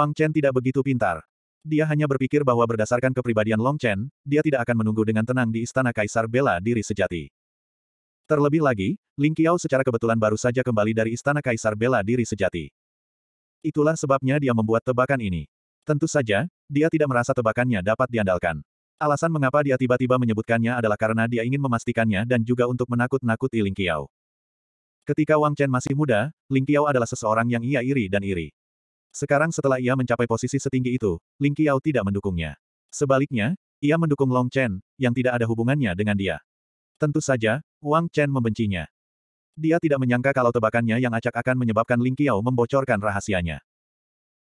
Wang Chen tidak begitu pintar. Dia hanya berpikir bahwa berdasarkan kepribadian Long Chen, dia tidak akan menunggu dengan tenang di istana kaisar bela diri sejati. Terlebih lagi, Ling Qiao secara kebetulan baru saja kembali dari istana kaisar bela diri sejati. Itulah sebabnya dia membuat tebakan ini. Tentu saja, dia tidak merasa tebakannya dapat diandalkan. Alasan mengapa dia tiba-tiba menyebutkannya adalah karena dia ingin memastikannya dan juga untuk menakut-nakuti Ling Qiao. Ketika Wang Chen masih muda, Ling Qiao adalah seseorang yang ia iri dan iri. Sekarang setelah ia mencapai posisi setinggi itu, Ling Qiao tidak mendukungnya. Sebaliknya, ia mendukung Long Chen, yang tidak ada hubungannya dengan dia. Tentu saja, Wang Chen membencinya. Dia tidak menyangka kalau tebakannya yang acak akan menyebabkan Ling Qiao membocorkan rahasianya.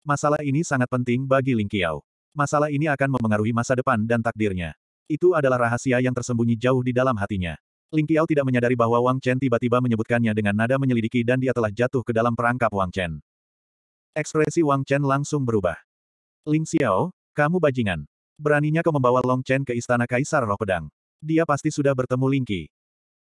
Masalah ini sangat penting bagi Ling Qiao. Masalah ini akan memengaruhi masa depan dan takdirnya. Itu adalah rahasia yang tersembunyi jauh di dalam hatinya. Ling Qiao tidak menyadari bahwa Wang Chen tiba-tiba menyebutkannya dengan nada menyelidiki dan dia telah jatuh ke dalam perangkap Wang Chen. Ekspresi Wang Chen langsung berubah. Ling Xiao, kamu bajingan. Beraninya kau membawa Long Chen ke istana Kaisar Roh Pedang. Dia pasti sudah bertemu Ling Qi.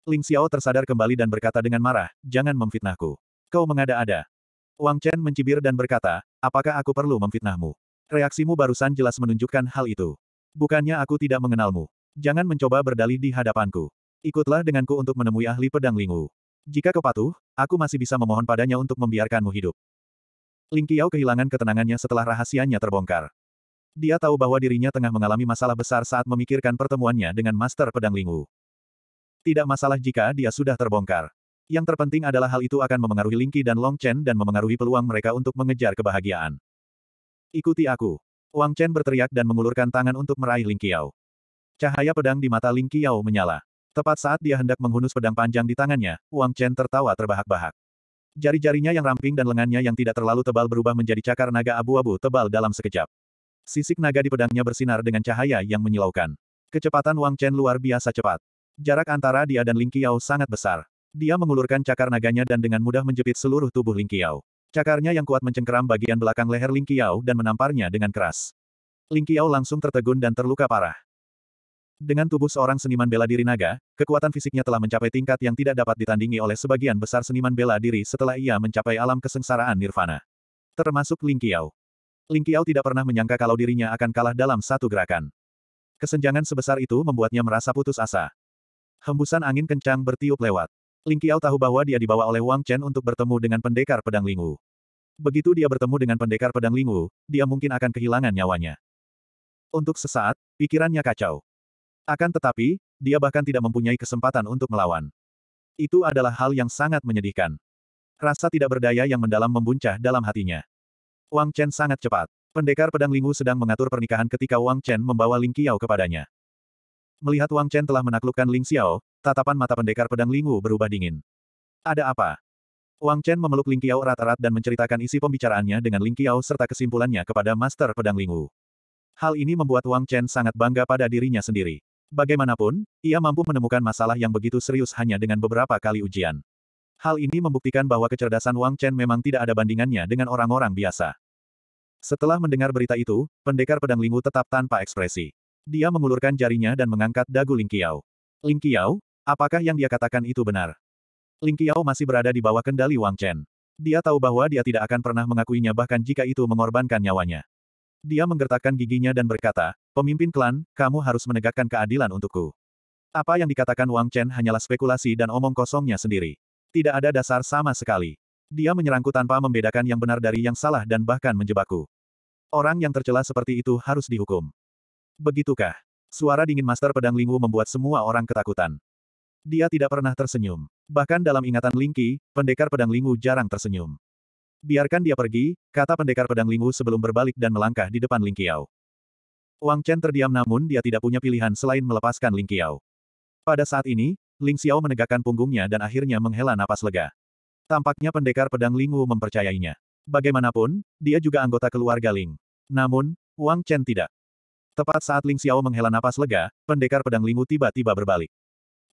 Ling Xiao tersadar kembali dan berkata dengan marah, jangan memfitnahku. Kau mengada-ada. Wang Chen mencibir dan berkata, apakah aku perlu memfitnahmu? Reaksimu barusan jelas menunjukkan hal itu. Bukannya aku tidak mengenalmu. Jangan mencoba berdalih di hadapanku. Ikutlah denganku untuk menemui ahli pedang Lingu. Jika kau patuh, aku masih bisa memohon padanya untuk membiarkanmu hidup. Ling Qiao kehilangan ketenangannya setelah rahasianya terbongkar. Dia tahu bahwa dirinya tengah mengalami masalah besar saat memikirkan pertemuannya dengan Master Pedang Lingwu. Tidak masalah jika dia sudah terbongkar. Yang terpenting adalah hal itu akan memengaruhi Ling Qi dan Long Chen dan memengaruhi peluang mereka untuk mengejar kebahagiaan. Ikuti aku. Wang Chen berteriak dan mengulurkan tangan untuk meraih Ling Qiao. Cahaya pedang di mata Ling Qiao menyala. Tepat saat dia hendak menghunus pedang panjang di tangannya, Wang Chen tertawa terbahak-bahak. Jari-jarinya yang ramping dan lengannya yang tidak terlalu tebal berubah menjadi cakar naga abu-abu tebal dalam sekejap. Sisik naga di pedangnya bersinar dengan cahaya yang menyilaukan. Kecepatan Wang Chen luar biasa cepat. Jarak antara dia dan Ling Qiao sangat besar. Dia mengulurkan cakar naganya dan dengan mudah menjepit seluruh tubuh Ling Qiao. Cakarnya yang kuat mencengkeram bagian belakang leher Ling Qiao dan menamparnya dengan keras. Ling Qiao langsung tertegun dan terluka parah. Dengan tubuh seorang seniman bela diri naga, kekuatan fisiknya telah mencapai tingkat yang tidak dapat ditandingi oleh sebagian besar seniman bela diri setelah ia mencapai alam kesengsaraan nirvana. Termasuk Ling Qiao. Ling Qiao tidak pernah menyangka kalau dirinya akan kalah dalam satu gerakan. Kesenjangan sebesar itu membuatnya merasa putus asa. Hembusan angin kencang bertiup lewat. Ling Qiao tahu bahwa dia dibawa oleh Wang Chen untuk bertemu dengan pendekar pedang Wu. Begitu dia bertemu dengan pendekar pedang Wu, dia mungkin akan kehilangan nyawanya. Untuk sesaat, pikirannya kacau. Akan tetapi, dia bahkan tidak mempunyai kesempatan untuk melawan. Itu adalah hal yang sangat menyedihkan. Rasa tidak berdaya yang mendalam membuncah dalam hatinya. Wang Chen sangat cepat. Pendekar pedang Lingu sedang mengatur pernikahan ketika Wang Chen membawa Ling Qiao kepadanya. Melihat Wang Chen telah menaklukkan Ling Xiao, tatapan mata pendekar pedang Lingu berubah dingin. Ada apa? Wang Chen memeluk Ling Qiao erat-erat dan menceritakan isi pembicaraannya dengan Ling Qiao serta kesimpulannya kepada Master Pedang Lingu. Hal ini membuat Wang Chen sangat bangga pada dirinya sendiri. Bagaimanapun, ia mampu menemukan masalah yang begitu serius hanya dengan beberapa kali ujian. Hal ini membuktikan bahwa kecerdasan Wang Chen memang tidak ada bandingannya dengan orang-orang biasa. Setelah mendengar berita itu, pendekar pedang Linggu tetap tanpa ekspresi. Dia mengulurkan jarinya dan mengangkat dagu Ling Qiao. Ling Qiao, apakah yang dia katakan itu benar? Ling Qiao masih berada di bawah kendali Wang Chen. Dia tahu bahwa dia tidak akan pernah mengakuinya bahkan jika itu mengorbankan nyawanya. Dia menggertakkan giginya dan berkata, pemimpin klan, kamu harus menegakkan keadilan untukku. Apa yang dikatakan Wang Chen hanyalah spekulasi dan omong kosongnya sendiri. Tidak ada dasar sama sekali. Dia menyerangku tanpa membedakan yang benar dari yang salah dan bahkan menjebakku. Orang yang tercela seperti itu harus dihukum. Begitukah? Suara dingin Master Pedang Lingwu membuat semua orang ketakutan. Dia tidak pernah tersenyum. Bahkan dalam ingatan Lingqi, pendekar Pedang Lingwu jarang tersenyum. Biarkan dia pergi, kata pendekar pedang Lingu sebelum berbalik dan melangkah di depan Ling Qiao. Wang Chen terdiam namun dia tidak punya pilihan selain melepaskan Ling Qiao. Pada saat ini, Ling Xiao menegakkan punggungnya dan akhirnya menghela napas lega. Tampaknya pendekar pedang Lingu mempercayainya. Bagaimanapun, dia juga anggota keluarga Ling. Namun, Wang Chen tidak. Tepat saat Ling Xiao menghela napas lega, pendekar pedang Lingu tiba-tiba berbalik.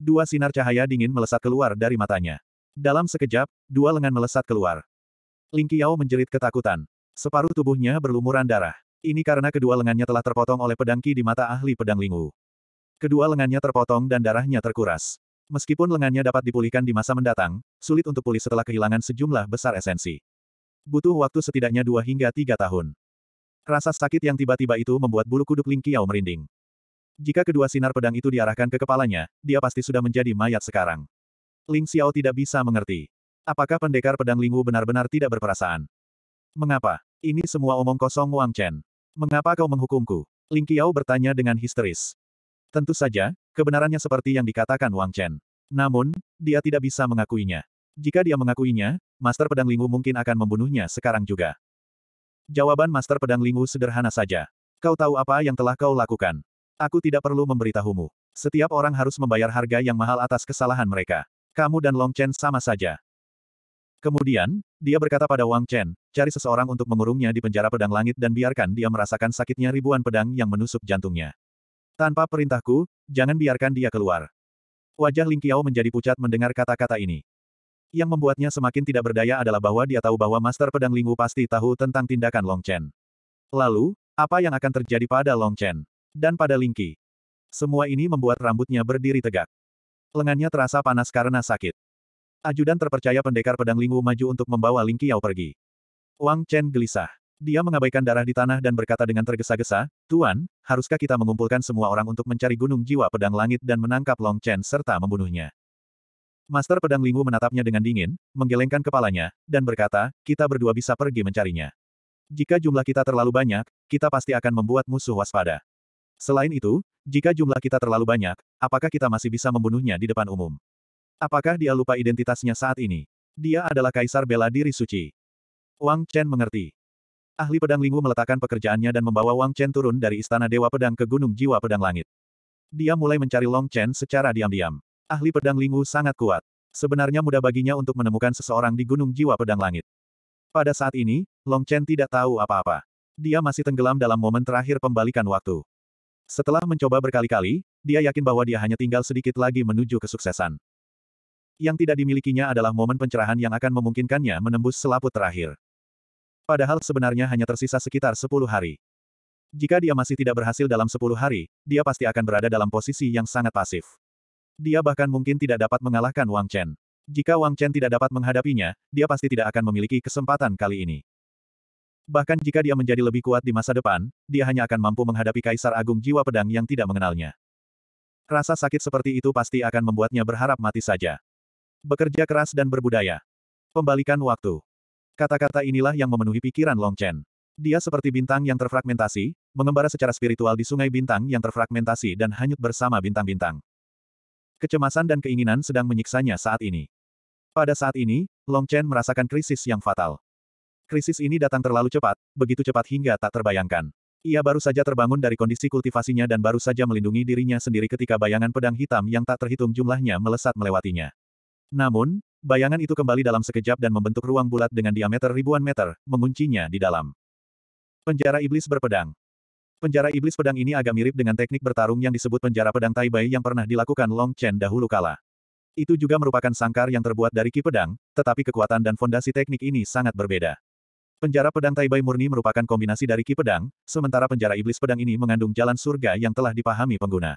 Dua sinar cahaya dingin melesat keluar dari matanya. Dalam sekejap, dua lengan melesat keluar. Ling Qiao menjerit ketakutan. Separuh tubuhnya berlumuran darah. Ini karena kedua lengannya telah terpotong oleh pedang Qi di mata ahli pedang Lingwu. Kedua lengannya terpotong dan darahnya terkuras. Meskipun lengannya dapat dipulihkan di masa mendatang, sulit untuk pulih setelah kehilangan sejumlah besar esensi. Butuh waktu setidaknya dua hingga tiga tahun. Rasa sakit yang tiba-tiba itu membuat bulu kuduk Ling Qiao merinding. Jika kedua sinar pedang itu diarahkan ke kepalanya, dia pasti sudah menjadi mayat sekarang. Ling Xiao tidak bisa mengerti. Apakah pendekar pedang Lingwu benar-benar tidak berperasaan? Mengapa? Ini semua omong kosong Wang Chen. Mengapa kau menghukumku? Ling Qiao bertanya dengan histeris. Tentu saja, kebenarannya seperti yang dikatakan Wang Chen. Namun, dia tidak bisa mengakuinya. Jika dia mengakuinya, Master Pedang Lingwu mungkin akan membunuhnya sekarang juga. Jawaban Master Pedang Lingwu sederhana saja. Kau tahu apa yang telah kau lakukan. Aku tidak perlu memberitahumu. Setiap orang harus membayar harga yang mahal atas kesalahan mereka. Kamu dan Long Chen sama saja. Kemudian, dia berkata pada Wang Chen, cari seseorang untuk mengurungnya di penjara pedang langit dan biarkan dia merasakan sakitnya ribuan pedang yang menusuk jantungnya. Tanpa perintahku, jangan biarkan dia keluar. Wajah Ling Qiao menjadi pucat mendengar kata-kata ini. Yang membuatnya semakin tidak berdaya adalah bahwa dia tahu bahwa Master Pedang Lingwu pasti tahu tentang tindakan Long Chen. Lalu, apa yang akan terjadi pada Long Chen? Dan pada Ling Qi? Semua ini membuat rambutnya berdiri tegak. Lengannya terasa panas karena sakit. Ajudan terpercaya pendekar pedang Lingwu maju untuk membawa Ling Qiao pergi. Wang Chen gelisah. Dia mengabaikan darah di tanah dan berkata dengan tergesa-gesa, Tuan, haruskah kita mengumpulkan semua orang untuk mencari gunung jiwa pedang langit dan menangkap Long Chen serta membunuhnya? Master pedang Lingwu menatapnya dengan dingin, menggelengkan kepalanya, dan berkata, kita berdua bisa pergi mencarinya. Jika jumlah kita terlalu banyak, kita pasti akan membuat musuh waspada. Selain itu, jika jumlah kita terlalu banyak, apakah kita masih bisa membunuhnya di depan umum? Apakah dia lupa identitasnya saat ini? Dia adalah kaisar bela diri suci. Wang Chen mengerti. Ahli pedang Lingwu meletakkan pekerjaannya dan membawa Wang Chen turun dari istana Dewa Pedang ke Gunung Jiwa Pedang Langit. Dia mulai mencari Long Chen secara diam-diam. Ahli pedang Lingwu sangat kuat. Sebenarnya mudah baginya untuk menemukan seseorang di Gunung Jiwa Pedang Langit. Pada saat ini, Long Chen tidak tahu apa-apa. Dia masih tenggelam dalam momen terakhir pembalikan waktu. Setelah mencoba berkali-kali, dia yakin bahwa dia hanya tinggal sedikit lagi menuju kesuksesan. Yang tidak dimilikinya adalah momen pencerahan yang akan memungkinkannya menembus selaput terakhir. Padahal sebenarnya hanya tersisa sekitar 10 hari. Jika dia masih tidak berhasil dalam 10 hari, dia pasti akan berada dalam posisi yang sangat pasif. Dia bahkan mungkin tidak dapat mengalahkan Wang Chen. Jika Wang Chen tidak dapat menghadapinya, dia pasti tidak akan memiliki kesempatan kali ini. Bahkan jika dia menjadi lebih kuat di masa depan, dia hanya akan mampu menghadapi Kaisar Agung Jiwa Pedang yang tidak mengenalnya. Rasa sakit seperti itu pasti akan membuatnya berharap mati saja. Bekerja keras dan berbudaya. Pembalikan waktu. Kata-kata inilah yang memenuhi pikiran Long Chen. Dia seperti bintang yang terfragmentasi, mengembara secara spiritual di sungai bintang yang terfragmentasi dan hanyut bersama bintang-bintang. Kecemasan dan keinginan sedang menyiksanya saat ini. Pada saat ini, Long Chen merasakan krisis yang fatal. Krisis ini datang terlalu cepat, begitu cepat hingga tak terbayangkan. Ia baru saja terbangun dari kondisi kultivasinya dan baru saja melindungi dirinya sendiri ketika bayangan pedang hitam yang tak terhitung jumlahnya melesat melewatinya. Namun, bayangan itu kembali dalam sekejap dan membentuk ruang bulat dengan diameter ribuan meter, menguncinya di dalam. Penjara Iblis Berpedang Penjara Iblis Pedang ini agak mirip dengan teknik bertarung yang disebut penjara pedang Taibai yang pernah dilakukan Long Chen dahulu kala. Itu juga merupakan sangkar yang terbuat dari ki pedang, tetapi kekuatan dan fondasi teknik ini sangat berbeda. Penjara pedang Taibai murni merupakan kombinasi dari ki pedang, sementara penjara iblis pedang ini mengandung jalan surga yang telah dipahami pengguna.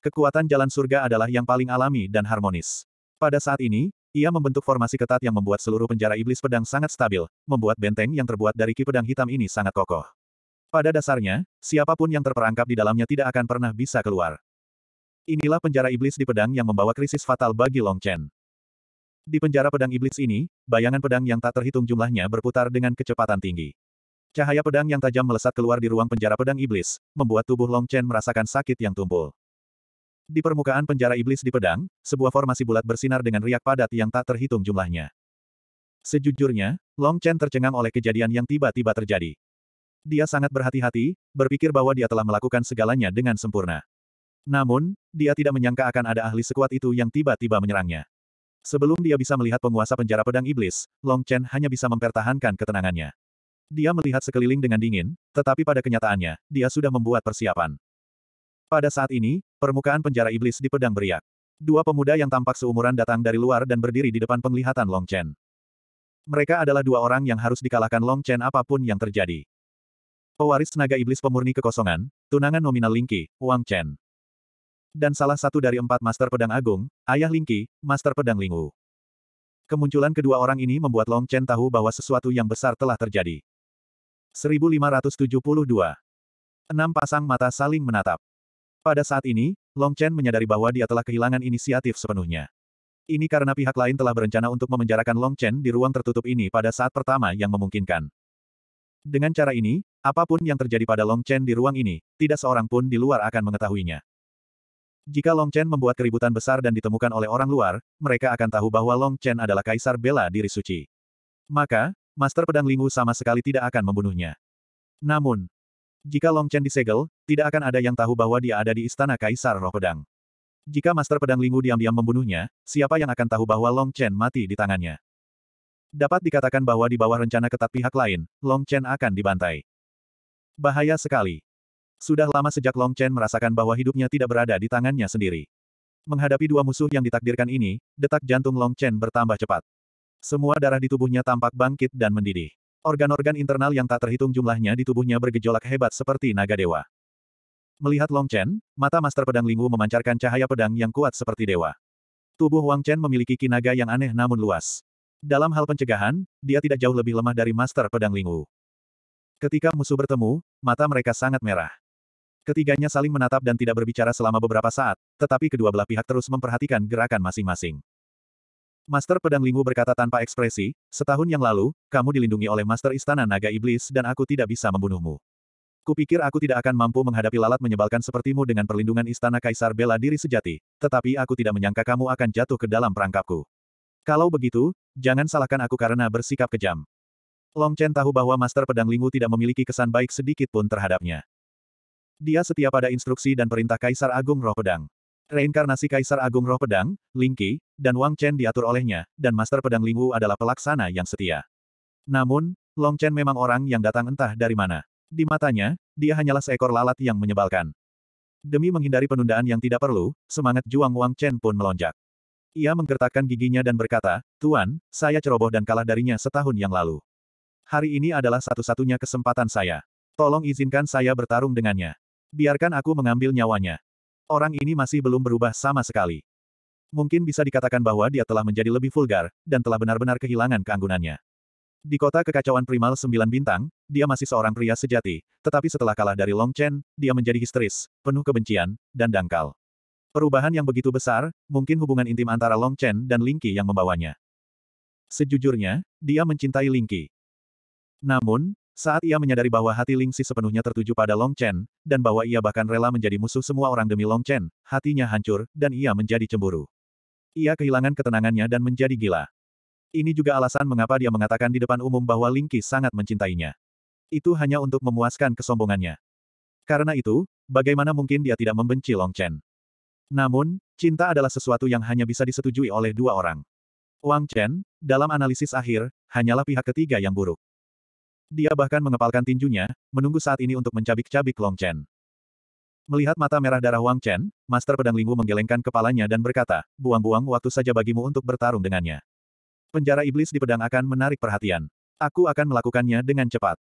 Kekuatan jalan surga adalah yang paling alami dan harmonis. Pada saat ini, ia membentuk formasi ketat yang membuat seluruh penjara iblis pedang sangat stabil, membuat benteng yang terbuat dari ki pedang hitam ini sangat kokoh. Pada dasarnya, siapapun yang terperangkap di dalamnya tidak akan pernah bisa keluar. Inilah penjara iblis di pedang yang membawa krisis fatal bagi Long Chen. Di penjara pedang iblis ini, bayangan pedang yang tak terhitung jumlahnya berputar dengan kecepatan tinggi. Cahaya pedang yang tajam melesat keluar di ruang penjara pedang iblis, membuat tubuh Long Chen merasakan sakit yang tumpul. Di permukaan penjara iblis di pedang, sebuah formasi bulat bersinar dengan riak padat yang tak terhitung jumlahnya. Sejujurnya, Long Chen tercengang oleh kejadian yang tiba-tiba terjadi. Dia sangat berhati-hati, berpikir bahwa dia telah melakukan segalanya dengan sempurna. Namun, dia tidak menyangka akan ada ahli sekuat itu yang tiba-tiba menyerangnya. Sebelum dia bisa melihat penguasa penjara pedang iblis, Long Chen hanya bisa mempertahankan ketenangannya. Dia melihat sekeliling dengan dingin, tetapi pada kenyataannya, dia sudah membuat persiapan. Pada saat ini, permukaan penjara iblis di pedang beriak. Dua pemuda yang tampak seumuran datang dari luar dan berdiri di depan penglihatan Long Chen. Mereka adalah dua orang yang harus dikalahkan Long Chen apapun yang terjadi. Pewaris tenaga iblis pemurni kekosongan, tunangan nominal Lingqi, Wang Chen. Dan salah satu dari empat master pedang agung, ayah Lingqi, master pedang Lingwu. Kemunculan kedua orang ini membuat Long Chen tahu bahwa sesuatu yang besar telah terjadi. 1572. Enam pasang mata saling menatap. Pada saat ini, Long Chen menyadari bahwa dia telah kehilangan inisiatif sepenuhnya. Ini karena pihak lain telah berencana untuk memenjarakan Long Chen di ruang tertutup ini pada saat pertama yang memungkinkan. Dengan cara ini, apapun yang terjadi pada Long Chen di ruang ini, tidak seorang pun di luar akan mengetahuinya. Jika Long Chen membuat keributan besar dan ditemukan oleh orang luar, mereka akan tahu bahwa Long Chen adalah kaisar bela diri suci. Maka, Master Pedang Lingu sama sekali tidak akan membunuhnya. Namun, jika Long Chen disegel, tidak akan ada yang tahu bahwa dia ada di istana Kaisar Roh Pedang. Jika Master Pedang Lingu diam-diam membunuhnya, siapa yang akan tahu bahwa Long Chen mati di tangannya? Dapat dikatakan bahwa di bawah rencana ketat pihak lain, Long Chen akan dibantai. Bahaya sekali. Sudah lama sejak Long Chen merasakan bahwa hidupnya tidak berada di tangannya sendiri. Menghadapi dua musuh yang ditakdirkan ini, detak jantung Long Chen bertambah cepat. Semua darah di tubuhnya tampak bangkit dan mendidih. Organ-organ internal yang tak terhitung jumlahnya di tubuhnya bergejolak hebat seperti naga dewa. Melihat Long Chen, mata Master Pedang Lingwu memancarkan cahaya pedang yang kuat seperti dewa. Tubuh Wang Chen memiliki kinaga yang aneh namun luas. Dalam hal pencegahan, dia tidak jauh lebih lemah dari Master Pedang Lingwu. Ketika musuh bertemu, mata mereka sangat merah. Ketiganya saling menatap dan tidak berbicara selama beberapa saat, tetapi kedua belah pihak terus memperhatikan gerakan masing-masing. Master Pedang Lingwu berkata tanpa ekspresi, setahun yang lalu, kamu dilindungi oleh Master Istana Naga Iblis dan aku tidak bisa membunuhmu. Kupikir aku tidak akan mampu menghadapi lalat menyebalkan sepertimu dengan perlindungan Istana Kaisar Bela Diri Sejati, tetapi aku tidak menyangka kamu akan jatuh ke dalam perangkapku. Kalau begitu, jangan salahkan aku karena bersikap kejam. Long Chen tahu bahwa Master Pedang Lingwu tidak memiliki kesan baik sedikit pun terhadapnya. Dia setia pada instruksi dan perintah Kaisar Agung Roh Pedang. Reinkarnasi Kaisar Agung Roh Pedang, Ling Qi, dan Wang Chen diatur olehnya, dan Master Pedang Ling Wu adalah pelaksana yang setia. Namun, Long Chen memang orang yang datang entah dari mana. Di matanya, dia hanyalah seekor lalat yang menyebalkan. Demi menghindari penundaan yang tidak perlu, semangat juang Wang Chen pun melonjak. Ia menggertakkan giginya dan berkata, Tuan, saya ceroboh dan kalah darinya setahun yang lalu. Hari ini adalah satu-satunya kesempatan saya. Tolong izinkan saya bertarung dengannya. Biarkan aku mengambil nyawanya. Orang ini masih belum berubah sama sekali. Mungkin bisa dikatakan bahwa dia telah menjadi lebih vulgar, dan telah benar-benar kehilangan keanggunannya. Di kota kekacauan primal sembilan bintang, dia masih seorang pria sejati, tetapi setelah kalah dari Long Chen, dia menjadi histeris, penuh kebencian, dan dangkal. Perubahan yang begitu besar, mungkin hubungan intim antara Long Chen dan Ling Qi yang membawanya. Sejujurnya, dia mencintai Ling Qi. Namun, saat ia menyadari bahwa hati Lingxi sepenuhnya tertuju pada Long Chen, dan bahwa ia bahkan rela menjadi musuh semua orang demi Long Chen, hatinya hancur, dan ia menjadi cemburu. Ia kehilangan ketenangannya dan menjadi gila. Ini juga alasan mengapa dia mengatakan di depan umum bahwa Lingqi sangat mencintainya. Itu hanya untuk memuaskan kesombongannya. Karena itu, bagaimana mungkin dia tidak membenci Long Chen? Namun, cinta adalah sesuatu yang hanya bisa disetujui oleh dua orang. Wang Chen, dalam analisis akhir, hanyalah pihak ketiga yang buruk. Dia bahkan mengepalkan tinjunya, menunggu saat ini untuk mencabik-cabik Long Chen. Melihat mata merah darah Wang Chen, Master Pedang Lingwu menggelengkan kepalanya dan berkata, buang-buang waktu saja bagimu untuk bertarung dengannya. Penjara iblis di pedang akan menarik perhatian. Aku akan melakukannya dengan cepat.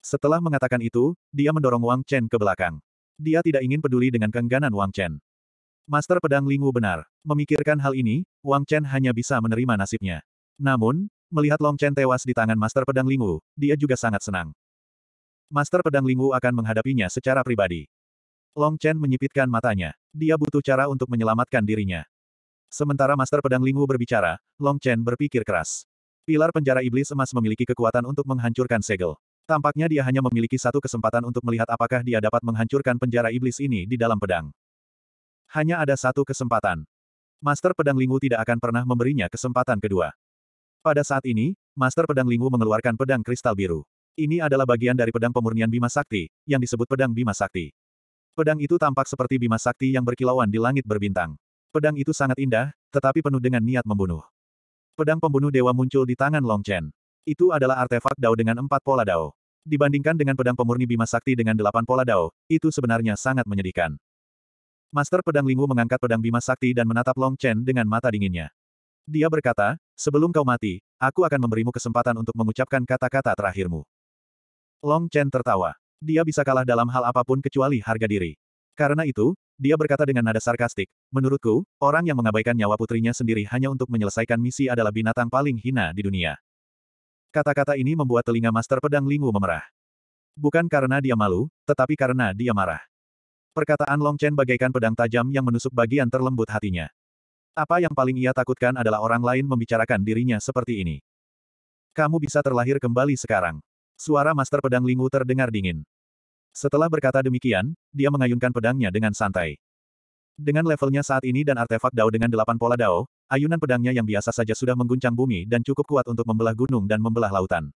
Setelah mengatakan itu, dia mendorong Wang Chen ke belakang. Dia tidak ingin peduli dengan keengganan Wang Chen. Master Pedang Lingwu benar. Memikirkan hal ini, Wang Chen hanya bisa menerima nasibnya. Namun, Melihat Long Chen tewas di tangan Master Pedang Lingu, dia juga sangat senang. Master Pedang Lingu akan menghadapinya secara pribadi. Long Chen menyipitkan matanya. Dia butuh cara untuk menyelamatkan dirinya. Sementara Master Pedang Lingu berbicara, Long Chen berpikir keras. Pilar penjara iblis emas memiliki kekuatan untuk menghancurkan segel. Tampaknya dia hanya memiliki satu kesempatan untuk melihat apakah dia dapat menghancurkan penjara iblis ini di dalam pedang. Hanya ada satu kesempatan. Master Pedang Lingu tidak akan pernah memberinya kesempatan kedua. Pada saat ini, Master Pedang Lingwu mengeluarkan pedang kristal biru. Ini adalah bagian dari pedang pemurnian Bima Sakti, yang disebut pedang Bima Sakti. Pedang itu tampak seperti Bima Sakti yang berkilauan di langit berbintang. Pedang itu sangat indah, tetapi penuh dengan niat membunuh. Pedang pembunuh dewa muncul di tangan Long Chen. Itu adalah artefak Dao dengan empat pola Dao. Dibandingkan dengan pedang pemurni Bima Sakti dengan delapan pola Dao, itu sebenarnya sangat menyedihkan. Master Pedang Lingwu mengangkat pedang Bima Sakti dan menatap Long Chen dengan mata dinginnya. Dia berkata, Sebelum kau mati, aku akan memberimu kesempatan untuk mengucapkan kata-kata terakhirmu. Long Chen tertawa. Dia bisa kalah dalam hal apapun kecuali harga diri. Karena itu, dia berkata dengan nada sarkastik, menurutku, orang yang mengabaikan nyawa putrinya sendiri hanya untuk menyelesaikan misi adalah binatang paling hina di dunia. Kata-kata ini membuat telinga Master Pedang Lingwu memerah. Bukan karena dia malu, tetapi karena dia marah. Perkataan Long Chen bagaikan pedang tajam yang menusuk bagian terlembut hatinya. Apa yang paling ia takutkan adalah orang lain membicarakan dirinya seperti ini. Kamu bisa terlahir kembali sekarang. Suara Master Pedang Lingu terdengar dingin. Setelah berkata demikian, dia mengayunkan pedangnya dengan santai. Dengan levelnya saat ini dan artefak Dao dengan delapan pola Dao, ayunan pedangnya yang biasa saja sudah mengguncang bumi dan cukup kuat untuk membelah gunung dan membelah lautan.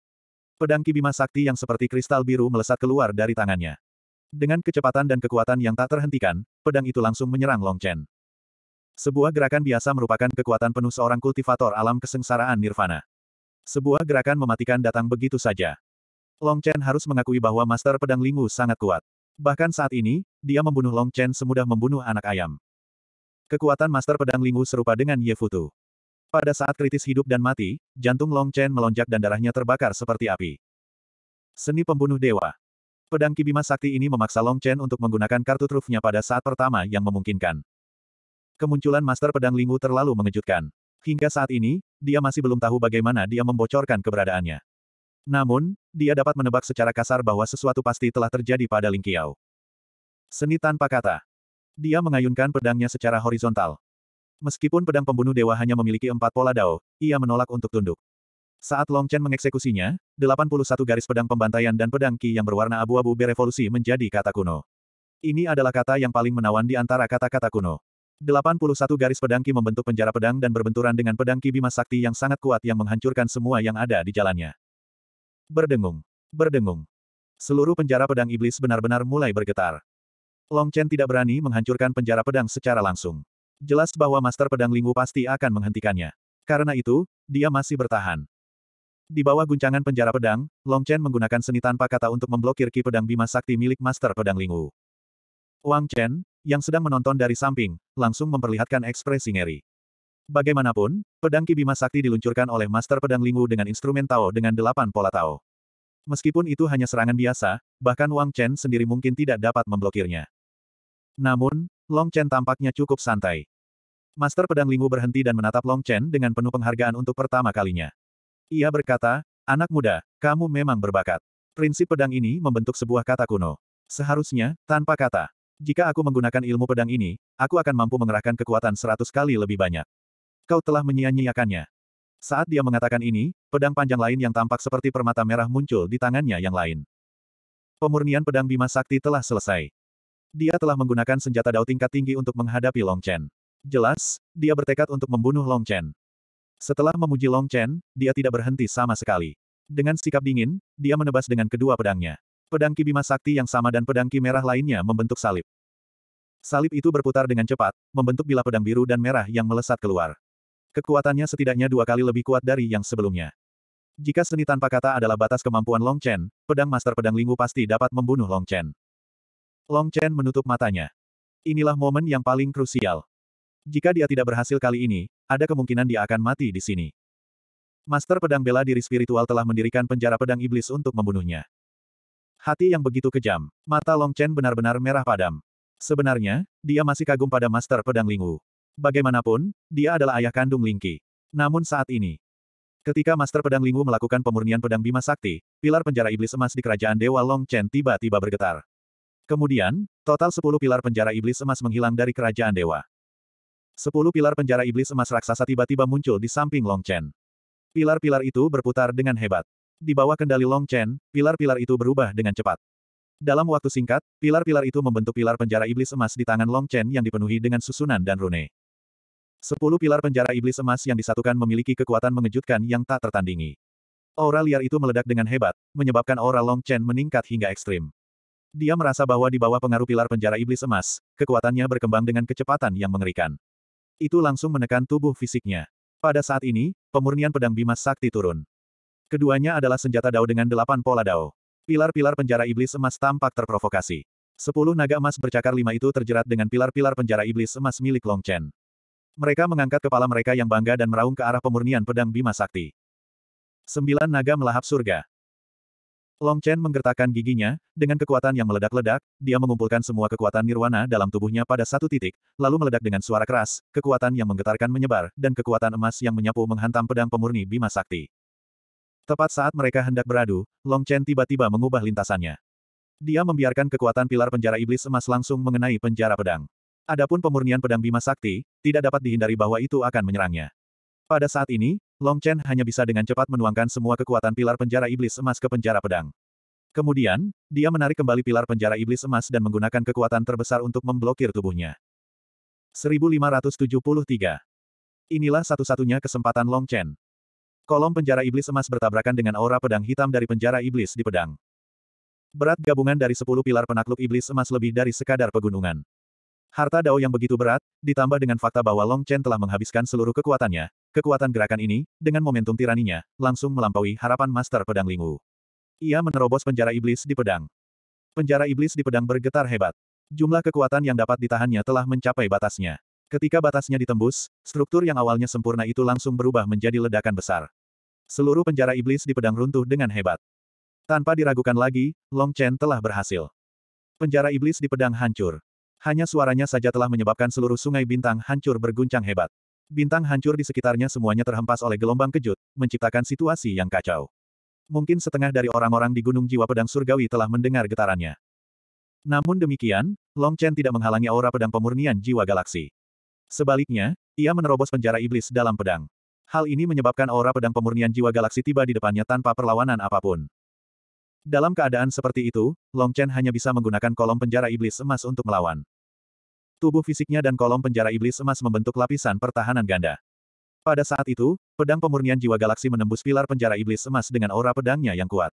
Pedang Kibima Sakti yang seperti kristal biru melesat keluar dari tangannya. Dengan kecepatan dan kekuatan yang tak terhentikan, pedang itu langsung menyerang Long Chen. Sebuah gerakan biasa merupakan kekuatan penuh seorang kultivator alam kesengsaraan nirvana. Sebuah gerakan mematikan datang begitu saja. Long Chen harus mengakui bahwa Master Pedang Lingwu sangat kuat. Bahkan saat ini, dia membunuh Long Chen semudah membunuh anak ayam. Kekuatan Master Pedang Lingwu serupa dengan Ye Futu. Pada saat kritis hidup dan mati, jantung Long Chen melonjak dan darahnya terbakar seperti api. Seni pembunuh dewa. Pedang Kibima Sakti ini memaksa Long Chen untuk menggunakan kartu trufnya pada saat pertama yang memungkinkan. Kemunculan Master Pedang Lingu terlalu mengejutkan. Hingga saat ini, dia masih belum tahu bagaimana dia membocorkan keberadaannya. Namun, dia dapat menebak secara kasar bahwa sesuatu pasti telah terjadi pada Ling Qiao. Seni tanpa kata. Dia mengayunkan pedangnya secara horizontal. Meskipun pedang pembunuh dewa hanya memiliki empat pola dao, ia menolak untuk tunduk. Saat Long Chen mengeksekusinya, 81 garis pedang pembantaian dan pedang ki yang berwarna abu-abu berevolusi menjadi kata kuno. Ini adalah kata yang paling menawan di antara kata-kata kuno. 81 garis pedang Ki membentuk penjara pedang dan berbenturan dengan pedang Ki Bima Sakti yang sangat kuat yang menghancurkan semua yang ada di jalannya. Berdengung. Berdengung. Seluruh penjara pedang iblis benar-benar mulai bergetar. Long Chen tidak berani menghancurkan penjara pedang secara langsung. Jelas bahwa Master Pedang Lingwu pasti akan menghentikannya. Karena itu, dia masih bertahan. Di bawah guncangan penjara pedang, Long Chen menggunakan seni tanpa kata untuk memblokir Ki Pedang Bima Sakti milik Master Pedang Lingwu. Wang Chen, yang sedang menonton dari samping, langsung memperlihatkan ekspresi ngeri. Bagaimanapun, pedang Kibima Sakti diluncurkan oleh Master Pedang Lingwu dengan instrumen Tao dengan delapan pola Tao. Meskipun itu hanya serangan biasa, bahkan Wang Chen sendiri mungkin tidak dapat memblokirnya. Namun, Long Chen tampaknya cukup santai. Master Pedang Lingwu berhenti dan menatap Long Chen dengan penuh penghargaan untuk pertama kalinya. Ia berkata, Anak muda, kamu memang berbakat. Prinsip pedang ini membentuk sebuah kata kuno. Seharusnya, tanpa kata. Jika aku menggunakan ilmu pedang ini, aku akan mampu mengerahkan kekuatan seratus kali lebih banyak. Kau telah menyia-nyiakannya. Saat dia mengatakan ini, pedang panjang lain yang tampak seperti permata merah muncul di tangannya yang lain. Pemurnian pedang Bima Sakti telah selesai. Dia telah menggunakan senjata dao tingkat tinggi untuk menghadapi Long Chen. Jelas, dia bertekad untuk membunuh Long Chen. Setelah memuji Long Chen, dia tidak berhenti sama sekali. Dengan sikap dingin, dia menebas dengan kedua pedangnya. Pedang Bima Sakti yang sama dan pedang Ki merah lainnya membentuk salib. Salib itu berputar dengan cepat, membentuk bila pedang biru dan merah yang melesat keluar. Kekuatannya setidaknya dua kali lebih kuat dari yang sebelumnya. Jika seni tanpa kata adalah batas kemampuan Long Chen, pedang Master Pedang Lingwu pasti dapat membunuh Long Chen. Long Chen menutup matanya. Inilah momen yang paling krusial. Jika dia tidak berhasil kali ini, ada kemungkinan dia akan mati di sini. Master Pedang Bela Diri Spiritual telah mendirikan penjara pedang iblis untuk membunuhnya. Hati yang begitu kejam. Mata Long Chen benar-benar merah padam. Sebenarnya, dia masih kagum pada Master Pedang Lingwu. Bagaimanapun, dia adalah ayah kandung Lingqi. Namun saat ini, ketika Master Pedang Lingwu melakukan pemurnian pedang Bima Sakti, pilar penjara iblis emas di kerajaan Dewa Long Chen tiba-tiba bergetar. Kemudian, total 10 pilar penjara iblis emas menghilang dari kerajaan dewa. 10 pilar penjara iblis emas raksasa tiba-tiba muncul di samping Long Chen. Pilar-pilar itu berputar dengan hebat. Di bawah kendali Long Chen, pilar-pilar itu berubah dengan cepat. Dalam waktu singkat, pilar-pilar itu membentuk pilar penjara iblis emas di tangan Long Chen yang dipenuhi dengan susunan dan rune. Sepuluh pilar penjara iblis emas yang disatukan memiliki kekuatan mengejutkan yang tak tertandingi. Aura liar itu meledak dengan hebat, menyebabkan aura Long Chen meningkat hingga ekstrim. Dia merasa bahwa di bawah pengaruh pilar penjara iblis emas, kekuatannya berkembang dengan kecepatan yang mengerikan. Itu langsung menekan tubuh fisiknya. Pada saat ini, pemurnian pedang Bima Sakti turun. Keduanya adalah senjata dao dengan delapan pola dao. Pilar-pilar penjara iblis emas tampak terprovokasi. Sepuluh naga emas bercakar lima itu terjerat dengan pilar-pilar penjara iblis emas milik Long Chen. Mereka mengangkat kepala mereka yang bangga dan meraung ke arah pemurnian pedang Bima Sakti. Sembilan naga melahap surga. Long Chen menggertakkan giginya, dengan kekuatan yang meledak-ledak, dia mengumpulkan semua kekuatan nirwana dalam tubuhnya pada satu titik, lalu meledak dengan suara keras, kekuatan yang menggetarkan menyebar, dan kekuatan emas yang menyapu menghantam pedang pemurni Bima Sakti. Tepat saat mereka hendak beradu, Long Chen tiba-tiba mengubah lintasannya. Dia membiarkan kekuatan pilar penjara iblis emas langsung mengenai penjara pedang. Adapun pemurnian pedang Bima Sakti, tidak dapat dihindari bahwa itu akan menyerangnya. Pada saat ini, Long Chen hanya bisa dengan cepat menuangkan semua kekuatan pilar penjara iblis emas ke penjara pedang. Kemudian, dia menarik kembali pilar penjara iblis emas dan menggunakan kekuatan terbesar untuk memblokir tubuhnya. 1573 Inilah satu-satunya kesempatan Long Chen. Kolom penjara iblis emas bertabrakan dengan aura pedang hitam dari penjara iblis di pedang. Berat gabungan dari sepuluh pilar penakluk iblis emas lebih dari sekadar pegunungan. Harta Dao yang begitu berat, ditambah dengan fakta bahwa Long Chen telah menghabiskan seluruh kekuatannya, kekuatan gerakan ini, dengan momentum tiraninya, langsung melampaui harapan Master Pedang Lingu. Ia menerobos penjara iblis di pedang. Penjara iblis di pedang bergetar hebat. Jumlah kekuatan yang dapat ditahannya telah mencapai batasnya. Ketika batasnya ditembus, struktur yang awalnya sempurna itu langsung berubah menjadi ledakan besar. Seluruh penjara iblis di pedang runtuh dengan hebat. Tanpa diragukan lagi, Long Chen telah berhasil. Penjara iblis di pedang hancur. Hanya suaranya saja telah menyebabkan seluruh sungai bintang hancur berguncang hebat. Bintang hancur di sekitarnya semuanya terhempas oleh gelombang kejut, menciptakan situasi yang kacau. Mungkin setengah dari orang-orang di Gunung Jiwa Pedang Surgawi telah mendengar getarannya. Namun demikian, Long Chen tidak menghalangi aura pedang pemurnian jiwa galaksi. Sebaliknya, ia menerobos penjara iblis dalam pedang. Hal ini menyebabkan aura pedang pemurnian jiwa galaksi tiba di depannya tanpa perlawanan apapun. Dalam keadaan seperti itu, Long Chen hanya bisa menggunakan kolom penjara iblis emas untuk melawan. Tubuh fisiknya dan kolom penjara iblis emas membentuk lapisan pertahanan ganda. Pada saat itu, pedang pemurnian jiwa galaksi menembus pilar penjara iblis emas dengan aura pedangnya yang kuat.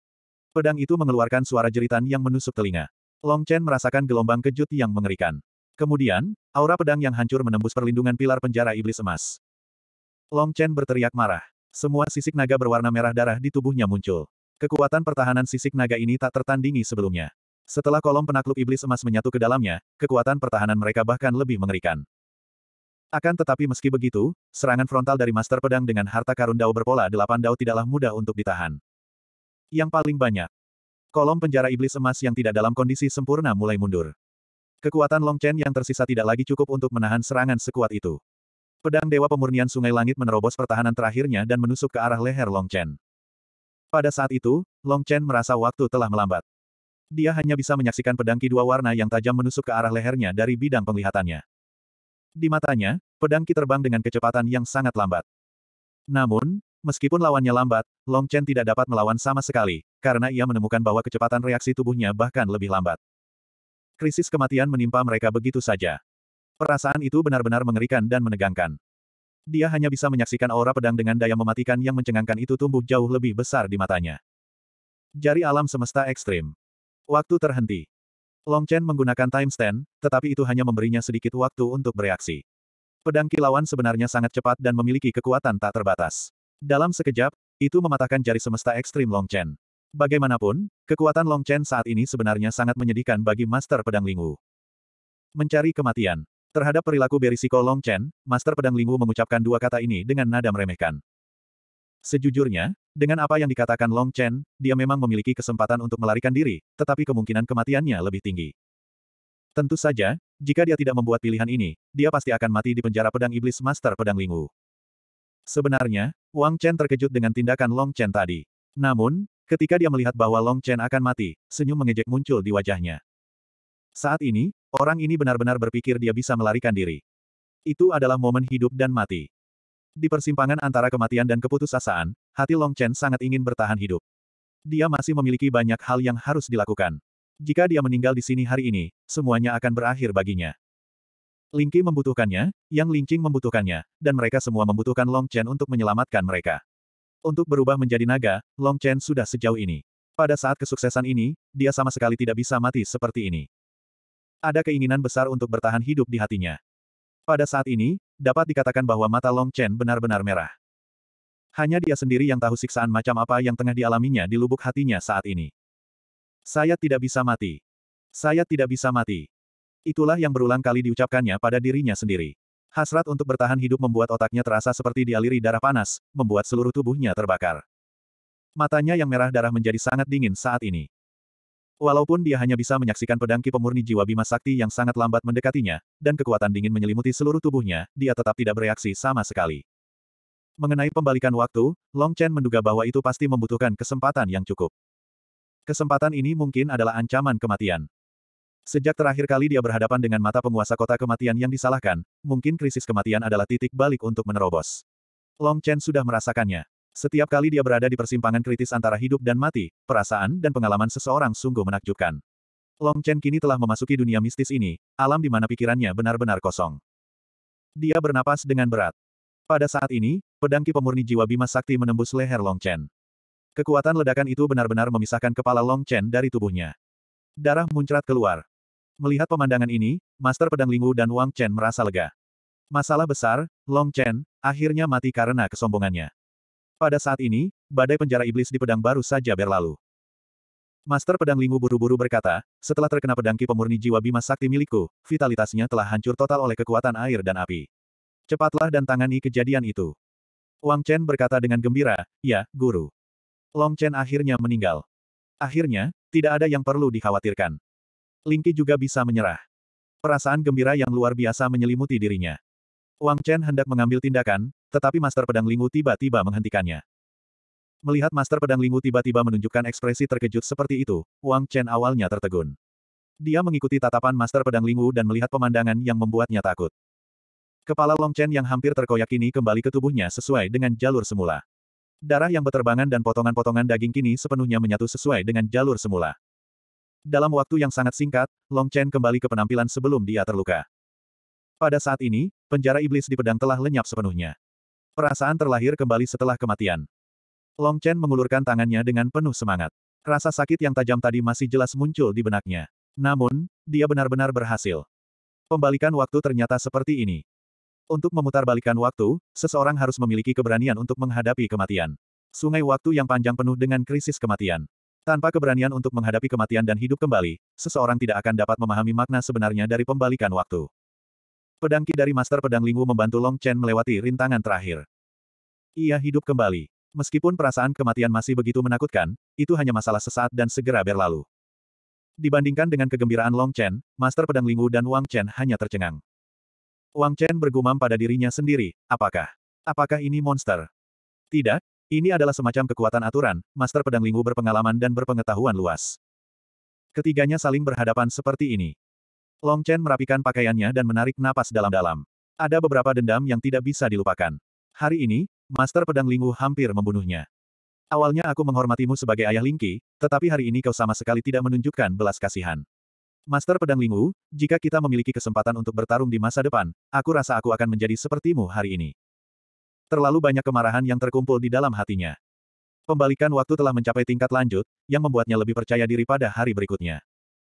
Pedang itu mengeluarkan suara jeritan yang menusuk telinga. Long Chen merasakan gelombang kejut yang mengerikan. Kemudian, aura pedang yang hancur menembus perlindungan pilar penjara iblis emas. Long Chen berteriak marah. Semua sisik naga berwarna merah darah di tubuhnya muncul. Kekuatan pertahanan sisik naga ini tak tertandingi sebelumnya. Setelah kolom penakluk iblis emas menyatu ke dalamnya, kekuatan pertahanan mereka bahkan lebih mengerikan. Akan tetapi meski begitu, serangan frontal dari Master Pedang dengan harta karun dao berpola delapan dao tidaklah mudah untuk ditahan. Yang paling banyak, kolom penjara iblis emas yang tidak dalam kondisi sempurna mulai mundur. Kekuatan Long Chen yang tersisa tidak lagi cukup untuk menahan serangan sekuat itu. Pedang Dewa Pemurnian Sungai Langit menerobos pertahanan terakhirnya dan menusuk ke arah leher Long Chen. Pada saat itu, Long Chen merasa waktu telah melambat. Dia hanya bisa menyaksikan pedang ki warna yang tajam menusuk ke arah lehernya dari bidang penglihatannya. Di matanya, pedang ki terbang dengan kecepatan yang sangat lambat. Namun, meskipun lawannya lambat, Long Chen tidak dapat melawan sama sekali, karena ia menemukan bahwa kecepatan reaksi tubuhnya bahkan lebih lambat. Krisis kematian menimpa mereka begitu saja. Perasaan itu benar-benar mengerikan dan menegangkan. Dia hanya bisa menyaksikan aura pedang dengan daya mematikan yang mencengangkan itu tumbuh jauh lebih besar di matanya. Jari alam semesta ekstrim. Waktu terhenti. Long Chen menggunakan Time Stand, tetapi itu hanya memberinya sedikit waktu untuk bereaksi. Pedang kilauan sebenarnya sangat cepat dan memiliki kekuatan tak terbatas. Dalam sekejap, itu mematahkan jari semesta ekstrim Long Chen. Bagaimanapun, kekuatan Long Chen saat ini sebenarnya sangat menyedihkan bagi Master Pedang Lingwu. Mencari kematian. Terhadap perilaku berisiko Long Chen, Master Pedang Lingwu mengucapkan dua kata ini dengan nada meremehkan. Sejujurnya, dengan apa yang dikatakan Long Chen, dia memang memiliki kesempatan untuk melarikan diri, tetapi kemungkinan kematiannya lebih tinggi. Tentu saja, jika dia tidak membuat pilihan ini, dia pasti akan mati di penjara pedang iblis Master Pedang Lingwu. Sebenarnya, Wang Chen terkejut dengan tindakan Long Chen tadi. Namun, Ketika dia melihat bahwa Long Chen akan mati, senyum mengejek muncul di wajahnya. Saat ini, orang ini benar-benar berpikir dia bisa melarikan diri. Itu adalah momen hidup dan mati. Di persimpangan antara kematian dan keputusasaan, hati Long Chen sangat ingin bertahan hidup. Dia masih memiliki banyak hal yang harus dilakukan. Jika dia meninggal di sini hari ini, semuanya akan berakhir baginya. Lingqi membutuhkannya, Yang Lingqing membutuhkannya, dan mereka semua membutuhkan Long Chen untuk menyelamatkan mereka. Untuk berubah menjadi naga, Long Chen sudah sejauh ini. Pada saat kesuksesan ini, dia sama sekali tidak bisa mati seperti ini. Ada keinginan besar untuk bertahan hidup di hatinya. Pada saat ini, dapat dikatakan bahwa mata Long Chen benar-benar merah. Hanya dia sendiri yang tahu siksaan macam apa yang tengah dialaminya di lubuk hatinya saat ini. Saya tidak bisa mati. Saya tidak bisa mati. Itulah yang berulang kali diucapkannya pada dirinya sendiri. Hasrat untuk bertahan hidup membuat otaknya terasa seperti dialiri darah panas, membuat seluruh tubuhnya terbakar. Matanya yang merah darah menjadi sangat dingin saat ini. Walaupun dia hanya bisa menyaksikan pedang ki pemurni jiwa Bima Sakti yang sangat lambat mendekatinya, dan kekuatan dingin menyelimuti seluruh tubuhnya, dia tetap tidak bereaksi sama sekali. Mengenai pembalikan waktu, Long Chen menduga bahwa itu pasti membutuhkan kesempatan yang cukup. Kesempatan ini mungkin adalah ancaman kematian. Sejak terakhir kali dia berhadapan dengan mata penguasa kota kematian yang disalahkan, mungkin krisis kematian adalah titik balik untuk menerobos. Long Chen sudah merasakannya. Setiap kali dia berada di persimpangan kritis antara hidup dan mati, perasaan dan pengalaman seseorang sungguh menakjubkan. Long Chen kini telah memasuki dunia mistis ini, alam di mana pikirannya benar-benar kosong. Dia bernapas dengan berat. Pada saat ini, pedang ki pemurni jiwa Bima Sakti menembus leher Long Chen. Kekuatan ledakan itu benar-benar memisahkan kepala Long Chen dari tubuhnya. Darah muncrat keluar. Melihat pemandangan ini, Master Pedang Lingwu dan Wang Chen merasa lega. Masalah besar, Long Chen, akhirnya mati karena kesombongannya. Pada saat ini, badai penjara iblis di pedang baru saja berlalu. Master Pedang Lingwu buru-buru berkata, setelah terkena pedang Ki pemurni jiwa bima sakti milikku, vitalitasnya telah hancur total oleh kekuatan air dan api. Cepatlah dan tangani kejadian itu. Wang Chen berkata dengan gembira, ya, guru. Long Chen akhirnya meninggal. Akhirnya, tidak ada yang perlu dikhawatirkan. Lingqi juga bisa menyerah. Perasaan gembira yang luar biasa menyelimuti dirinya. Wang Chen hendak mengambil tindakan, tetapi Master Pedang Lingu tiba-tiba menghentikannya. Melihat Master Pedang Lingu tiba-tiba menunjukkan ekspresi terkejut seperti itu, Wang Chen awalnya tertegun. Dia mengikuti tatapan Master Pedang Lingu dan melihat pemandangan yang membuatnya takut. Kepala Long Chen yang hampir terkoyak ini kembali ke tubuhnya sesuai dengan jalur semula. Darah yang berterbangan dan potongan-potongan daging kini sepenuhnya menyatu sesuai dengan jalur semula. Dalam waktu yang sangat singkat, Long Chen kembali ke penampilan sebelum dia terluka. Pada saat ini, penjara iblis di pedang telah lenyap sepenuhnya. Perasaan terlahir kembali setelah kematian. Long Chen mengulurkan tangannya dengan penuh semangat. Rasa sakit yang tajam tadi masih jelas muncul di benaknya. Namun, dia benar-benar berhasil. Pembalikan waktu ternyata seperti ini. Untuk memutarbalikkan waktu, seseorang harus memiliki keberanian untuk menghadapi kematian. Sungai waktu yang panjang penuh dengan krisis kematian. Tanpa keberanian untuk menghadapi kematian dan hidup kembali, seseorang tidak akan dapat memahami makna sebenarnya dari pembalikan waktu. Pedang Ki dari Master Pedang Lingwu membantu Long Chen melewati rintangan terakhir. Ia hidup kembali. Meskipun perasaan kematian masih begitu menakutkan, itu hanya masalah sesaat dan segera berlalu. Dibandingkan dengan kegembiraan Long Chen, Master Pedang Lingwu dan Wang Chen hanya tercengang. Wang Chen bergumam pada dirinya sendiri, apakah? Apakah ini monster? Tidak, ini adalah semacam kekuatan aturan, Master Pedang Linggu berpengalaman dan berpengetahuan luas. Ketiganya saling berhadapan seperti ini. Long Chen merapikan pakaiannya dan menarik napas dalam-dalam. Ada beberapa dendam yang tidak bisa dilupakan. Hari ini, Master Pedang Linggu hampir membunuhnya. Awalnya aku menghormatimu sebagai ayah Lingqi, tetapi hari ini kau sama sekali tidak menunjukkan belas kasihan. Master Pedang Linggu, jika kita memiliki kesempatan untuk bertarung di masa depan, aku rasa aku akan menjadi sepertimu hari ini. Terlalu banyak kemarahan yang terkumpul di dalam hatinya. Pembalikan waktu telah mencapai tingkat lanjut, yang membuatnya lebih percaya diri pada hari berikutnya.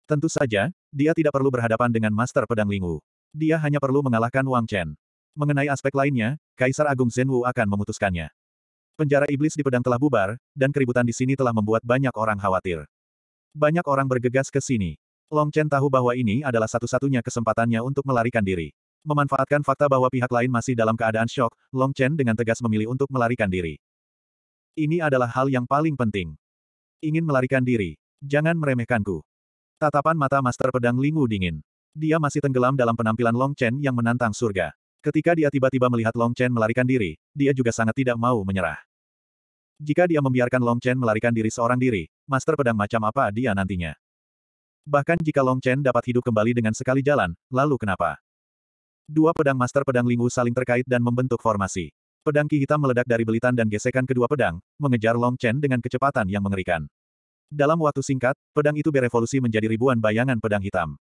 Tentu saja, dia tidak perlu berhadapan dengan Master Pedang Lingwu. Dia hanya perlu mengalahkan Wang Chen. Mengenai aspek lainnya, Kaisar Agung Zhenwu akan memutuskannya. Penjara iblis di pedang telah bubar, dan keributan di sini telah membuat banyak orang khawatir. Banyak orang bergegas ke sini. Long Chen tahu bahwa ini adalah satu-satunya kesempatannya untuk melarikan diri. Memanfaatkan fakta bahwa pihak lain masih dalam keadaan shock, Long Chen dengan tegas memilih untuk melarikan diri. Ini adalah hal yang paling penting. Ingin melarikan diri. Jangan meremehkanku. Tatapan mata Master Pedang Lingwu dingin. Dia masih tenggelam dalam penampilan Long Chen yang menantang surga. Ketika dia tiba-tiba melihat Long Chen melarikan diri, dia juga sangat tidak mau menyerah. Jika dia membiarkan Long Chen melarikan diri seorang diri, Master Pedang macam apa dia nantinya? Bahkan jika Long Chen dapat hidup kembali dengan sekali jalan, lalu kenapa? Dua pedang master pedang Lingu saling terkait dan membentuk formasi. Pedang Ki hitam meledak dari belitan dan gesekan kedua pedang, mengejar Long Chen dengan kecepatan yang mengerikan. Dalam waktu singkat, pedang itu berevolusi menjadi ribuan bayangan pedang hitam.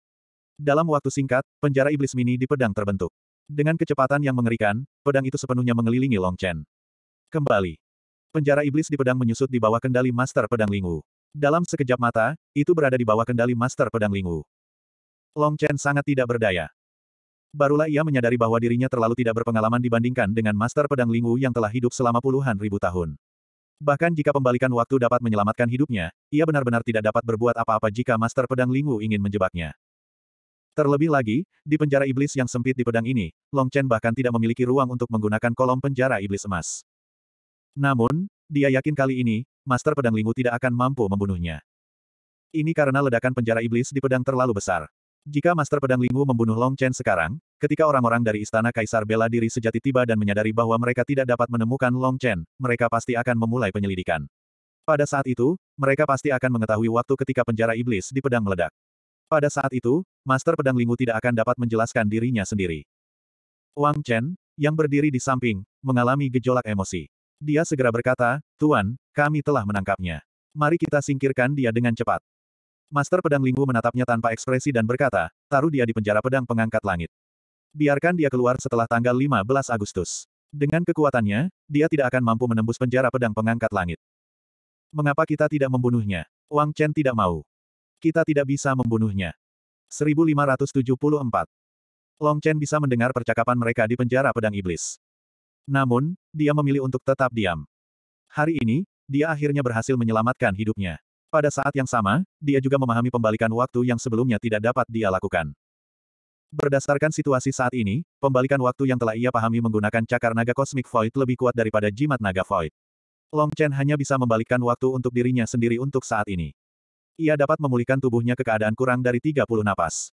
Dalam waktu singkat, penjara iblis mini di pedang terbentuk. Dengan kecepatan yang mengerikan, pedang itu sepenuhnya mengelilingi Long Chen. Kembali. Penjara iblis di pedang menyusut di bawah kendali Master Pedang Lingu. Dalam sekejap mata, itu berada di bawah kendali Master Pedang Lingu. Long Chen sangat tidak berdaya. Barulah ia menyadari bahwa dirinya terlalu tidak berpengalaman dibandingkan dengan Master Pedang Lingwu yang telah hidup selama puluhan ribu tahun. Bahkan jika pembalikan waktu dapat menyelamatkan hidupnya, ia benar-benar tidak dapat berbuat apa-apa jika Master Pedang Lingwu ingin menjebaknya. Terlebih lagi, di penjara iblis yang sempit di pedang ini, Long Chen bahkan tidak memiliki ruang untuk menggunakan kolom penjara iblis emas. Namun, dia yakin kali ini, Master Pedang Lingwu tidak akan mampu membunuhnya. Ini karena ledakan penjara iblis di pedang terlalu besar. Jika Master Pedang Linggu membunuh Long Chen sekarang, ketika orang-orang dari Istana Kaisar bela diri sejati tiba dan menyadari bahwa mereka tidak dapat menemukan Long Chen, mereka pasti akan memulai penyelidikan. Pada saat itu, mereka pasti akan mengetahui waktu ketika penjara iblis di pedang meledak. Pada saat itu, Master Pedang Linggu tidak akan dapat menjelaskan dirinya sendiri. Wang Chen, yang berdiri di samping, mengalami gejolak emosi. Dia segera berkata, Tuan, kami telah menangkapnya. Mari kita singkirkan dia dengan cepat. Master Pedang Linggu menatapnya tanpa ekspresi dan berkata, taruh dia di penjara pedang pengangkat langit. Biarkan dia keluar setelah tanggal 15 Agustus. Dengan kekuatannya, dia tidak akan mampu menembus penjara pedang pengangkat langit. Mengapa kita tidak membunuhnya? Wang Chen tidak mau. Kita tidak bisa membunuhnya. 1574. Long Chen bisa mendengar percakapan mereka di penjara pedang iblis. Namun, dia memilih untuk tetap diam. Hari ini, dia akhirnya berhasil menyelamatkan hidupnya. Pada saat yang sama, dia juga memahami pembalikan waktu yang sebelumnya tidak dapat dia lakukan. Berdasarkan situasi saat ini, pembalikan waktu yang telah ia pahami menggunakan cakar naga kosmik void lebih kuat daripada jimat naga void. Long Chen hanya bisa membalikkan waktu untuk dirinya sendiri untuk saat ini. Ia dapat memulihkan tubuhnya ke keadaan kurang dari 30 napas.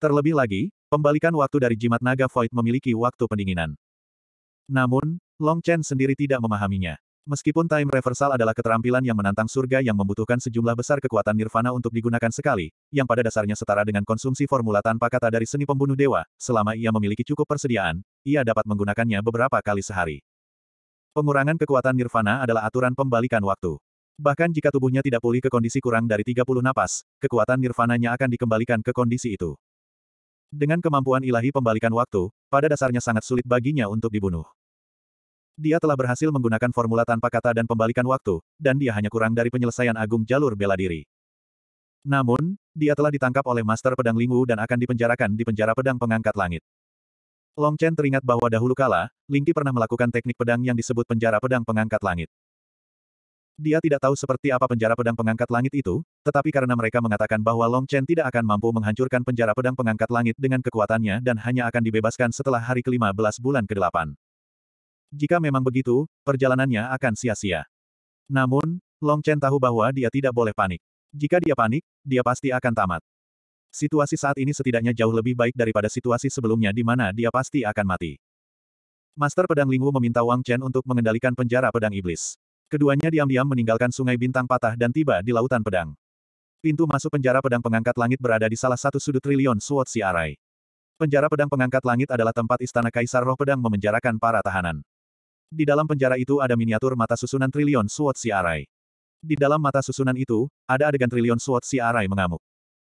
Terlebih lagi, pembalikan waktu dari jimat naga void memiliki waktu pendinginan. Namun, Long Chen sendiri tidak memahaminya. Meskipun time reversal adalah keterampilan yang menantang surga yang membutuhkan sejumlah besar kekuatan nirvana untuk digunakan sekali, yang pada dasarnya setara dengan konsumsi formula tanpa kata dari seni pembunuh dewa, selama ia memiliki cukup persediaan, ia dapat menggunakannya beberapa kali sehari. Pengurangan kekuatan nirvana adalah aturan pembalikan waktu. Bahkan jika tubuhnya tidak pulih ke kondisi kurang dari 30 napas, kekuatan nirvananya akan dikembalikan ke kondisi itu. Dengan kemampuan ilahi pembalikan waktu, pada dasarnya sangat sulit baginya untuk dibunuh. Dia telah berhasil menggunakan formula tanpa kata dan pembalikan waktu, dan dia hanya kurang dari penyelesaian agung jalur bela diri. Namun, dia telah ditangkap oleh Master Pedang Lingwu dan akan dipenjarakan di penjara pedang pengangkat langit. Long Chen teringat bahwa dahulu kala, Ling Qi pernah melakukan teknik pedang yang disebut penjara pedang pengangkat langit. Dia tidak tahu seperti apa penjara pedang pengangkat langit itu, tetapi karena mereka mengatakan bahwa Long Chen tidak akan mampu menghancurkan penjara pedang pengangkat langit dengan kekuatannya dan hanya akan dibebaskan setelah hari ke-15 bulan ke-8. Jika memang begitu, perjalanannya akan sia-sia. Namun, Long Chen tahu bahwa dia tidak boleh panik. Jika dia panik, dia pasti akan tamat. Situasi saat ini setidaknya jauh lebih baik daripada situasi sebelumnya di mana dia pasti akan mati. Master Pedang Lingwu meminta Wang Chen untuk mengendalikan penjara pedang iblis. Keduanya diam-diam meninggalkan sungai bintang patah dan tiba di lautan pedang. Pintu masuk penjara pedang pengangkat langit berada di salah satu sudut triliun Sword Siarai. Penjara pedang pengangkat langit adalah tempat istana Kaisar Roh Pedang memenjarakan para tahanan. Di dalam penjara itu ada miniatur mata susunan triliun Suot si Arai. Di dalam mata susunan itu, ada adegan triliun Suot si Arai mengamuk.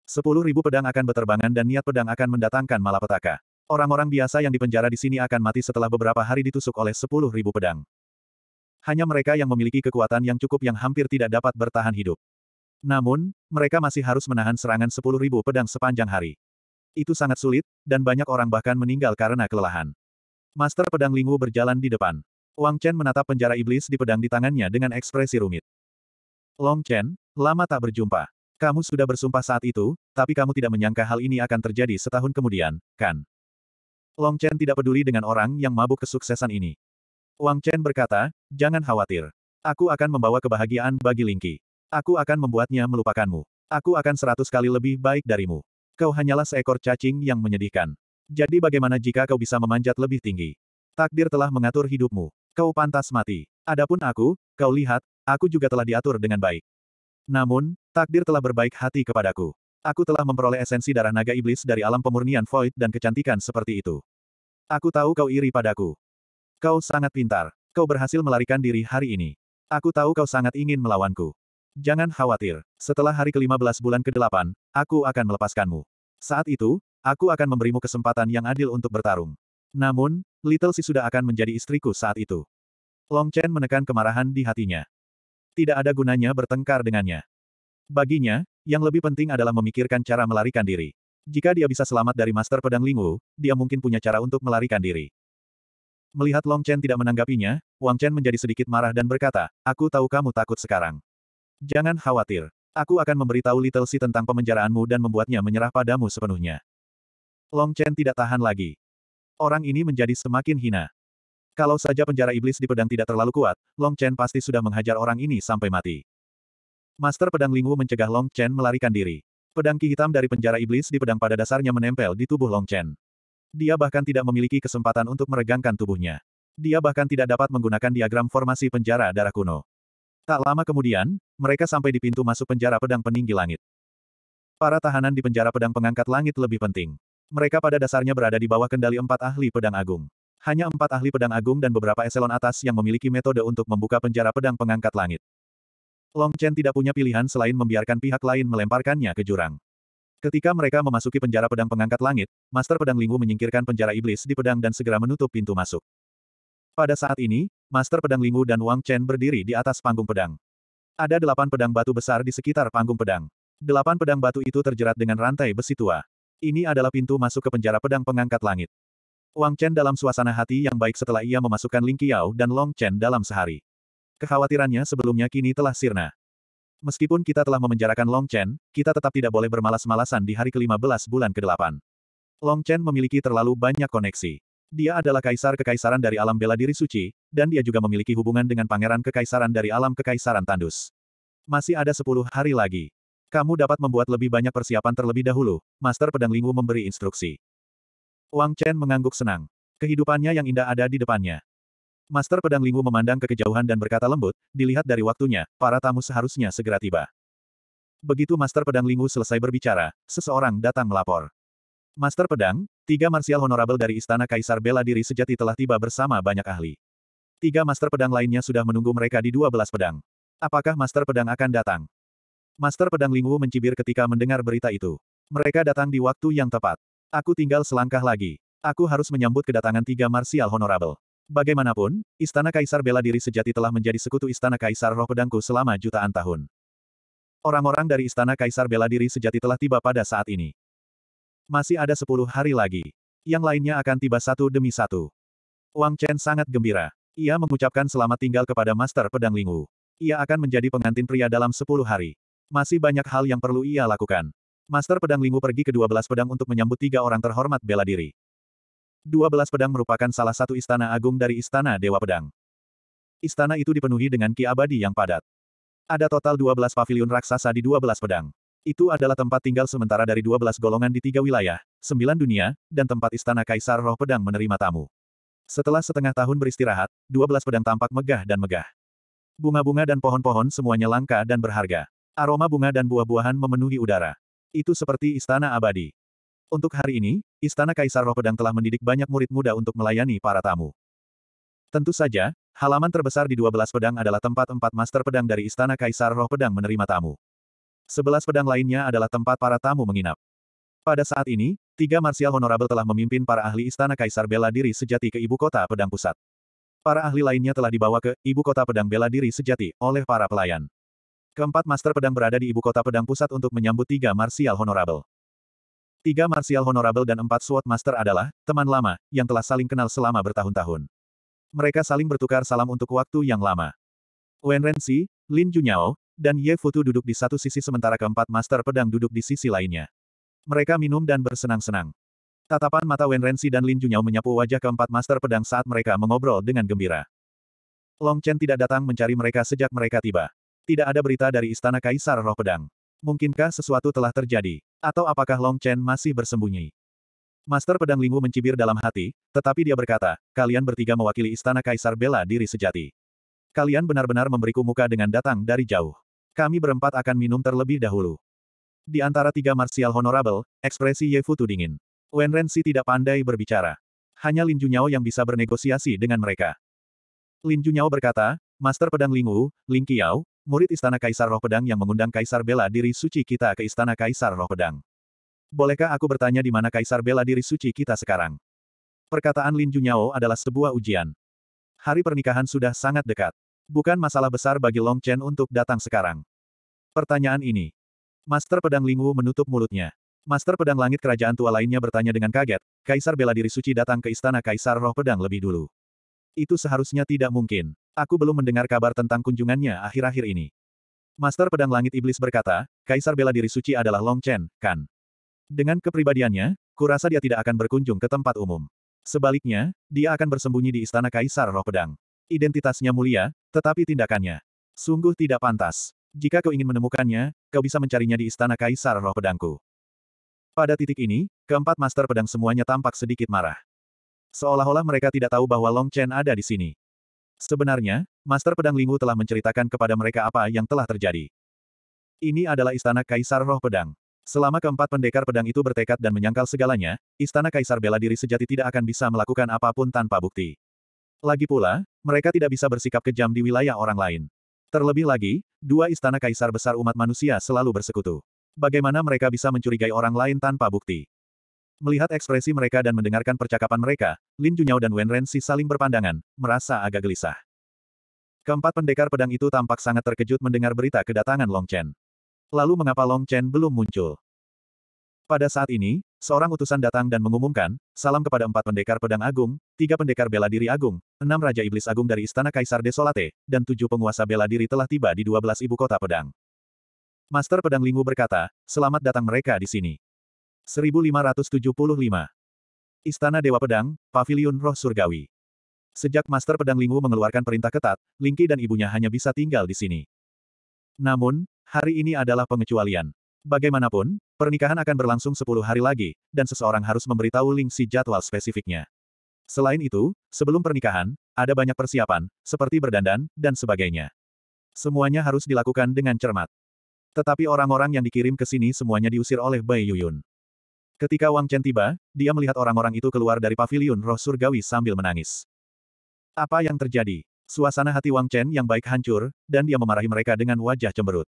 Sepuluh ribu pedang akan berterbangan dan niat pedang akan mendatangkan malapetaka. Orang-orang biasa yang dipenjara di sini akan mati setelah beberapa hari ditusuk oleh sepuluh ribu pedang. Hanya mereka yang memiliki kekuatan yang cukup yang hampir tidak dapat bertahan hidup. Namun, mereka masih harus menahan serangan sepuluh ribu pedang sepanjang hari. Itu sangat sulit, dan banyak orang bahkan meninggal karena kelelahan. Master Pedang Lingwu berjalan di depan. Wang Chen menatap penjara iblis di pedang di tangannya dengan ekspresi rumit. Long Chen, lama tak berjumpa. Kamu sudah bersumpah saat itu, tapi kamu tidak menyangka hal ini akan terjadi setahun kemudian, kan? Long Chen tidak peduli dengan orang yang mabuk kesuksesan ini. Wang Chen berkata, jangan khawatir. Aku akan membawa kebahagiaan bagi Lingqi. Aku akan membuatnya melupakanmu. Aku akan seratus kali lebih baik darimu. Kau hanyalah seekor cacing yang menyedihkan. Jadi bagaimana jika kau bisa memanjat lebih tinggi? Takdir telah mengatur hidupmu. Kau pantas mati. Adapun aku, kau lihat, aku juga telah diatur dengan baik. Namun, takdir telah berbaik hati kepadaku. Aku telah memperoleh esensi darah naga iblis dari alam pemurnian void dan kecantikan seperti itu. Aku tahu kau iri padaku. Kau sangat pintar. Kau berhasil melarikan diri hari ini. Aku tahu kau sangat ingin melawanku. Jangan khawatir. Setelah hari ke-15 bulan ke-8, aku akan melepaskanmu. Saat itu, aku akan memberimu kesempatan yang adil untuk bertarung. Namun, Little Si sudah akan menjadi istriku saat itu. Long Chen menekan kemarahan di hatinya. Tidak ada gunanya bertengkar dengannya. Baginya, yang lebih penting adalah memikirkan cara melarikan diri. Jika dia bisa selamat dari Master Pedang Lingwu, dia mungkin punya cara untuk melarikan diri. Melihat Long Chen tidak menanggapinya, Wang Chen menjadi sedikit marah dan berkata, Aku tahu kamu takut sekarang. Jangan khawatir. Aku akan memberitahu Little Si tentang pemenjaraanmu dan membuatnya menyerah padamu sepenuhnya. Long Chen tidak tahan lagi. Orang ini menjadi semakin hina. Kalau saja penjara iblis di pedang tidak terlalu kuat, Long Chen pasti sudah menghajar orang ini sampai mati. Master pedang Lingwu mencegah Long Chen melarikan diri. Pedang ki hitam dari penjara iblis di pedang pada dasarnya menempel di tubuh Long Chen. Dia bahkan tidak memiliki kesempatan untuk meregangkan tubuhnya. Dia bahkan tidak dapat menggunakan diagram formasi penjara darah kuno. Tak lama kemudian, mereka sampai di pintu masuk penjara pedang peninggi langit. Para tahanan di penjara pedang pengangkat langit lebih penting. Mereka pada dasarnya berada di bawah kendali empat ahli pedang agung. Hanya empat ahli pedang agung dan beberapa eselon atas yang memiliki metode untuk membuka penjara pedang pengangkat langit. Long Chen tidak punya pilihan selain membiarkan pihak lain melemparkannya ke jurang. Ketika mereka memasuki penjara pedang pengangkat langit, Master Pedang Lingwu menyingkirkan penjara iblis di pedang dan segera menutup pintu masuk. Pada saat ini, Master Pedang Lingwu dan Wang Chen berdiri di atas panggung pedang. Ada delapan pedang batu besar di sekitar panggung pedang. Delapan pedang batu itu terjerat dengan rantai besi tua. Ini adalah pintu masuk ke penjara pedang pengangkat langit. Wang Chen dalam suasana hati yang baik setelah ia memasukkan Ling Qiao dan Long Chen dalam sehari. Kekhawatirannya sebelumnya kini telah sirna. Meskipun kita telah memenjarakan Long Chen, kita tetap tidak boleh bermalas-malasan di hari ke-15 bulan ke-8. Long Chen memiliki terlalu banyak koneksi. Dia adalah kaisar kekaisaran dari alam bela diri suci, dan dia juga memiliki hubungan dengan pangeran kekaisaran dari alam kekaisaran tandus. Masih ada 10 hari lagi. Kamu dapat membuat lebih banyak persiapan terlebih dahulu, Master Pedang Lingwu memberi instruksi. Wang Chen mengangguk senang. Kehidupannya yang indah ada di depannya. Master Pedang Lingwu memandang ke kejauhan dan berkata lembut, dilihat dari waktunya, para tamu seharusnya segera tiba. Begitu Master Pedang Lingwu selesai berbicara, seseorang datang melapor. Master Pedang, tiga marsial honorable dari Istana Kaisar Bela Diri Sejati telah tiba bersama banyak ahli. Tiga Master Pedang lainnya sudah menunggu mereka di dua belas pedang. Apakah Master Pedang akan datang? Master Pedang Lingwu mencibir ketika mendengar berita itu. Mereka datang di waktu yang tepat. Aku tinggal selangkah lagi. Aku harus menyambut kedatangan tiga marsial honorable. Bagaimanapun, Istana Kaisar bela diri sejati telah menjadi sekutu Istana Kaisar Roh Pedangku selama jutaan tahun. Orang-orang dari Istana Kaisar bela diri sejati telah tiba pada saat ini. Masih ada sepuluh hari lagi. Yang lainnya akan tiba satu demi satu. Wang Chen sangat gembira. Ia mengucapkan selamat tinggal kepada Master Pedang Lingwu. Ia akan menjadi pengantin pria dalam sepuluh hari. Masih banyak hal yang perlu ia lakukan. Master Pedang Lingu pergi ke dua belas pedang untuk menyambut tiga orang terhormat bela diri. Dua belas pedang merupakan salah satu istana agung dari Istana Dewa Pedang. Istana itu dipenuhi dengan ki abadi yang padat. Ada total dua belas pavilion raksasa di dua belas pedang. Itu adalah tempat tinggal sementara dari dua belas golongan di tiga wilayah, sembilan dunia, dan tempat istana Kaisar Roh Pedang menerima tamu. Setelah setengah tahun beristirahat, dua belas pedang tampak megah dan megah. Bunga-bunga dan pohon-pohon semuanya langka dan berharga. Aroma bunga dan buah-buahan memenuhi udara. Itu seperti istana abadi. Untuk hari ini, Istana Kaisar Roh Pedang telah mendidik banyak murid muda untuk melayani para tamu. Tentu saja, halaman terbesar di dua belas pedang adalah tempat empat master pedang dari Istana Kaisar Roh Pedang menerima tamu. Sebelas pedang lainnya adalah tempat para tamu menginap. Pada saat ini, tiga marsial honorable telah memimpin para ahli Istana Kaisar Bela Diri Sejati ke Ibu Kota Pedang Pusat. Para ahli lainnya telah dibawa ke Ibu Kota Pedang Bela Diri Sejati oleh para pelayan. Keempat Master Pedang berada di ibu kota pedang pusat untuk menyambut tiga Martial Honorable. Tiga Martial Honorable dan empat Sword Master adalah teman lama yang telah saling kenal selama bertahun-tahun. Mereka saling bertukar salam untuk waktu yang lama. Wen Renzi, Lin Junyao, dan Ye Futu duduk di satu sisi sementara keempat Master Pedang duduk di sisi lainnya. Mereka minum dan bersenang-senang. Tatapan mata Wen Renzi dan Lin Junyao menyapu wajah keempat Master Pedang saat mereka mengobrol dengan gembira. Long Chen tidak datang mencari mereka sejak mereka tiba. Tidak ada berita dari Istana Kaisar Roh Pedang. Mungkinkah sesuatu telah terjadi? Atau apakah Long Chen masih bersembunyi? Master Pedang Lingwu mencibir dalam hati, tetapi dia berkata, kalian bertiga mewakili Istana Kaisar bela diri sejati. Kalian benar-benar memberiku muka dengan datang dari jauh. Kami berempat akan minum terlebih dahulu. Di antara tiga marsial honorable, ekspresi Ye Futu dingin. Wen Renxi tidak pandai berbicara. Hanya Lin Junyao yang bisa bernegosiasi dengan mereka. Lin Junyao berkata, Master Pedang Lingwu, Ling Qiao, murid Istana Kaisar Roh Pedang yang mengundang Kaisar Bela Diri Suci kita ke Istana Kaisar Roh Pedang. Bolehkah aku bertanya di mana Kaisar Bela Diri Suci kita sekarang? Perkataan Lin Junyao adalah sebuah ujian. Hari pernikahan sudah sangat dekat. Bukan masalah besar bagi Long Chen untuk datang sekarang. Pertanyaan ini. Master Pedang Lingwu menutup mulutnya. Master Pedang Langit Kerajaan Tua lainnya bertanya dengan kaget, Kaisar Bela Diri Suci datang ke Istana Kaisar Roh Pedang lebih dulu. Itu seharusnya tidak mungkin. Aku belum mendengar kabar tentang kunjungannya akhir-akhir ini. Master Pedang Langit Iblis berkata, Kaisar Bela Diri Suci adalah Long Chen, kan? Dengan kepribadiannya, kurasa dia tidak akan berkunjung ke tempat umum. Sebaliknya, dia akan bersembunyi di Istana Kaisar Roh Pedang. Identitasnya mulia, tetapi tindakannya sungguh tidak pantas. Jika kau ingin menemukannya, kau bisa mencarinya di Istana Kaisar Roh Pedangku. Pada titik ini, keempat Master Pedang semuanya tampak sedikit marah. Seolah-olah mereka tidak tahu bahwa Long Chen ada di sini. Sebenarnya, Master Pedang Lingwu telah menceritakan kepada mereka apa yang telah terjadi. Ini adalah istana Kaisar Roh Pedang. Selama keempat pendekar pedang itu bertekad dan menyangkal segalanya, istana Kaisar bela diri sejati tidak akan bisa melakukan apapun tanpa bukti. Lagi pula, mereka tidak bisa bersikap kejam di wilayah orang lain. Terlebih lagi, dua istana Kaisar besar umat manusia selalu bersekutu. Bagaimana mereka bisa mencurigai orang lain tanpa bukti? Melihat ekspresi mereka dan mendengarkan percakapan mereka, Lin Junyao dan Wen Renzi saling berpandangan, merasa agak gelisah. Keempat pendekar pedang itu tampak sangat terkejut mendengar berita kedatangan Long Chen. Lalu mengapa Long Chen belum muncul? Pada saat ini, seorang utusan datang dan mengumumkan, salam kepada empat pendekar pedang agung, tiga pendekar bela diri agung, enam raja iblis agung dari Istana Kaisar Desolate, dan tujuh penguasa bela diri telah tiba di dua belas ibu kota pedang. Master Pedang Lingwu berkata, selamat datang mereka di sini. 1575. Istana Dewa Pedang, Paviliun Roh Surgawi. Sejak Master Pedang Lingwu mengeluarkan perintah ketat, Lingki dan ibunya hanya bisa tinggal di sini. Namun, hari ini adalah pengecualian. Bagaimanapun, pernikahan akan berlangsung 10 hari lagi, dan seseorang harus memberitahu Lingxi jadwal spesifiknya. Selain itu, sebelum pernikahan, ada banyak persiapan, seperti berdandan, dan sebagainya. Semuanya harus dilakukan dengan cermat. Tetapi orang-orang yang dikirim ke sini semuanya diusir oleh Bai Yuyun. Ketika Wang Chen tiba, dia melihat orang-orang itu keluar dari paviliun roh surgawi sambil menangis. Apa yang terjadi? Suasana hati Wang Chen yang baik hancur, dan dia memarahi mereka dengan wajah cemberut.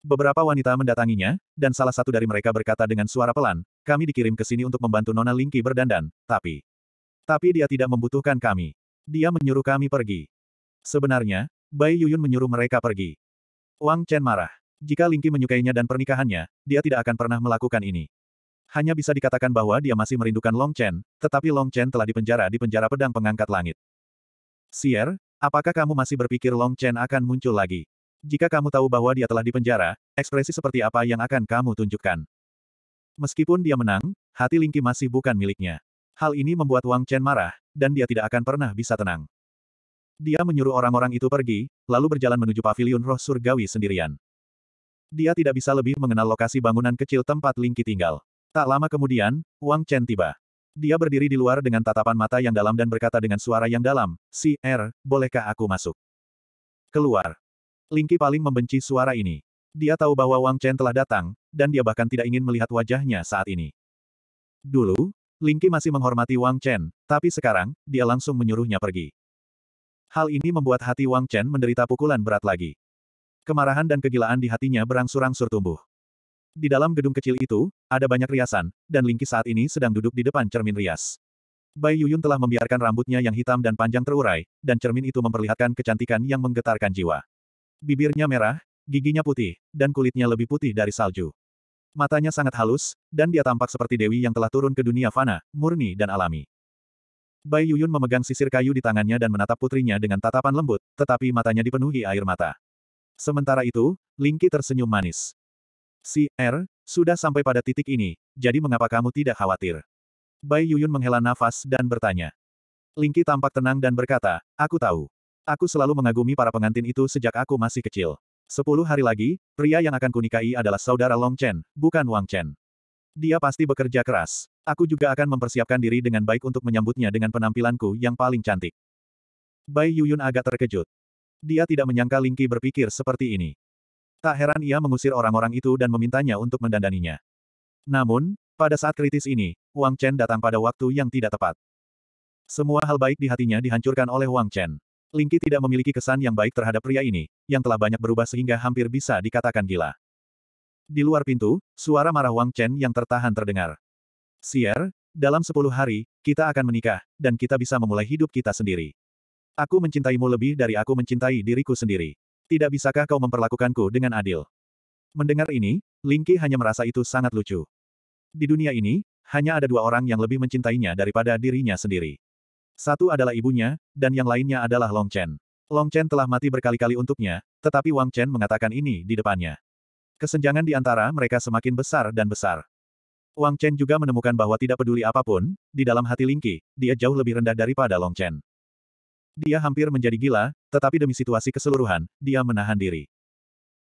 Beberapa wanita mendatanginya, dan salah satu dari mereka berkata dengan suara pelan, kami dikirim ke sini untuk membantu Nona Lingqi berdandan, tapi... Tapi dia tidak membutuhkan kami. Dia menyuruh kami pergi. Sebenarnya, Bai Yuyun menyuruh mereka pergi. Wang Chen marah. Jika Lingqi menyukainya dan pernikahannya, dia tidak akan pernah melakukan ini hanya bisa dikatakan bahwa dia masih merindukan Long Chen, tetapi Long Chen telah dipenjara di penjara pedang pengangkat langit. Sier, apakah kamu masih berpikir Long Chen akan muncul lagi? Jika kamu tahu bahwa dia telah dipenjara, ekspresi seperti apa yang akan kamu tunjukkan? Meskipun dia menang, hati Lingqi masih bukan miliknya. Hal ini membuat Wang Chen marah, dan dia tidak akan pernah bisa tenang. Dia menyuruh orang-orang itu pergi, lalu berjalan menuju pavilion roh surgawi sendirian. Dia tidak bisa lebih mengenal lokasi bangunan kecil tempat Lingki tinggal. Tak lama kemudian, Wang Chen tiba. Dia berdiri di luar dengan tatapan mata yang dalam dan berkata dengan suara yang dalam, Si Er, bolehkah aku masuk? Keluar. Lingki paling membenci suara ini. Dia tahu bahwa Wang Chen telah datang, dan dia bahkan tidak ingin melihat wajahnya saat ini. Dulu, Lingki masih menghormati Wang Chen, tapi sekarang, dia langsung menyuruhnya pergi. Hal ini membuat hati Wang Chen menderita pukulan berat lagi. Kemarahan dan kegilaan di hatinya berangsur-angsur tumbuh. Di dalam gedung kecil itu, ada banyak riasan, dan Lingki saat ini sedang duduk di depan cermin rias. Bai Yuyun telah membiarkan rambutnya yang hitam dan panjang terurai, dan cermin itu memperlihatkan kecantikan yang menggetarkan jiwa. Bibirnya merah, giginya putih, dan kulitnya lebih putih dari salju. Matanya sangat halus, dan dia tampak seperti dewi yang telah turun ke dunia fana, murni dan alami. Bai Yuyun memegang sisir kayu di tangannya dan menatap putrinya dengan tatapan lembut, tetapi matanya dipenuhi air mata. Sementara itu, Lingki tersenyum manis. Si R, er, sudah sampai pada titik ini, jadi mengapa kamu tidak khawatir? Bai Yuyun menghela nafas dan bertanya. Lingki tampak tenang dan berkata, aku tahu. Aku selalu mengagumi para pengantin itu sejak aku masih kecil. Sepuluh hari lagi, pria yang akan kunikahi adalah saudara Long Chen, bukan Wang Chen. Dia pasti bekerja keras. Aku juga akan mempersiapkan diri dengan baik untuk menyambutnya dengan penampilanku yang paling cantik. Bai Yuyun agak terkejut. Dia tidak menyangka Lingki berpikir seperti ini. Tak heran ia mengusir orang-orang itu dan memintanya untuk mendandaninya. Namun, pada saat kritis ini, Wang Chen datang pada waktu yang tidak tepat. Semua hal baik di hatinya dihancurkan oleh Wang Chen. Lingqi tidak memiliki kesan yang baik terhadap pria ini, yang telah banyak berubah sehingga hampir bisa dikatakan gila. Di luar pintu, suara marah Wang Chen yang tertahan terdengar. Si'er, dalam sepuluh hari, kita akan menikah, dan kita bisa memulai hidup kita sendiri. Aku mencintaimu lebih dari aku mencintai diriku sendiri. Tidak bisakah kau memperlakukanku dengan adil? Mendengar ini, Qi hanya merasa itu sangat lucu. Di dunia ini, hanya ada dua orang yang lebih mencintainya daripada dirinya sendiri. Satu adalah ibunya, dan yang lainnya adalah Long Chen. Long Chen telah mati berkali-kali untuknya, tetapi Wang Chen mengatakan ini di depannya. Kesenjangan di antara mereka semakin besar dan besar. Wang Chen juga menemukan bahwa tidak peduli apapun, di dalam hati Qi, dia jauh lebih rendah daripada Long Chen. Dia hampir menjadi gila, tetapi demi situasi keseluruhan, dia menahan diri.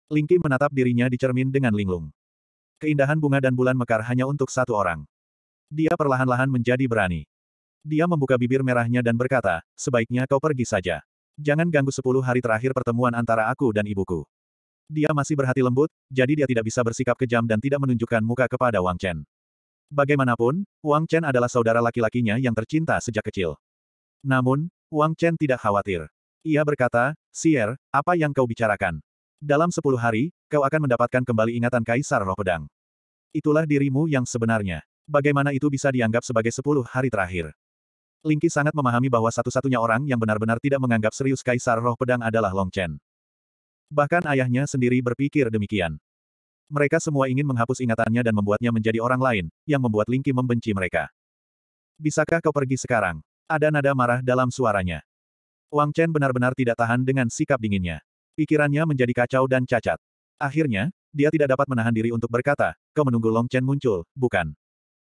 Lingki menatap dirinya di cermin dengan linglung. Keindahan bunga dan bulan mekar hanya untuk satu orang. Dia perlahan-lahan menjadi berani. Dia membuka bibir merahnya dan berkata, sebaiknya kau pergi saja. Jangan ganggu sepuluh hari terakhir pertemuan antara aku dan ibuku. Dia masih berhati lembut, jadi dia tidak bisa bersikap kejam dan tidak menunjukkan muka kepada Wang Chen. Bagaimanapun, Wang Chen adalah saudara laki-lakinya yang tercinta sejak kecil. Namun, Wang Chen tidak khawatir. Ia berkata, Sier, apa yang kau bicarakan? Dalam sepuluh hari, kau akan mendapatkan kembali ingatan Kaisar Roh Pedang. Itulah dirimu yang sebenarnya. Bagaimana itu bisa dianggap sebagai sepuluh hari terakhir? Lingki sangat memahami bahwa satu-satunya orang yang benar-benar tidak menganggap serius Kaisar Roh Pedang adalah Long Chen. Bahkan ayahnya sendiri berpikir demikian. Mereka semua ingin menghapus ingatannya dan membuatnya menjadi orang lain, yang membuat Lingki membenci mereka. Bisakah kau pergi sekarang? Ada nada marah dalam suaranya. Wang Chen benar-benar tidak tahan dengan sikap dinginnya. Pikirannya menjadi kacau dan cacat. Akhirnya, dia tidak dapat menahan diri untuk berkata, kau menunggu Long Chen muncul, bukan?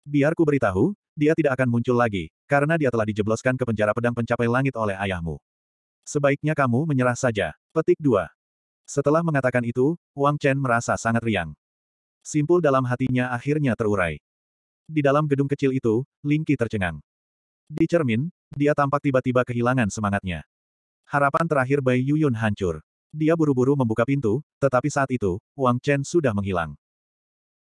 Biar ku beritahu, dia tidak akan muncul lagi, karena dia telah dijebloskan ke penjara pedang pencapai langit oleh ayahmu. Sebaiknya kamu menyerah saja. Petik 2. Setelah mengatakan itu, Wang Chen merasa sangat riang. Simpul dalam hatinya akhirnya terurai. Di dalam gedung kecil itu, Lingqi tercengang. Di cermin, dia tampak tiba-tiba kehilangan semangatnya. Harapan terakhir Bai Yuyun hancur. Dia buru-buru membuka pintu, tetapi saat itu, Wang Chen sudah menghilang.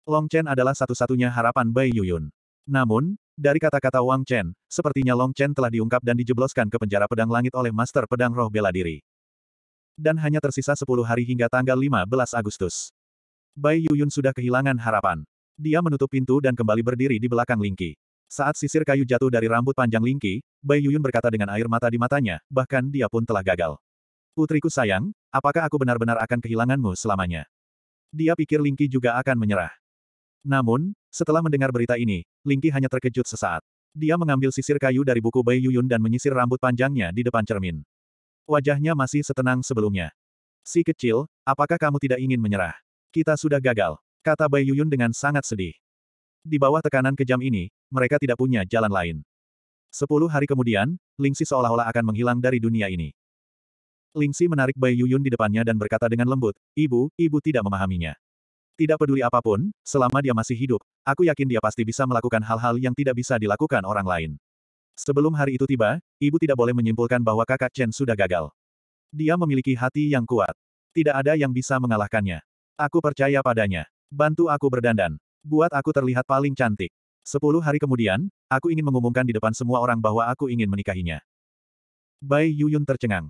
Long Chen adalah satu-satunya harapan Bai Yuyun. Namun, dari kata-kata Wang Chen, sepertinya Long Chen telah diungkap dan dijebloskan ke penjara pedang langit oleh Master Pedang Roh Bela Diri. Dan hanya tersisa 10 hari hingga tanggal 15 Agustus. Bai Yuyun sudah kehilangan harapan. Dia menutup pintu dan kembali berdiri di belakang Lingqi. Saat sisir kayu jatuh dari rambut panjang Lingki, Bai Yuyun berkata dengan air mata di matanya, bahkan dia pun telah gagal. Putriku sayang, apakah aku benar-benar akan kehilanganmu selamanya? Dia pikir Lingki juga akan menyerah. Namun, setelah mendengar berita ini, Lingki hanya terkejut sesaat. Dia mengambil sisir kayu dari buku Bai Yuyun dan menyisir rambut panjangnya di depan cermin. Wajahnya masih setenang sebelumnya. Si kecil, apakah kamu tidak ingin menyerah? Kita sudah gagal, kata Bai Yuyun dengan sangat sedih. Di bawah tekanan kejam ini, mereka tidak punya jalan lain. Sepuluh hari kemudian, Lingxi seolah-olah akan menghilang dari dunia ini. Lingxi menarik Bai Yuyun di depannya dan berkata dengan lembut, Ibu, ibu tidak memahaminya. Tidak peduli apapun, selama dia masih hidup, aku yakin dia pasti bisa melakukan hal-hal yang tidak bisa dilakukan orang lain. Sebelum hari itu tiba, ibu tidak boleh menyimpulkan bahwa kakak Chen sudah gagal. Dia memiliki hati yang kuat. Tidak ada yang bisa mengalahkannya. Aku percaya padanya. Bantu aku berdandan. Buat aku terlihat paling cantik. Sepuluh hari kemudian, aku ingin mengumumkan di depan semua orang bahwa aku ingin menikahinya. Bai Yuyun tercengang.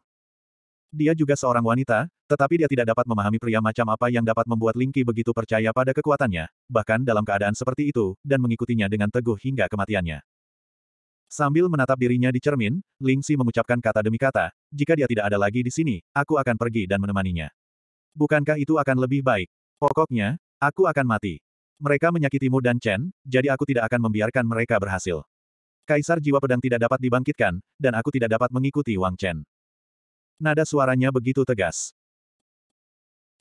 Dia juga seorang wanita, tetapi dia tidak dapat memahami pria macam apa yang dapat membuat Lingqi begitu percaya pada kekuatannya, bahkan dalam keadaan seperti itu, dan mengikutinya dengan teguh hingga kematiannya. Sambil menatap dirinya di cermin, Lingxi mengucapkan kata demi kata, jika dia tidak ada lagi di sini, aku akan pergi dan menemaninya. Bukankah itu akan lebih baik? Pokoknya, aku akan mati. Mereka menyakitimu dan Chen, jadi aku tidak akan membiarkan mereka berhasil. Kaisar Jiwa Pedang tidak dapat dibangkitkan, dan aku tidak dapat mengikuti Wang Chen. Nada suaranya begitu tegas.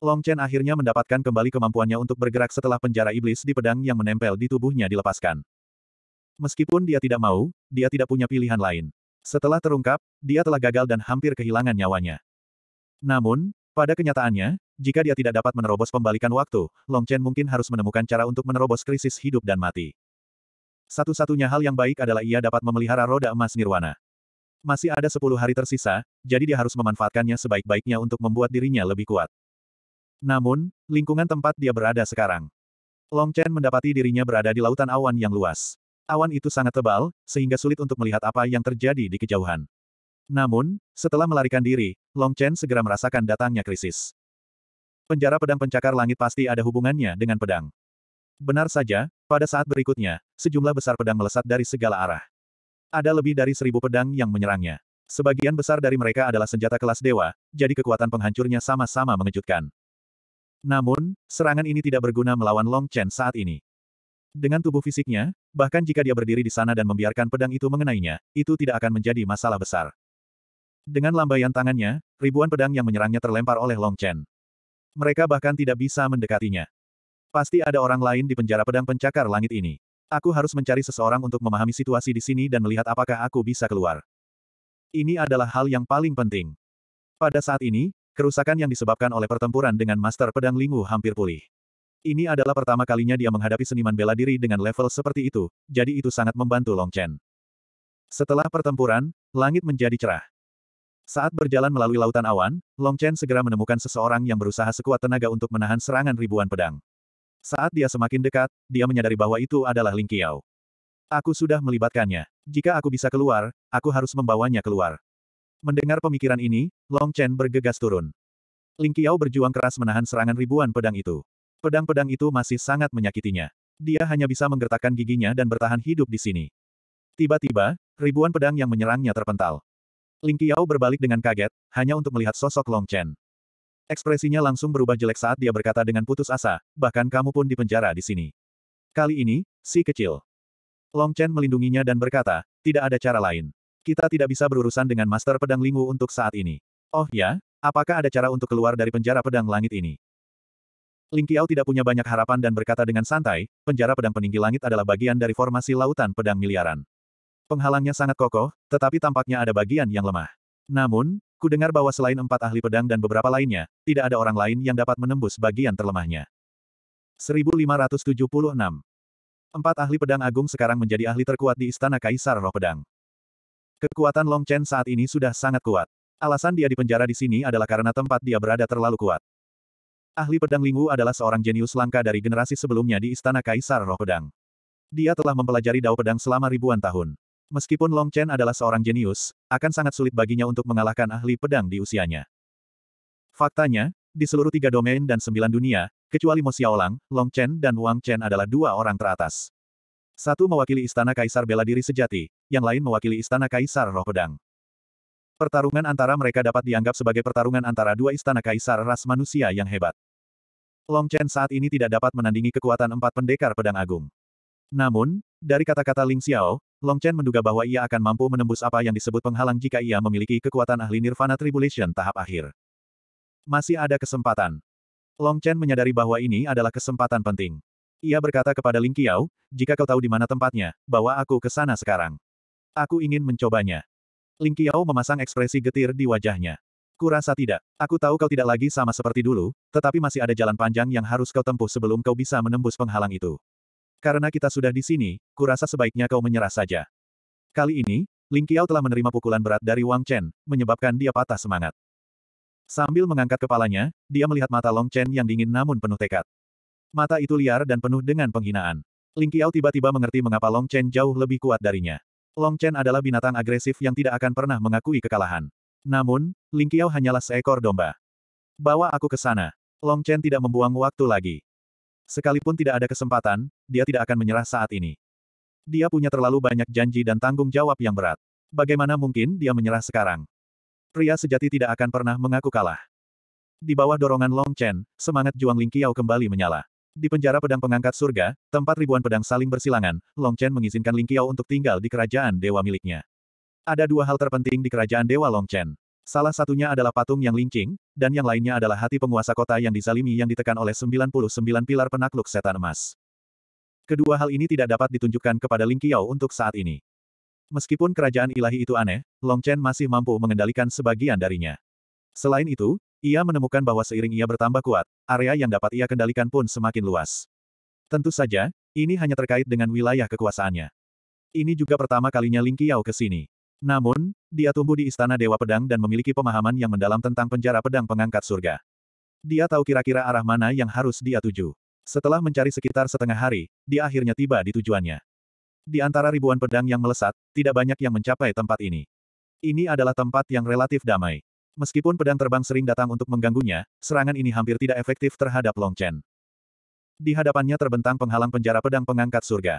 Long Chen akhirnya mendapatkan kembali kemampuannya untuk bergerak setelah penjara iblis di pedang yang menempel di tubuhnya dilepaskan. Meskipun dia tidak mau, dia tidak punya pilihan lain. Setelah terungkap, dia telah gagal dan hampir kehilangan nyawanya. Namun, pada kenyataannya, jika dia tidak dapat menerobos pembalikan waktu, Long Chen mungkin harus menemukan cara untuk menerobos krisis hidup dan mati. Satu-satunya hal yang baik adalah ia dapat memelihara roda emas nirwana. Masih ada sepuluh hari tersisa, jadi dia harus memanfaatkannya sebaik-baiknya untuk membuat dirinya lebih kuat. Namun, lingkungan tempat dia berada sekarang. Long Chen mendapati dirinya berada di lautan awan yang luas. Awan itu sangat tebal, sehingga sulit untuk melihat apa yang terjadi di kejauhan. Namun, setelah melarikan diri, Long Chen segera merasakan datangnya krisis. Penjara pedang pencakar langit pasti ada hubungannya dengan pedang. Benar saja, pada saat berikutnya, sejumlah besar pedang melesat dari segala arah. Ada lebih dari seribu pedang yang menyerangnya. Sebagian besar dari mereka adalah senjata kelas dewa, jadi kekuatan penghancurnya sama-sama mengejutkan. Namun, serangan ini tidak berguna melawan Long Chen saat ini. Dengan tubuh fisiknya, bahkan jika dia berdiri di sana dan membiarkan pedang itu mengenainya, itu tidak akan menjadi masalah besar. Dengan lambaian tangannya, ribuan pedang yang menyerangnya terlempar oleh Long Chen. Mereka bahkan tidak bisa mendekatinya. Pasti ada orang lain di penjara pedang pencakar langit ini. Aku harus mencari seseorang untuk memahami situasi di sini dan melihat apakah aku bisa keluar. Ini adalah hal yang paling penting. Pada saat ini, kerusakan yang disebabkan oleh pertempuran dengan Master Pedang Lingu hampir pulih. Ini adalah pertama kalinya dia menghadapi seniman bela diri dengan level seperti itu, jadi itu sangat membantu Long Chen. Setelah pertempuran, langit menjadi cerah. Saat berjalan melalui lautan awan, Long Chen segera menemukan seseorang yang berusaha sekuat tenaga untuk menahan serangan ribuan pedang. Saat dia semakin dekat, dia menyadari bahwa itu adalah Ling Qiao. Aku sudah melibatkannya. Jika aku bisa keluar, aku harus membawanya keluar. Mendengar pemikiran ini, Long Chen bergegas turun. Ling Qiao berjuang keras menahan serangan ribuan pedang itu. Pedang-pedang itu masih sangat menyakitinya. Dia hanya bisa menggertakkan giginya dan bertahan hidup di sini. Tiba-tiba, ribuan pedang yang menyerangnya terpental. Ling Qiao berbalik dengan kaget, hanya untuk melihat sosok Long Chen. Ekspresinya langsung berubah jelek saat dia berkata dengan putus asa, bahkan kamu pun dipenjara di sini. Kali ini, si kecil. Long Chen melindunginya dan berkata, tidak ada cara lain. Kita tidak bisa berurusan dengan Master Pedang Lingwu untuk saat ini. Oh ya, apakah ada cara untuk keluar dari penjara pedang langit ini? Ling Qiao tidak punya banyak harapan dan berkata dengan santai, penjara pedang peninggi langit adalah bagian dari formasi lautan pedang miliaran. Penghalangnya sangat kokoh, tetapi tampaknya ada bagian yang lemah. Namun, ku dengar bahwa selain empat ahli pedang dan beberapa lainnya, tidak ada orang lain yang dapat menembus bagian terlemahnya. 1576 Empat ahli pedang agung sekarang menjadi ahli terkuat di Istana Kaisar Roh Pedang. Kekuatan Long Chen saat ini sudah sangat kuat. Alasan dia dipenjara di sini adalah karena tempat dia berada terlalu kuat. Ahli pedang Lingwu adalah seorang jenius langka dari generasi sebelumnya di Istana Kaisar Roh Pedang. Dia telah mempelajari dao pedang selama ribuan tahun. Meskipun Long Chen adalah seorang jenius, akan sangat sulit baginya untuk mengalahkan ahli pedang di usianya. Faktanya, di seluruh tiga domain dan sembilan dunia, kecuali Mo Xiaolang, Long Chen dan Wang Chen adalah dua orang teratas. Satu mewakili istana kaisar bela diri sejati, yang lain mewakili istana kaisar roh pedang. Pertarungan antara mereka dapat dianggap sebagai pertarungan antara dua istana kaisar ras manusia yang hebat. Long Chen saat ini tidak dapat menandingi kekuatan empat pendekar pedang agung. Namun, dari kata-kata Ling Xiao, Long Chen menduga bahwa ia akan mampu menembus apa yang disebut penghalang jika ia memiliki kekuatan ahli Nirvana Tribulation tahap akhir. Masih ada kesempatan. Long Chen menyadari bahwa ini adalah kesempatan penting. Ia berkata kepada Ling Qiao, jika kau tahu di mana tempatnya, bawa aku ke sana sekarang. Aku ingin mencobanya. Ling Qiao memasang ekspresi getir di wajahnya. Kurasa tidak. Aku tahu kau tidak lagi sama seperti dulu, tetapi masih ada jalan panjang yang harus kau tempuh sebelum kau bisa menembus penghalang itu. Karena kita sudah di sini, kurasa sebaiknya kau menyerah saja. Kali ini, Ling Qiao telah menerima pukulan berat dari Wang Chen, menyebabkan dia patah semangat. Sambil mengangkat kepalanya, dia melihat mata Long Chen yang dingin namun penuh tekad. Mata itu liar dan penuh dengan penghinaan. Ling Qiao tiba-tiba mengerti mengapa Long Chen jauh lebih kuat darinya. Long Chen adalah binatang agresif yang tidak akan pernah mengakui kekalahan. Namun, Ling Qiao hanyalah seekor domba. Bawa aku ke sana. Long Chen tidak membuang waktu lagi. Sekalipun tidak ada kesempatan, dia tidak akan menyerah saat ini. Dia punya terlalu banyak janji dan tanggung jawab yang berat. Bagaimana mungkin dia menyerah sekarang? Pria sejati tidak akan pernah mengaku kalah. Di bawah dorongan Long Chen, semangat Juang Ling Qiao kembali menyala. Di penjara pedang pengangkat surga, tempat ribuan pedang saling bersilangan, Long Chen mengizinkan Ling Qiao untuk tinggal di kerajaan dewa miliknya. Ada dua hal terpenting di kerajaan dewa Long Chen. Salah satunya adalah patung yang lincing, dan yang lainnya adalah hati penguasa kota yang dizalimi yang ditekan oleh 99 pilar penakluk setan emas. Kedua hal ini tidak dapat ditunjukkan kepada Ling Qiao untuk saat ini. Meskipun kerajaan ilahi itu aneh, Long Chen masih mampu mengendalikan sebagian darinya. Selain itu, ia menemukan bahwa seiring ia bertambah kuat, area yang dapat ia kendalikan pun semakin luas. Tentu saja, ini hanya terkait dengan wilayah kekuasaannya. Ini juga pertama kalinya Ling Qiao ke sini. Namun, dia tumbuh di istana Dewa Pedang dan memiliki pemahaman yang mendalam tentang penjara pedang pengangkat surga. Dia tahu kira-kira arah mana yang harus dia tuju. Setelah mencari sekitar setengah hari, dia akhirnya tiba di tujuannya. Di antara ribuan pedang yang melesat, tidak banyak yang mencapai tempat ini. Ini adalah tempat yang relatif damai. Meskipun pedang terbang sering datang untuk mengganggunya, serangan ini hampir tidak efektif terhadap Long Chen. Di hadapannya terbentang penghalang penjara pedang pengangkat surga.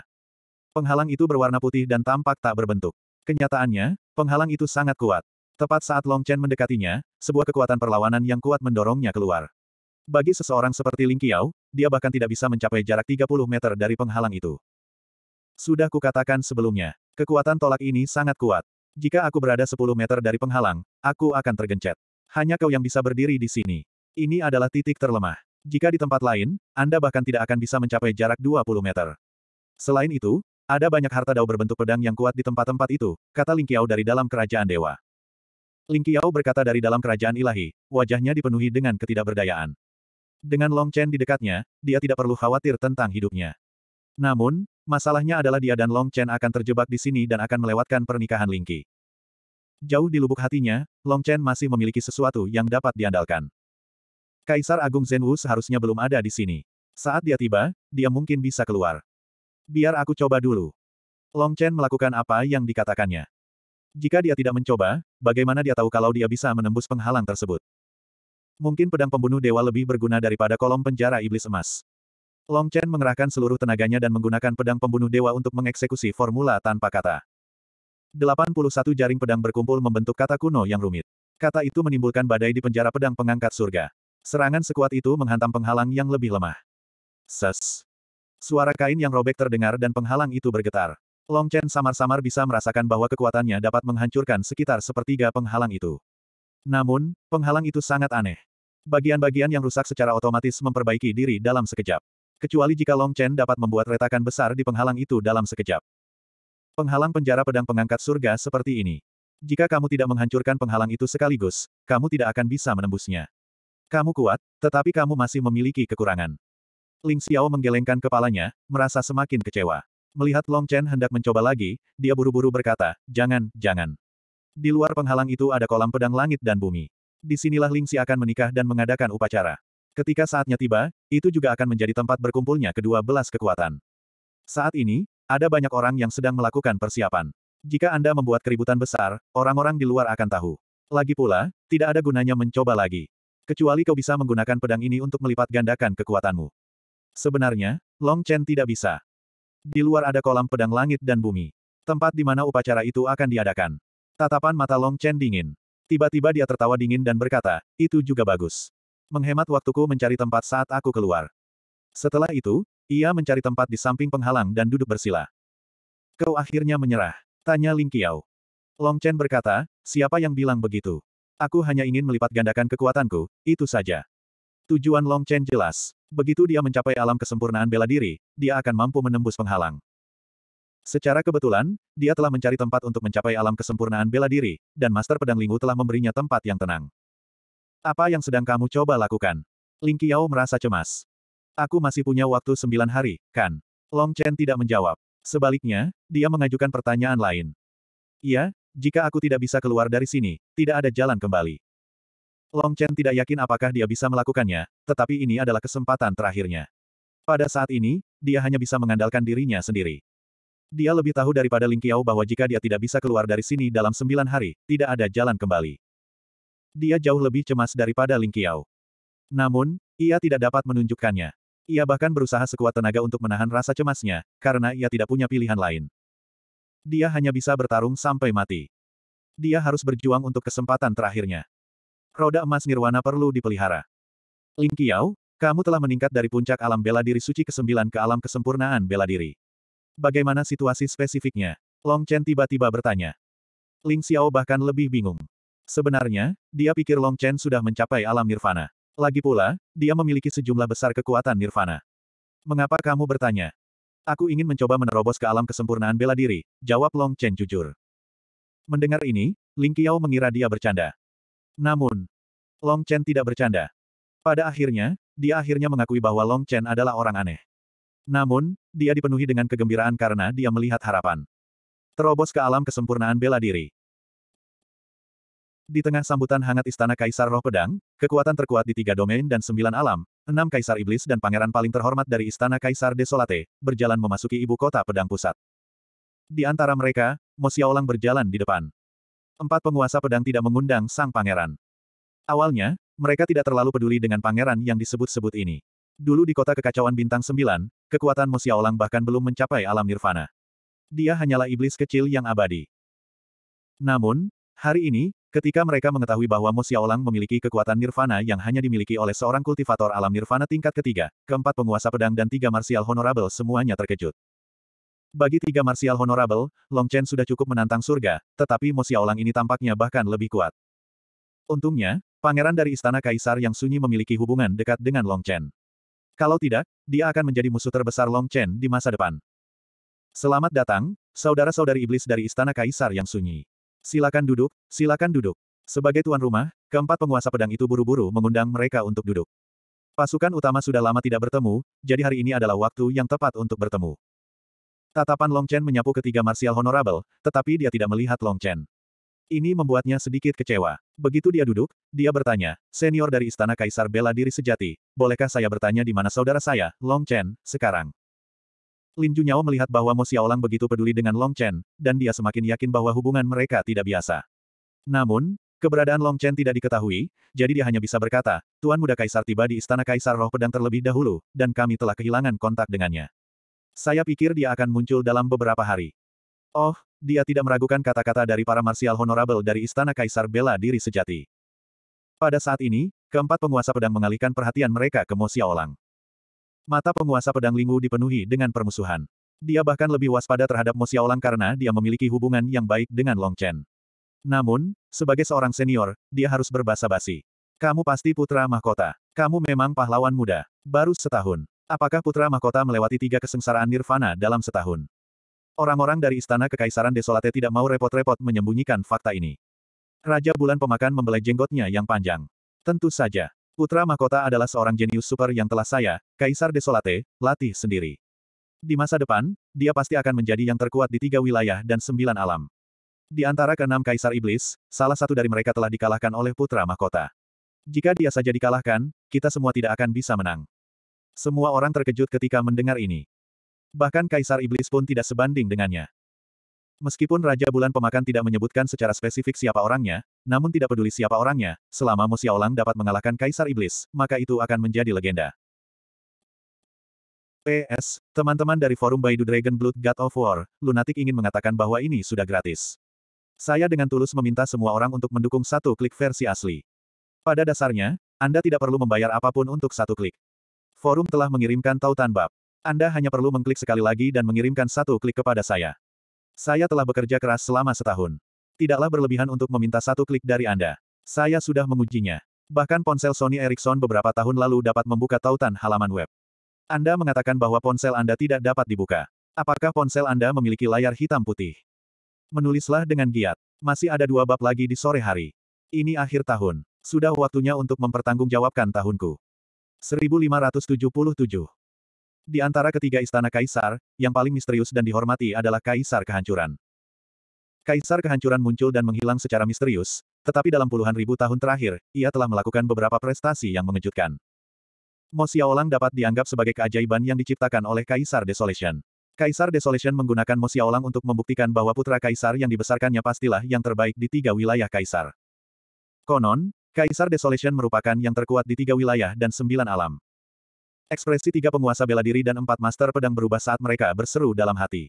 Penghalang itu berwarna putih dan tampak tak berbentuk. Kenyataannya, penghalang itu sangat kuat. Tepat saat Long Chen mendekatinya, sebuah kekuatan perlawanan yang kuat mendorongnya keluar. Bagi seseorang seperti Ling Qiao, dia bahkan tidak bisa mencapai jarak 30 meter dari penghalang itu. Sudah kukatakan sebelumnya, kekuatan tolak ini sangat kuat. Jika aku berada 10 meter dari penghalang, aku akan tergencet. Hanya kau yang bisa berdiri di sini. Ini adalah titik terlemah. Jika di tempat lain, Anda bahkan tidak akan bisa mencapai jarak 20 meter. Selain itu, ada banyak harta dao berbentuk pedang yang kuat di tempat-tempat itu, kata Ling Qiao dari dalam kerajaan dewa. Ling Qiao berkata dari dalam kerajaan ilahi, wajahnya dipenuhi dengan ketidakberdayaan. Dengan Long Chen di dekatnya, dia tidak perlu khawatir tentang hidupnya. Namun, masalahnya adalah dia dan Long Chen akan terjebak di sini dan akan melewatkan pernikahan Ling Qi. Jauh di lubuk hatinya, Long Chen masih memiliki sesuatu yang dapat diandalkan. Kaisar Agung Zhenwu seharusnya belum ada di sini. Saat dia tiba, dia mungkin bisa keluar. Biar aku coba dulu. Long Chen melakukan apa yang dikatakannya. Jika dia tidak mencoba, bagaimana dia tahu kalau dia bisa menembus penghalang tersebut? Mungkin pedang pembunuh dewa lebih berguna daripada kolom penjara iblis emas. Long Chen mengerahkan seluruh tenaganya dan menggunakan pedang pembunuh dewa untuk mengeksekusi formula tanpa kata. 81 jaring pedang berkumpul membentuk kata kuno yang rumit. Kata itu menimbulkan badai di penjara pedang pengangkat surga. Serangan sekuat itu menghantam penghalang yang lebih lemah. Ses. Suara kain yang robek terdengar dan penghalang itu bergetar. Long Chen samar-samar bisa merasakan bahwa kekuatannya dapat menghancurkan sekitar sepertiga penghalang itu. Namun, penghalang itu sangat aneh. Bagian-bagian yang rusak secara otomatis memperbaiki diri dalam sekejap. Kecuali jika Long Chen dapat membuat retakan besar di penghalang itu dalam sekejap. Penghalang penjara pedang pengangkat surga seperti ini. Jika kamu tidak menghancurkan penghalang itu sekaligus, kamu tidak akan bisa menembusnya. Kamu kuat, tetapi kamu masih memiliki kekurangan. Ling Xiao menggelengkan kepalanya, merasa semakin kecewa. Melihat Long Chen hendak mencoba lagi, dia buru-buru berkata, jangan, jangan. Di luar penghalang itu ada kolam pedang langit dan bumi. Disinilah Ling Xi akan menikah dan mengadakan upacara. Ketika saatnya tiba, itu juga akan menjadi tempat berkumpulnya kedua belas kekuatan. Saat ini, ada banyak orang yang sedang melakukan persiapan. Jika Anda membuat keributan besar, orang-orang di luar akan tahu. Lagi pula, tidak ada gunanya mencoba lagi. Kecuali kau bisa menggunakan pedang ini untuk melipat gandakan kekuatanmu. Sebenarnya, Long Chen tidak bisa. Di luar ada kolam pedang langit dan bumi. Tempat di mana upacara itu akan diadakan. Tatapan mata Long Chen dingin. Tiba-tiba dia tertawa dingin dan berkata, itu juga bagus. Menghemat waktuku mencari tempat saat aku keluar. Setelah itu, ia mencari tempat di samping penghalang dan duduk bersila. Kau akhirnya menyerah, tanya Ling Qiao. Long Chen berkata, siapa yang bilang begitu? Aku hanya ingin melipat gandakan kekuatanku, itu saja. Tujuan Long Chen jelas. Begitu dia mencapai alam kesempurnaan bela diri, dia akan mampu menembus penghalang. Secara kebetulan, dia telah mencari tempat untuk mencapai alam kesempurnaan bela diri, dan Master Pedang Linggu telah memberinya tempat yang tenang. Apa yang sedang kamu coba lakukan? Ling Qiao merasa cemas. Aku masih punya waktu sembilan hari, kan? Long Chen tidak menjawab. Sebaliknya, dia mengajukan pertanyaan lain. Iya, jika aku tidak bisa keluar dari sini, tidak ada jalan kembali. Long Chen tidak yakin apakah dia bisa melakukannya, tetapi ini adalah kesempatan terakhirnya. Pada saat ini, dia hanya bisa mengandalkan dirinya sendiri. Dia lebih tahu daripada Ling Qiao bahwa jika dia tidak bisa keluar dari sini dalam sembilan hari, tidak ada jalan kembali. Dia jauh lebih cemas daripada Ling Qiao. Namun, ia tidak dapat menunjukkannya. Ia bahkan berusaha sekuat tenaga untuk menahan rasa cemasnya, karena ia tidak punya pilihan lain. Dia hanya bisa bertarung sampai mati. Dia harus berjuang untuk kesempatan terakhirnya roda emas nirwana perlu dipelihara. Ling Qiao, kamu telah meningkat dari puncak alam bela diri suci ke-9 ke alam kesempurnaan bela diri. Bagaimana situasi spesifiknya? Long Chen tiba-tiba bertanya. Ling Xiao bahkan lebih bingung. Sebenarnya, dia pikir Long Chen sudah mencapai alam nirvana. Lagi pula, dia memiliki sejumlah besar kekuatan nirvana. Mengapa kamu bertanya? Aku ingin mencoba menerobos ke alam kesempurnaan bela diri, jawab Long Chen jujur. Mendengar ini, Ling Qiao mengira dia bercanda. Namun, Long Chen tidak bercanda. Pada akhirnya, dia akhirnya mengakui bahwa Long Chen adalah orang aneh. Namun, dia dipenuhi dengan kegembiraan karena dia melihat harapan. Terobos ke alam kesempurnaan bela diri. Di tengah sambutan hangat Istana Kaisar Roh Pedang, kekuatan terkuat di tiga domain dan sembilan alam, enam Kaisar Iblis dan pangeran paling terhormat dari Istana Kaisar Desolate, berjalan memasuki ibu kota pedang pusat. Di antara mereka, Mo Xiaolang berjalan di depan empat penguasa pedang tidak mengundang sang pangeran. Awalnya, mereka tidak terlalu peduli dengan pangeran yang disebut-sebut ini. Dulu di kota kekacauan bintang sembilan, kekuatan Mosiaolang bahkan belum mencapai alam nirvana. Dia hanyalah iblis kecil yang abadi. Namun, hari ini, ketika mereka mengetahui bahwa Mosiaolang memiliki kekuatan nirvana yang hanya dimiliki oleh seorang kultivator alam nirvana tingkat ketiga, keempat penguasa pedang dan tiga marsial honorable semuanya terkejut. Bagi tiga marsial honorable, Long Chen sudah cukup menantang surga, tetapi Mo Xiaolang ini tampaknya bahkan lebih kuat. Untungnya, pangeran dari Istana Kaisar yang sunyi memiliki hubungan dekat dengan Long Chen. Kalau tidak, dia akan menjadi musuh terbesar Long Chen di masa depan. Selamat datang, saudara-saudari iblis dari Istana Kaisar yang sunyi. Silakan duduk, silakan duduk. Sebagai tuan rumah, keempat penguasa pedang itu buru-buru mengundang mereka untuk duduk. Pasukan utama sudah lama tidak bertemu, jadi hari ini adalah waktu yang tepat untuk bertemu. Tatapan Long Chen menyapu ketiga Martial Honorable, tetapi dia tidak melihat Long Chen. Ini membuatnya sedikit kecewa. Begitu dia duduk, dia bertanya, senior dari Istana Kaisar Bela Diri Sejati, bolehkah saya bertanya di mana saudara saya, Long Chen, sekarang? Lin Junyao melihat bahwa Mo Xiaolang begitu peduli dengan Long Chen, dan dia semakin yakin bahwa hubungan mereka tidak biasa. Namun, keberadaan Long Chen tidak diketahui, jadi dia hanya bisa berkata, Tuan Muda Kaisar tiba di Istana Kaisar Roh Pedang terlebih dahulu, dan kami telah kehilangan kontak dengannya. Saya pikir dia akan muncul dalam beberapa hari. Oh, dia tidak meragukan kata-kata dari para marsial honorable dari Istana Kaisar Bela Diri Sejati. Pada saat ini, keempat penguasa pedang mengalihkan perhatian mereka ke Mo Xiaolang. Mata penguasa pedang Lingwu dipenuhi dengan permusuhan. Dia bahkan lebih waspada terhadap Mo Xiaolang karena dia memiliki hubungan yang baik dengan Long Chen. Namun, sebagai seorang senior, dia harus berbasa basi. Kamu pasti putra mahkota. Kamu memang pahlawan muda. Baru setahun. Apakah putra mahkota melewati tiga kesengsaraan nirvana dalam setahun? Orang-orang dari istana kekaisaran Desolate tidak mau repot-repot menyembunyikan fakta ini. Raja Bulan Pemakan membelai jenggotnya yang panjang. Tentu saja, putra mahkota adalah seorang jenius super yang telah saya, Kaisar Desolate, latih sendiri. Di masa depan, dia pasti akan menjadi yang terkuat di tiga wilayah dan sembilan alam. Di antara keenam kaisar iblis, salah satu dari mereka telah dikalahkan oleh putra mahkota. Jika dia saja dikalahkan, kita semua tidak akan bisa menang. Semua orang terkejut ketika mendengar ini. Bahkan Kaisar Iblis pun tidak sebanding dengannya. Meskipun Raja Bulan Pemakan tidak menyebutkan secara spesifik siapa orangnya, namun tidak peduli siapa orangnya, selama Mu Xiaolang dapat mengalahkan Kaisar Iblis, maka itu akan menjadi legenda. PS, teman-teman dari forum Baidu Dragon Blood God of War, Lunatic ingin mengatakan bahwa ini sudah gratis. Saya dengan tulus meminta semua orang untuk mendukung satu klik versi asli. Pada dasarnya, Anda tidak perlu membayar apapun untuk satu klik. Forum telah mengirimkan tautan bab. Anda hanya perlu mengklik sekali lagi dan mengirimkan satu klik kepada saya. Saya telah bekerja keras selama setahun. Tidaklah berlebihan untuk meminta satu klik dari Anda. Saya sudah mengujinya. Bahkan ponsel Sony Ericsson beberapa tahun lalu dapat membuka tautan halaman web. Anda mengatakan bahwa ponsel Anda tidak dapat dibuka. Apakah ponsel Anda memiliki layar hitam putih? Menulislah dengan giat. Masih ada dua bab lagi di sore hari. Ini akhir tahun. Sudah waktunya untuk mempertanggungjawabkan tahunku. 1577. Di antara ketiga istana kaisar, yang paling misterius dan dihormati adalah kaisar kehancuran. Kaisar kehancuran muncul dan menghilang secara misterius, tetapi dalam puluhan ribu tahun terakhir, ia telah melakukan beberapa prestasi yang mengejutkan. Mo Xiaolang dapat dianggap sebagai keajaiban yang diciptakan oleh Kaisar Desolation. Kaisar Desolation menggunakan Mo Xiaolang untuk membuktikan bahwa putra Kaisar yang dibesarkannya pastilah yang terbaik di tiga wilayah Kaisar. Konon, Kaisar Desolation merupakan yang terkuat di tiga wilayah dan sembilan alam. Ekspresi tiga penguasa bela diri dan empat master pedang berubah saat mereka berseru dalam hati.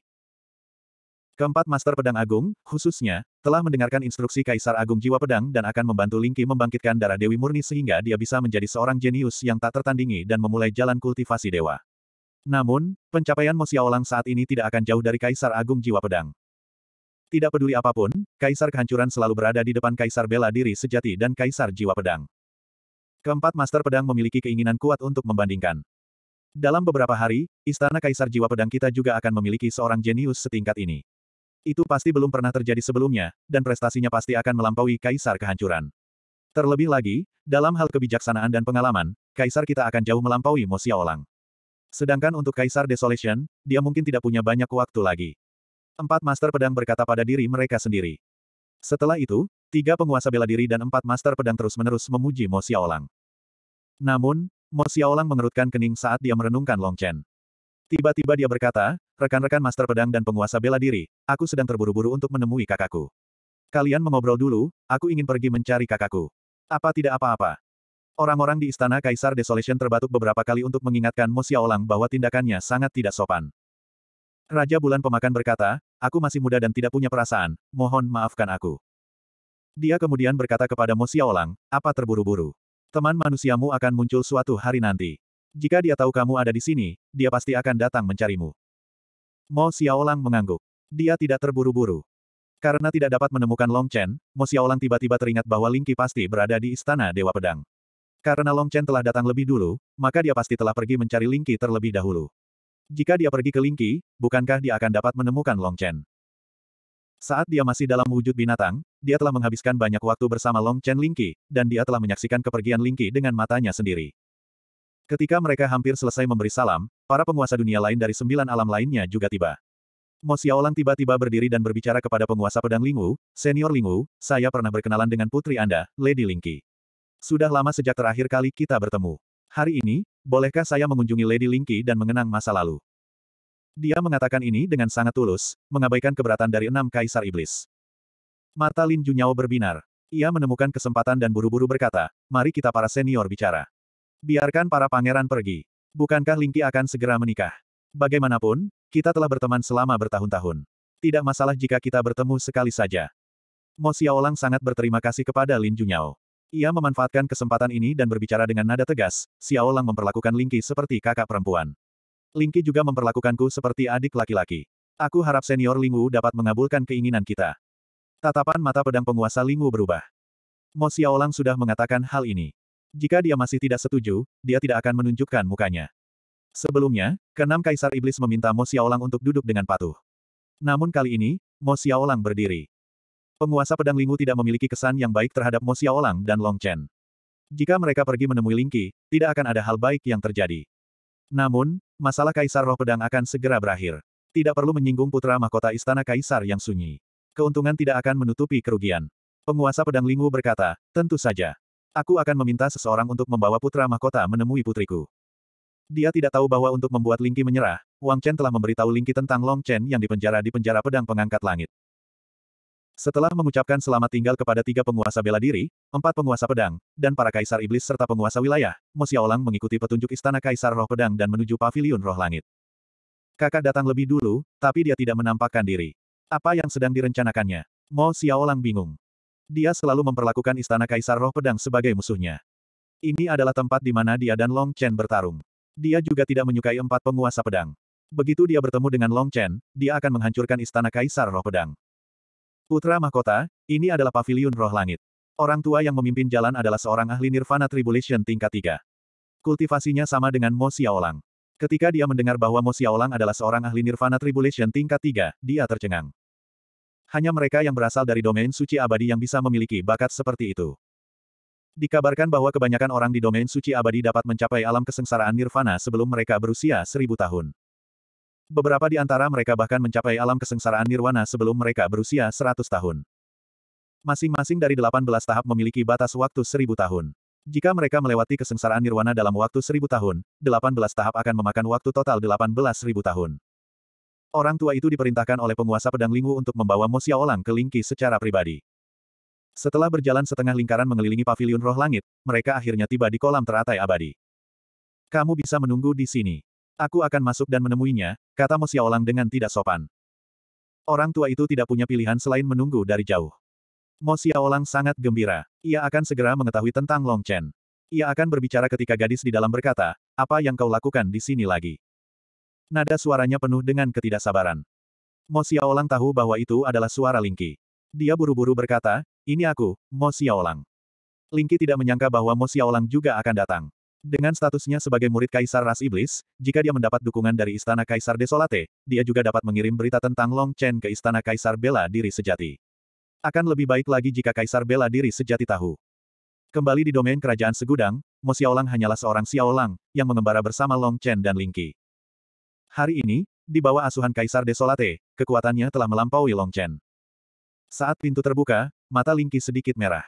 Keempat master pedang agung, khususnya, telah mendengarkan instruksi Kaisar Agung Jiwa Pedang dan akan membantu Lingki membangkitkan darah Dewi Murni sehingga dia bisa menjadi seorang jenius yang tak tertandingi dan memulai jalan kultivasi dewa. Namun, pencapaian Mosiaolang saat ini tidak akan jauh dari Kaisar Agung Jiwa Pedang. Tidak peduli apapun, Kaisar Kehancuran selalu berada di depan Kaisar Bela Diri Sejati dan Kaisar Jiwa Pedang. Keempat Master Pedang memiliki keinginan kuat untuk membandingkan. Dalam beberapa hari, Istana Kaisar Jiwa Pedang kita juga akan memiliki seorang jenius setingkat ini. Itu pasti belum pernah terjadi sebelumnya, dan prestasinya pasti akan melampaui Kaisar Kehancuran. Terlebih lagi, dalam hal kebijaksanaan dan pengalaman, Kaisar kita akan jauh melampaui Mosia Olang. Sedangkan untuk Kaisar Desolation, dia mungkin tidak punya banyak waktu lagi. Empat master pedang berkata pada diri mereka sendiri. Setelah itu, tiga penguasa bela diri dan empat master pedang terus-menerus memuji Mo Xiaolang. Namun, Mo Xiaolang mengerutkan kening saat dia merenungkan Long Chen. Tiba-tiba dia berkata, rekan-rekan master pedang dan penguasa bela diri, aku sedang terburu-buru untuk menemui kakakku. Kalian mengobrol dulu, aku ingin pergi mencari kakakku. Apa tidak apa-apa? Orang-orang di istana Kaisar Desolation terbatuk beberapa kali untuk mengingatkan Mo Xiaolang bahwa tindakannya sangat tidak sopan. Raja Bulan Pemakan berkata, Aku masih muda dan tidak punya perasaan, mohon maafkan aku. Dia kemudian berkata kepada Mo Xiaolang, apa terburu-buru? Teman manusiamu akan muncul suatu hari nanti. Jika dia tahu kamu ada di sini, dia pasti akan datang mencarimu. Mo Xiaolang mengangguk. Dia tidak terburu-buru. Karena tidak dapat menemukan Long Chen, Mo Xiaolang tiba-tiba teringat bahwa Ling pasti berada di Istana Dewa Pedang. Karena Long Chen telah datang lebih dulu, maka dia pasti telah pergi mencari Ling terlebih dahulu. Jika dia pergi ke Lingqi, bukankah dia akan dapat menemukan Long Chen? Saat dia masih dalam wujud binatang, dia telah menghabiskan banyak waktu bersama Long Chen Lingqi, dan dia telah menyaksikan kepergian Lingqi dengan matanya sendiri. Ketika mereka hampir selesai memberi salam, para penguasa dunia lain dari sembilan alam lainnya juga tiba. Mo Xiaolang tiba-tiba berdiri dan berbicara kepada penguasa pedang Lingwu, Senior Lingwu, saya pernah berkenalan dengan putri Anda, Lady Lingqi. Sudah lama sejak terakhir kali kita bertemu. Hari ini, bolehkah saya mengunjungi Lady Lingqi dan mengenang masa lalu? Dia mengatakan ini dengan sangat tulus, mengabaikan keberatan dari enam kaisar iblis. Mata Lin Junyao berbinar. Ia menemukan kesempatan dan buru-buru berkata, mari kita para senior bicara. Biarkan para pangeran pergi. Bukankah Lingqi akan segera menikah? Bagaimanapun, kita telah berteman selama bertahun-tahun. Tidak masalah jika kita bertemu sekali saja. Mo Xiaolang sangat berterima kasih kepada Lin Junyao. Ia memanfaatkan kesempatan ini dan berbicara dengan nada tegas, Xiao Lang memperlakukan Lingqi seperti kakak perempuan. Lingqi juga memperlakukanku seperti adik laki-laki. Aku harap senior Lingwu dapat mengabulkan keinginan kita. Tatapan mata pedang penguasa Lingwu berubah. Mo Lang sudah mengatakan hal ini. Jika dia masih tidak setuju, dia tidak akan menunjukkan mukanya. Sebelumnya, keenam kaisar iblis meminta Mo Lang untuk duduk dengan patuh. Namun kali ini, Mo Lang berdiri. Penguasa pedang Lingu tidak memiliki kesan yang baik terhadap Mo Xiaolang dan Long Chen. Jika mereka pergi menemui Lingqi, tidak akan ada hal baik yang terjadi. Namun, masalah Kaisar Roh Pedang akan segera berakhir. Tidak perlu menyinggung putra mahkota Istana Kaisar yang sunyi. Keuntungan tidak akan menutupi kerugian. Penguasa pedang Lingu berkata, tentu saja. Aku akan meminta seseorang untuk membawa putra mahkota menemui putriku. Dia tidak tahu bahwa untuk membuat Lingqi menyerah, Wang Chen telah memberitahu Lingqi tentang Long Chen yang dipenjara di penjara pedang pengangkat langit. Setelah mengucapkan selamat tinggal kepada tiga penguasa bela diri, empat penguasa pedang, dan para kaisar iblis serta penguasa wilayah, Mo Xiaolang mengikuti petunjuk istana kaisar roh pedang dan menuju paviliun roh langit. Kakak datang lebih dulu, tapi dia tidak menampakkan diri. Apa yang sedang direncanakannya? Mo Xiaolang bingung. Dia selalu memperlakukan istana kaisar roh pedang sebagai musuhnya. Ini adalah tempat di mana dia dan Long Chen bertarung. Dia juga tidak menyukai empat penguasa pedang. Begitu dia bertemu dengan Long Chen, dia akan menghancurkan istana kaisar roh pedang. Putra Mahkota, ini adalah pavilion roh langit. Orang tua yang memimpin jalan adalah seorang ahli Nirvana Tribulation tingkat 3. Kultivasinya sama dengan Mo Xiaolang. Ketika dia mendengar bahwa Mo Xiaolang adalah seorang ahli Nirvana Tribulation tingkat 3, dia tercengang. Hanya mereka yang berasal dari domain suci abadi yang bisa memiliki bakat seperti itu. Dikabarkan bahwa kebanyakan orang di domain suci abadi dapat mencapai alam kesengsaraan nirvana sebelum mereka berusia seribu tahun. Beberapa di antara mereka bahkan mencapai alam kesengsaraan nirwana sebelum mereka berusia 100 tahun. Masing-masing dari 18 tahap memiliki batas waktu 1000 tahun. Jika mereka melewati kesengsaraan nirwana dalam waktu 1000 tahun, 18 tahap akan memakan waktu total 18.000 tahun. Orang tua itu diperintahkan oleh penguasa pedang Lingwu untuk membawa Mo Xiaolang ke Lingki secara pribadi. Setelah berjalan setengah lingkaran mengelilingi paviliun roh langit, mereka akhirnya tiba di kolam teratai abadi. Kamu bisa menunggu di sini. Aku akan masuk dan menemuinya, kata Mo dengan tidak sopan. Orang tua itu tidak punya pilihan selain menunggu dari jauh. Mo sangat gembira. Ia akan segera mengetahui tentang Long Chen. Ia akan berbicara ketika gadis di dalam berkata, apa yang kau lakukan di sini lagi? Nada suaranya penuh dengan ketidaksabaran. Mo tahu bahwa itu adalah suara Lingki. Dia buru-buru berkata, ini aku, Mo Lingki tidak menyangka bahwa Mo juga akan datang. Dengan statusnya sebagai murid Kaisar Ras Iblis, jika dia mendapat dukungan dari Istana Kaisar Desolate, dia juga dapat mengirim berita tentang Long Chen ke Istana Kaisar Bela Diri Sejati. Akan lebih baik lagi jika Kaisar Bela Diri Sejati tahu. Kembali di domain kerajaan Segudang, Mo Xiaolang hanyalah seorang Xiaolang, yang mengembara bersama Long Chen dan Lingqi. Hari ini, di bawah asuhan Kaisar Desolate, kekuatannya telah melampaui Long Chen. Saat pintu terbuka, mata Lingqi sedikit merah.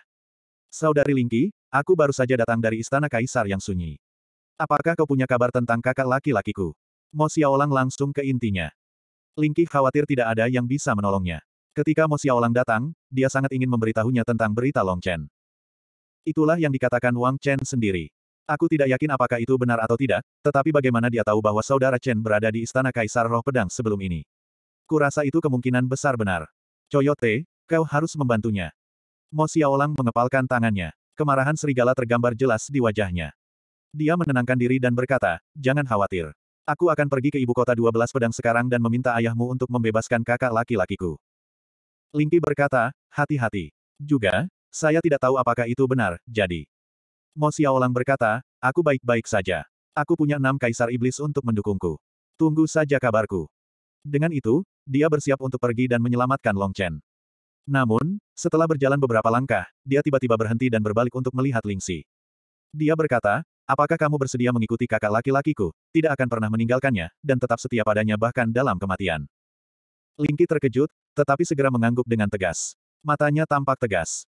Saudari Lingki, aku baru saja datang dari istana kaisar yang sunyi. Apakah kau punya kabar tentang kakak laki-lakiku? Mo Xiaolang langsung ke intinya. Lingki khawatir tidak ada yang bisa menolongnya. Ketika Mo Xiaolang datang, dia sangat ingin memberitahunya tentang berita Long Chen. Itulah yang dikatakan Wang Chen sendiri. Aku tidak yakin apakah itu benar atau tidak, tetapi bagaimana dia tahu bahwa saudara Chen berada di istana kaisar roh pedang sebelum ini? Kurasa itu kemungkinan besar benar. Coyote, kau harus membantunya. Mo Xiaolang mengepalkan tangannya. Kemarahan serigala tergambar jelas di wajahnya. Dia menenangkan diri dan berkata, jangan khawatir. Aku akan pergi ke ibu kota 12 pedang sekarang dan meminta ayahmu untuk membebaskan kakak laki-lakiku. Lingki berkata, hati-hati. Juga, saya tidak tahu apakah itu benar, jadi. Mo Xiaolang berkata, aku baik-baik saja. Aku punya enam kaisar iblis untuk mendukungku. Tunggu saja kabarku. Dengan itu, dia bersiap untuk pergi dan menyelamatkan Long Chen. Namun, setelah berjalan beberapa langkah, dia tiba-tiba berhenti dan berbalik untuk melihat Lingxi. Dia berkata, apakah kamu bersedia mengikuti kakak laki-lakiku, tidak akan pernah meninggalkannya, dan tetap setia padanya bahkan dalam kematian. Lingki terkejut, tetapi segera mengangguk dengan tegas. Matanya tampak tegas.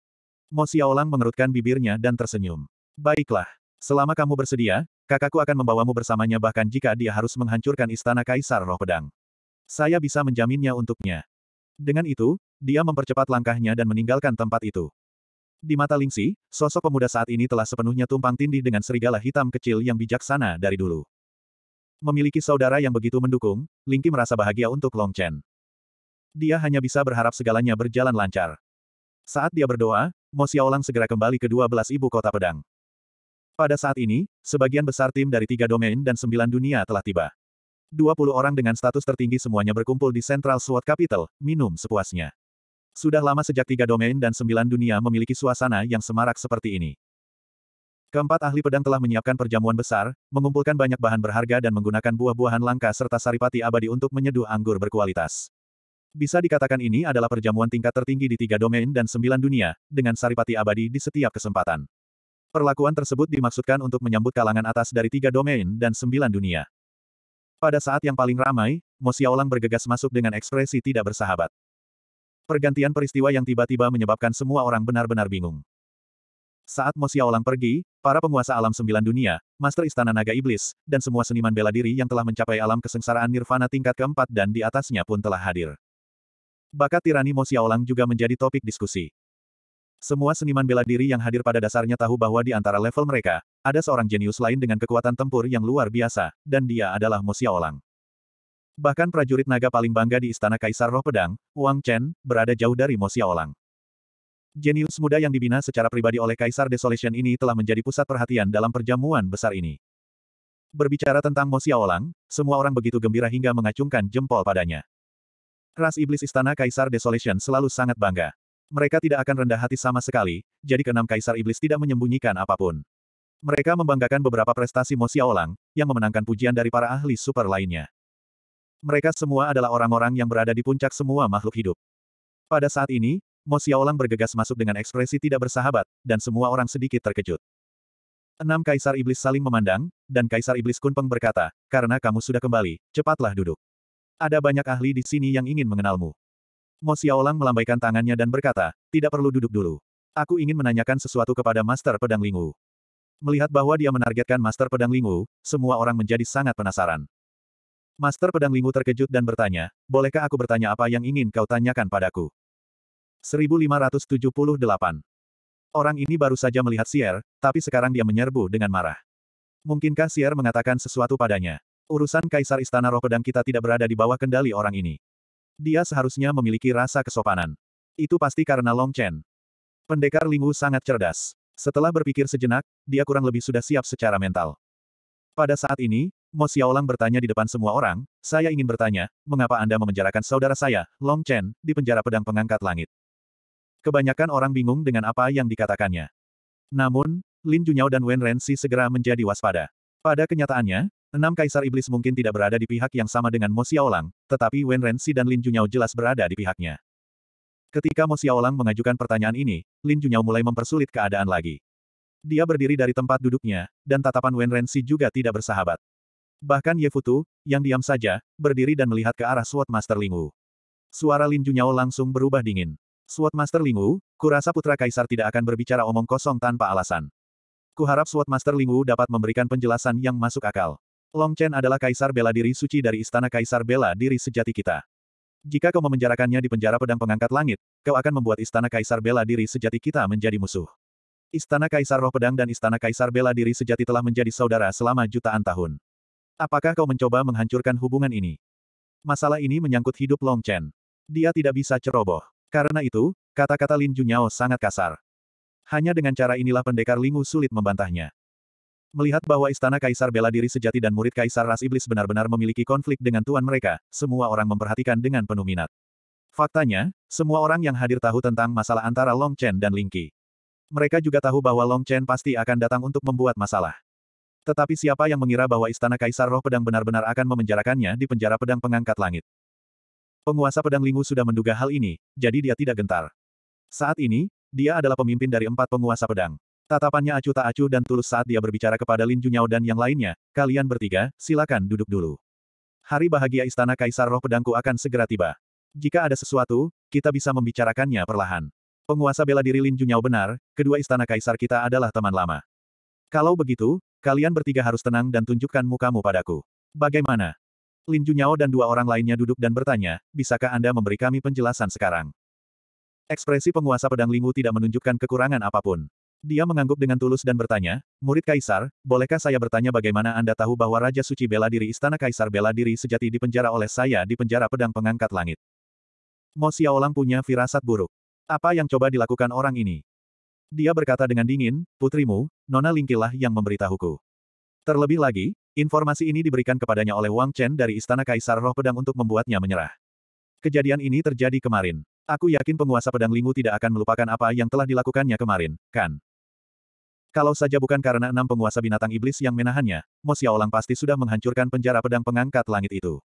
Mo Xiaolang mengerutkan bibirnya dan tersenyum. Baiklah, selama kamu bersedia, kakakku akan membawamu bersamanya bahkan jika dia harus menghancurkan istana Kaisar Roh Pedang. Saya bisa menjaminnya untuknya. Dengan itu, dia mempercepat langkahnya dan meninggalkan tempat itu. Di mata Lingxi, sosok pemuda saat ini telah sepenuhnya tumpang tindih dengan serigala hitam kecil yang bijaksana dari dulu. Memiliki saudara yang begitu mendukung, Lingqi merasa bahagia untuk Long Chen. Dia hanya bisa berharap segalanya berjalan lancar. Saat dia berdoa, Mo Xiaolang segera kembali ke dua belas ibu kota pedang. Pada saat ini, sebagian besar tim dari tiga domain dan sembilan dunia telah tiba. Dua puluh orang dengan status tertinggi semuanya berkumpul di Central Sword Capital, minum sepuasnya. Sudah lama sejak tiga domain dan sembilan dunia memiliki suasana yang semarak seperti ini. Keempat ahli pedang telah menyiapkan perjamuan besar, mengumpulkan banyak bahan berharga dan menggunakan buah-buahan langka serta saripati abadi untuk menyeduh anggur berkualitas. Bisa dikatakan ini adalah perjamuan tingkat tertinggi di tiga domain dan sembilan dunia, dengan saripati abadi di setiap kesempatan. Perlakuan tersebut dimaksudkan untuk menyambut kalangan atas dari tiga domain dan sembilan dunia. Pada saat yang paling ramai, Mo bergegas masuk dengan ekspresi tidak bersahabat. Pergantian peristiwa yang tiba-tiba menyebabkan semua orang benar-benar bingung. Saat Mo Xiaolang pergi, para penguasa alam sembilan dunia, Master Istana Naga Iblis, dan semua seniman bela diri yang telah mencapai alam kesengsaraan nirvana tingkat keempat dan di atasnya pun telah hadir. Bakat tirani Mo Xiaolang juga menjadi topik diskusi. Semua seniman bela diri yang hadir pada dasarnya tahu bahwa di antara level mereka, ada seorang jenius lain dengan kekuatan tempur yang luar biasa, dan dia adalah Mo Xiaolang. Bahkan prajurit naga paling bangga di Istana Kaisar Roh Pedang, Wang Chen, berada jauh dari Mo Xiaolang. Jenius muda yang dibina secara pribadi oleh Kaisar Desolation ini telah menjadi pusat perhatian dalam perjamuan besar ini. Berbicara tentang Mo Xiaolang, semua orang begitu gembira hingga mengacungkan jempol padanya. Ras iblis Istana Kaisar Desolation selalu sangat bangga. Mereka tidak akan rendah hati sama sekali, jadi keenam Kaisar Iblis tidak menyembunyikan apapun. Mereka membanggakan beberapa prestasi Mo Xiaolang, yang memenangkan pujian dari para ahli super lainnya. Mereka semua adalah orang-orang yang berada di puncak semua makhluk hidup. Pada saat ini, Mo Xiaolang bergegas masuk dengan ekspresi tidak bersahabat, dan semua orang sedikit terkejut. Enam kaisar iblis saling memandang, dan kaisar iblis Kunpeng berkata, karena kamu sudah kembali, cepatlah duduk. Ada banyak ahli di sini yang ingin mengenalmu. Mo Xiaolang melambaikan tangannya dan berkata, tidak perlu duduk dulu. Aku ingin menanyakan sesuatu kepada Master Pedang Lingu. Melihat bahwa dia menargetkan Master Pedang Lingu, semua orang menjadi sangat penasaran. Master Pedang Lingu terkejut dan bertanya, bolehkah aku bertanya apa yang ingin kau tanyakan padaku? 1578. Orang ini baru saja melihat Sier, tapi sekarang dia menyerbu dengan marah. Mungkinkah Sier mengatakan sesuatu padanya? Urusan Kaisar Istana Roh Pedang kita tidak berada di bawah kendali orang ini. Dia seharusnya memiliki rasa kesopanan. Itu pasti karena Long Chen. Pendekar Lingu sangat cerdas. Setelah berpikir sejenak, dia kurang lebih sudah siap secara mental. Pada saat ini, Mo Xiaolang bertanya di depan semua orang, saya ingin bertanya, mengapa Anda memenjarakan saudara saya, Long Chen, di penjara pedang pengangkat langit? Kebanyakan orang bingung dengan apa yang dikatakannya. Namun, Lin Junyao dan Wen Renzi segera menjadi waspada. Pada kenyataannya, enam kaisar iblis mungkin tidak berada di pihak yang sama dengan Mo Xiaolang, tetapi Wen Renzi dan Lin Junyao jelas berada di pihaknya. Ketika Mo Xiaolang mengajukan pertanyaan ini, Lin Junyao mulai mempersulit keadaan lagi. Dia berdiri dari tempat duduknya, dan tatapan Wen Renzi juga tidak bersahabat. Bahkan Ye Futu, yang diam saja, berdiri dan melihat ke arah Sword Master Lingwu. Suara Lin Junyao langsung berubah dingin. Sword Master Lingwu, kurasa Putra Kaisar tidak akan berbicara omong kosong tanpa alasan. Kuharap Sword Master Lingwu dapat memberikan penjelasan yang masuk akal. Long Chen adalah kaisar bela diri suci dari istana kaisar bela diri sejati kita. Jika kau memenjarakannya di penjara pedang pengangkat langit, kau akan membuat istana kaisar bela diri sejati kita menjadi musuh. Istana Kaisar Roh Pedang dan Istana Kaisar Bela Diri Sejati telah menjadi saudara selama jutaan tahun. Apakah kau mencoba menghancurkan hubungan ini? Masalah ini menyangkut hidup Long Chen. Dia tidak bisa ceroboh. Karena itu, kata-kata Lin Junyao sangat kasar. Hanya dengan cara inilah pendekar Lingu sulit membantahnya. Melihat bahwa istana kaisar bela diri sejati dan murid kaisar ras iblis benar-benar memiliki konflik dengan tuan mereka, semua orang memperhatikan dengan penuh minat. Faktanya, semua orang yang hadir tahu tentang masalah antara Long Chen dan Lingqi. Mereka juga tahu bahwa Long Chen pasti akan datang untuk membuat masalah. Tetapi siapa yang mengira bahwa istana Kaisar Roh Pedang benar-benar akan memenjarakannya di penjara pedang pengangkat langit? Penguasa pedang Lingu sudah menduga hal ini, jadi dia tidak gentar. Saat ini, dia adalah pemimpin dari empat penguasa pedang. Tatapannya acuh tak acuh dan tulus saat dia berbicara kepada Lin Junyao dan yang lainnya, kalian bertiga, silakan duduk dulu. Hari bahagia istana Kaisar Roh Pedangku akan segera tiba. Jika ada sesuatu, kita bisa membicarakannya perlahan. Penguasa bela diri Lin Junyao benar, kedua istana Kaisar kita adalah teman lama. Kalau begitu, Kalian bertiga harus tenang dan tunjukkan mukamu padaku. Bagaimana? Lin Junyao dan dua orang lainnya duduk dan bertanya, bisakah Anda memberi kami penjelasan sekarang? Ekspresi penguasa pedang Lingu tidak menunjukkan kekurangan apapun. Dia mengangguk dengan tulus dan bertanya, Murid Kaisar, bolehkah saya bertanya bagaimana Anda tahu bahwa Raja Suci Bela Diri Istana Kaisar Bela Diri sejati dipenjara oleh saya di penjara pedang pengangkat langit? Mo Xiaolang punya firasat buruk. Apa yang coba dilakukan orang ini? Dia berkata dengan dingin, putrimu, Nona Lingkilah yang memberitahuku. Terlebih lagi, informasi ini diberikan kepadanya oleh Wang Chen dari Istana Kaisar Roh Pedang untuk membuatnya menyerah. Kejadian ini terjadi kemarin. Aku yakin penguasa pedang Linggu tidak akan melupakan apa yang telah dilakukannya kemarin, kan? Kalau saja bukan karena enam penguasa binatang iblis yang menahannya, Mo Xiaolang pasti sudah menghancurkan penjara pedang pengangkat langit itu.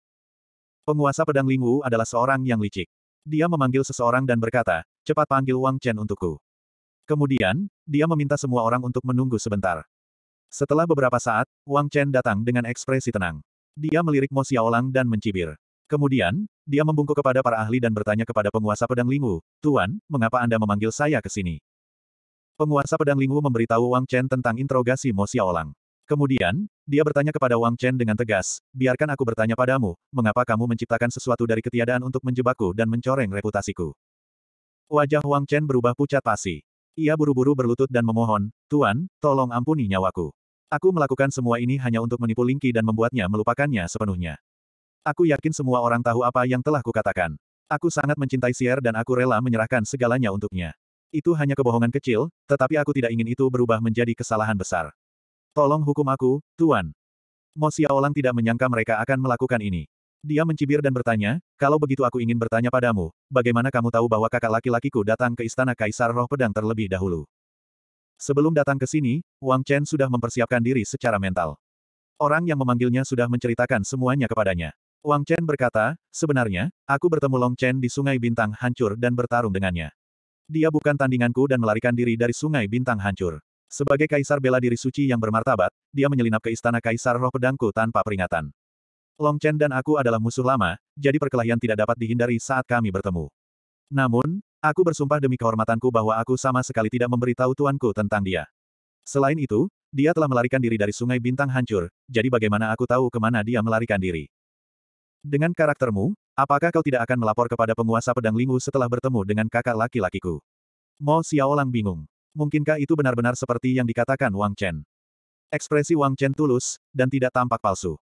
Penguasa pedang Lingwu adalah seorang yang licik. Dia memanggil seseorang dan berkata, cepat panggil Wang Chen untukku. Kemudian, dia meminta semua orang untuk menunggu sebentar. Setelah beberapa saat, Wang Chen datang dengan ekspresi tenang. Dia melirik Mo Xiaolang dan mencibir. Kemudian, dia membungkuk kepada para ahli dan bertanya kepada penguasa pedang Lingwu, Tuan, mengapa Anda memanggil saya ke sini? Penguasa pedang Lingwu memberitahu Wang Chen tentang interogasi Mo Xiaolang. Kemudian, dia bertanya kepada Wang Chen dengan tegas, biarkan aku bertanya padamu, mengapa kamu menciptakan sesuatu dari ketiadaan untuk menjebakku dan mencoreng reputasiku? Wajah Wang Chen berubah pucat pasi. Ia buru-buru berlutut dan memohon, Tuan, tolong ampuni nyawaku. Aku melakukan semua ini hanya untuk menipu Lingki dan membuatnya melupakannya sepenuhnya. Aku yakin semua orang tahu apa yang telah kukatakan. Aku sangat mencintai Sier dan aku rela menyerahkan segalanya untuknya. Itu hanya kebohongan kecil, tetapi aku tidak ingin itu berubah menjadi kesalahan besar. Tolong hukum aku, Tuan. Mo Xiaolang tidak menyangka mereka akan melakukan ini. Dia mencibir dan bertanya, kalau begitu aku ingin bertanya padamu, bagaimana kamu tahu bahwa kakak laki-lakiku datang ke istana Kaisar Roh Pedang terlebih dahulu? Sebelum datang ke sini, Wang Chen sudah mempersiapkan diri secara mental. Orang yang memanggilnya sudah menceritakan semuanya kepadanya. Wang Chen berkata, sebenarnya, aku bertemu Long Chen di Sungai Bintang Hancur dan bertarung dengannya. Dia bukan tandinganku dan melarikan diri dari Sungai Bintang Hancur. Sebagai kaisar bela diri suci yang bermartabat, dia menyelinap ke istana kaisar roh pedangku tanpa peringatan. Long Chen dan aku adalah musuh lama, jadi perkelahian tidak dapat dihindari saat kami bertemu. Namun, aku bersumpah demi kehormatanku bahwa aku sama sekali tidak memberitahu tuanku tentang dia. Selain itu, dia telah melarikan diri dari sungai bintang hancur, jadi bagaimana aku tahu kemana dia melarikan diri? Dengan karaktermu, apakah kau tidak akan melapor kepada penguasa pedang lingu setelah bertemu dengan kakak laki-lakiku? Mo Xiaolang bingung. Mungkinkah itu benar-benar seperti yang dikatakan Wang Chen? Ekspresi Wang Chen tulus, dan tidak tampak palsu.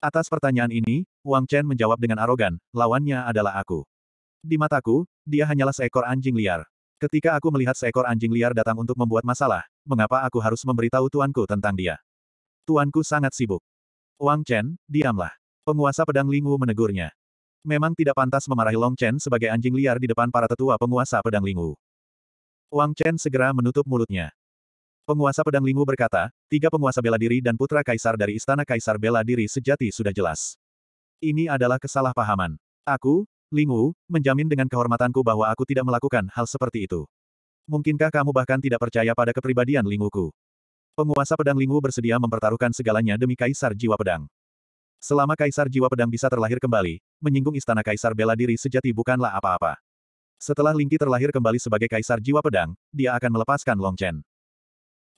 Atas pertanyaan ini, Wang Chen menjawab dengan arogan, lawannya adalah aku. Di mataku, dia hanyalah seekor anjing liar. Ketika aku melihat seekor anjing liar datang untuk membuat masalah, mengapa aku harus memberitahu tuanku tentang dia? Tuanku sangat sibuk. Wang Chen, diamlah. Penguasa pedang Lingwu menegurnya. Memang tidak pantas memarahi Long Chen sebagai anjing liar di depan para tetua penguasa pedang Lingwu. Wang Chen segera menutup mulutnya. Penguasa pedang Lingu berkata, tiga penguasa bela diri dan putra kaisar dari istana kaisar bela diri sejati sudah jelas. Ini adalah kesalahpahaman. Aku, Lingu, menjamin dengan kehormatanku bahwa aku tidak melakukan hal seperti itu. Mungkinkah kamu bahkan tidak percaya pada kepribadian Linguku? Penguasa pedang Lingu bersedia mempertaruhkan segalanya demi kaisar jiwa pedang. Selama kaisar jiwa pedang bisa terlahir kembali, menyinggung istana kaisar bela diri sejati bukanlah apa-apa. Setelah Lingki terlahir kembali sebagai kaisar jiwa pedang, dia akan melepaskan Long Chen.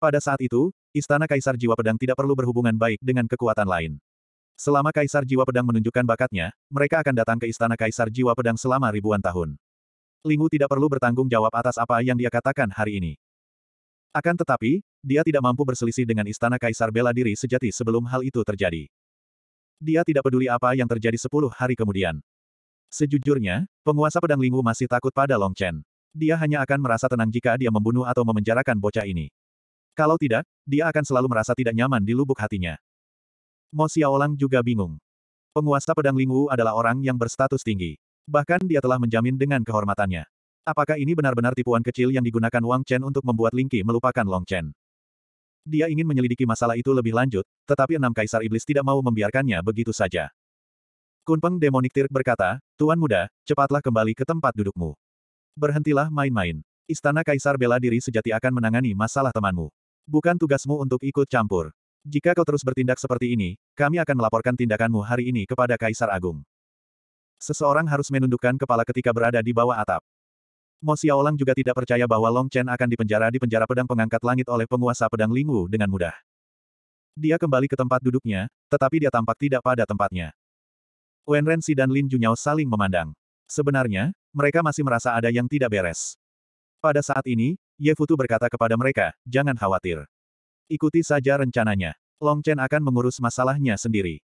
Pada saat itu, Istana Kaisar Jiwa Pedang tidak perlu berhubungan baik dengan kekuatan lain. Selama Kaisar Jiwa Pedang menunjukkan bakatnya, mereka akan datang ke Istana Kaisar Jiwa Pedang selama ribuan tahun. Lingu tidak perlu bertanggung jawab atas apa yang dia katakan hari ini. Akan tetapi, dia tidak mampu berselisih dengan Istana Kaisar bela diri sejati sebelum hal itu terjadi. Dia tidak peduli apa yang terjadi sepuluh hari kemudian. Sejujurnya, penguasa pedang Lingu masih takut pada Long Chen. Dia hanya akan merasa tenang jika dia membunuh atau memenjarakan bocah ini. Kalau tidak, dia akan selalu merasa tidak nyaman di lubuk hatinya. Mo Xiaolang juga bingung. Penguasa pedang Lingwu adalah orang yang berstatus tinggi. Bahkan dia telah menjamin dengan kehormatannya. Apakah ini benar-benar tipuan kecil yang digunakan Wang Chen untuk membuat Lingqi melupakan Long Chen? Dia ingin menyelidiki masalah itu lebih lanjut, tetapi enam kaisar iblis tidak mau membiarkannya begitu saja. Kunpeng Demonic Tirk berkata, Tuan Muda, cepatlah kembali ke tempat dudukmu. Berhentilah main-main. Istana Kaisar bela diri sejati akan menangani masalah temanmu. Bukan tugasmu untuk ikut campur. Jika kau terus bertindak seperti ini, kami akan melaporkan tindakanmu hari ini kepada Kaisar Agung. Seseorang harus menundukkan kepala ketika berada di bawah atap. Mo Xiaolang juga tidak percaya bahwa Long Chen akan dipenjara di penjara pedang pengangkat langit oleh penguasa pedang Lingwu dengan mudah. Dia kembali ke tempat duduknya, tetapi dia tampak tidak pada tempatnya. Wen Renzi dan Lin Junyao saling memandang. Sebenarnya, mereka masih merasa ada yang tidak beres. Pada saat ini, Ye Futu berkata kepada mereka, jangan khawatir. Ikuti saja rencananya. Long Chen akan mengurus masalahnya sendiri.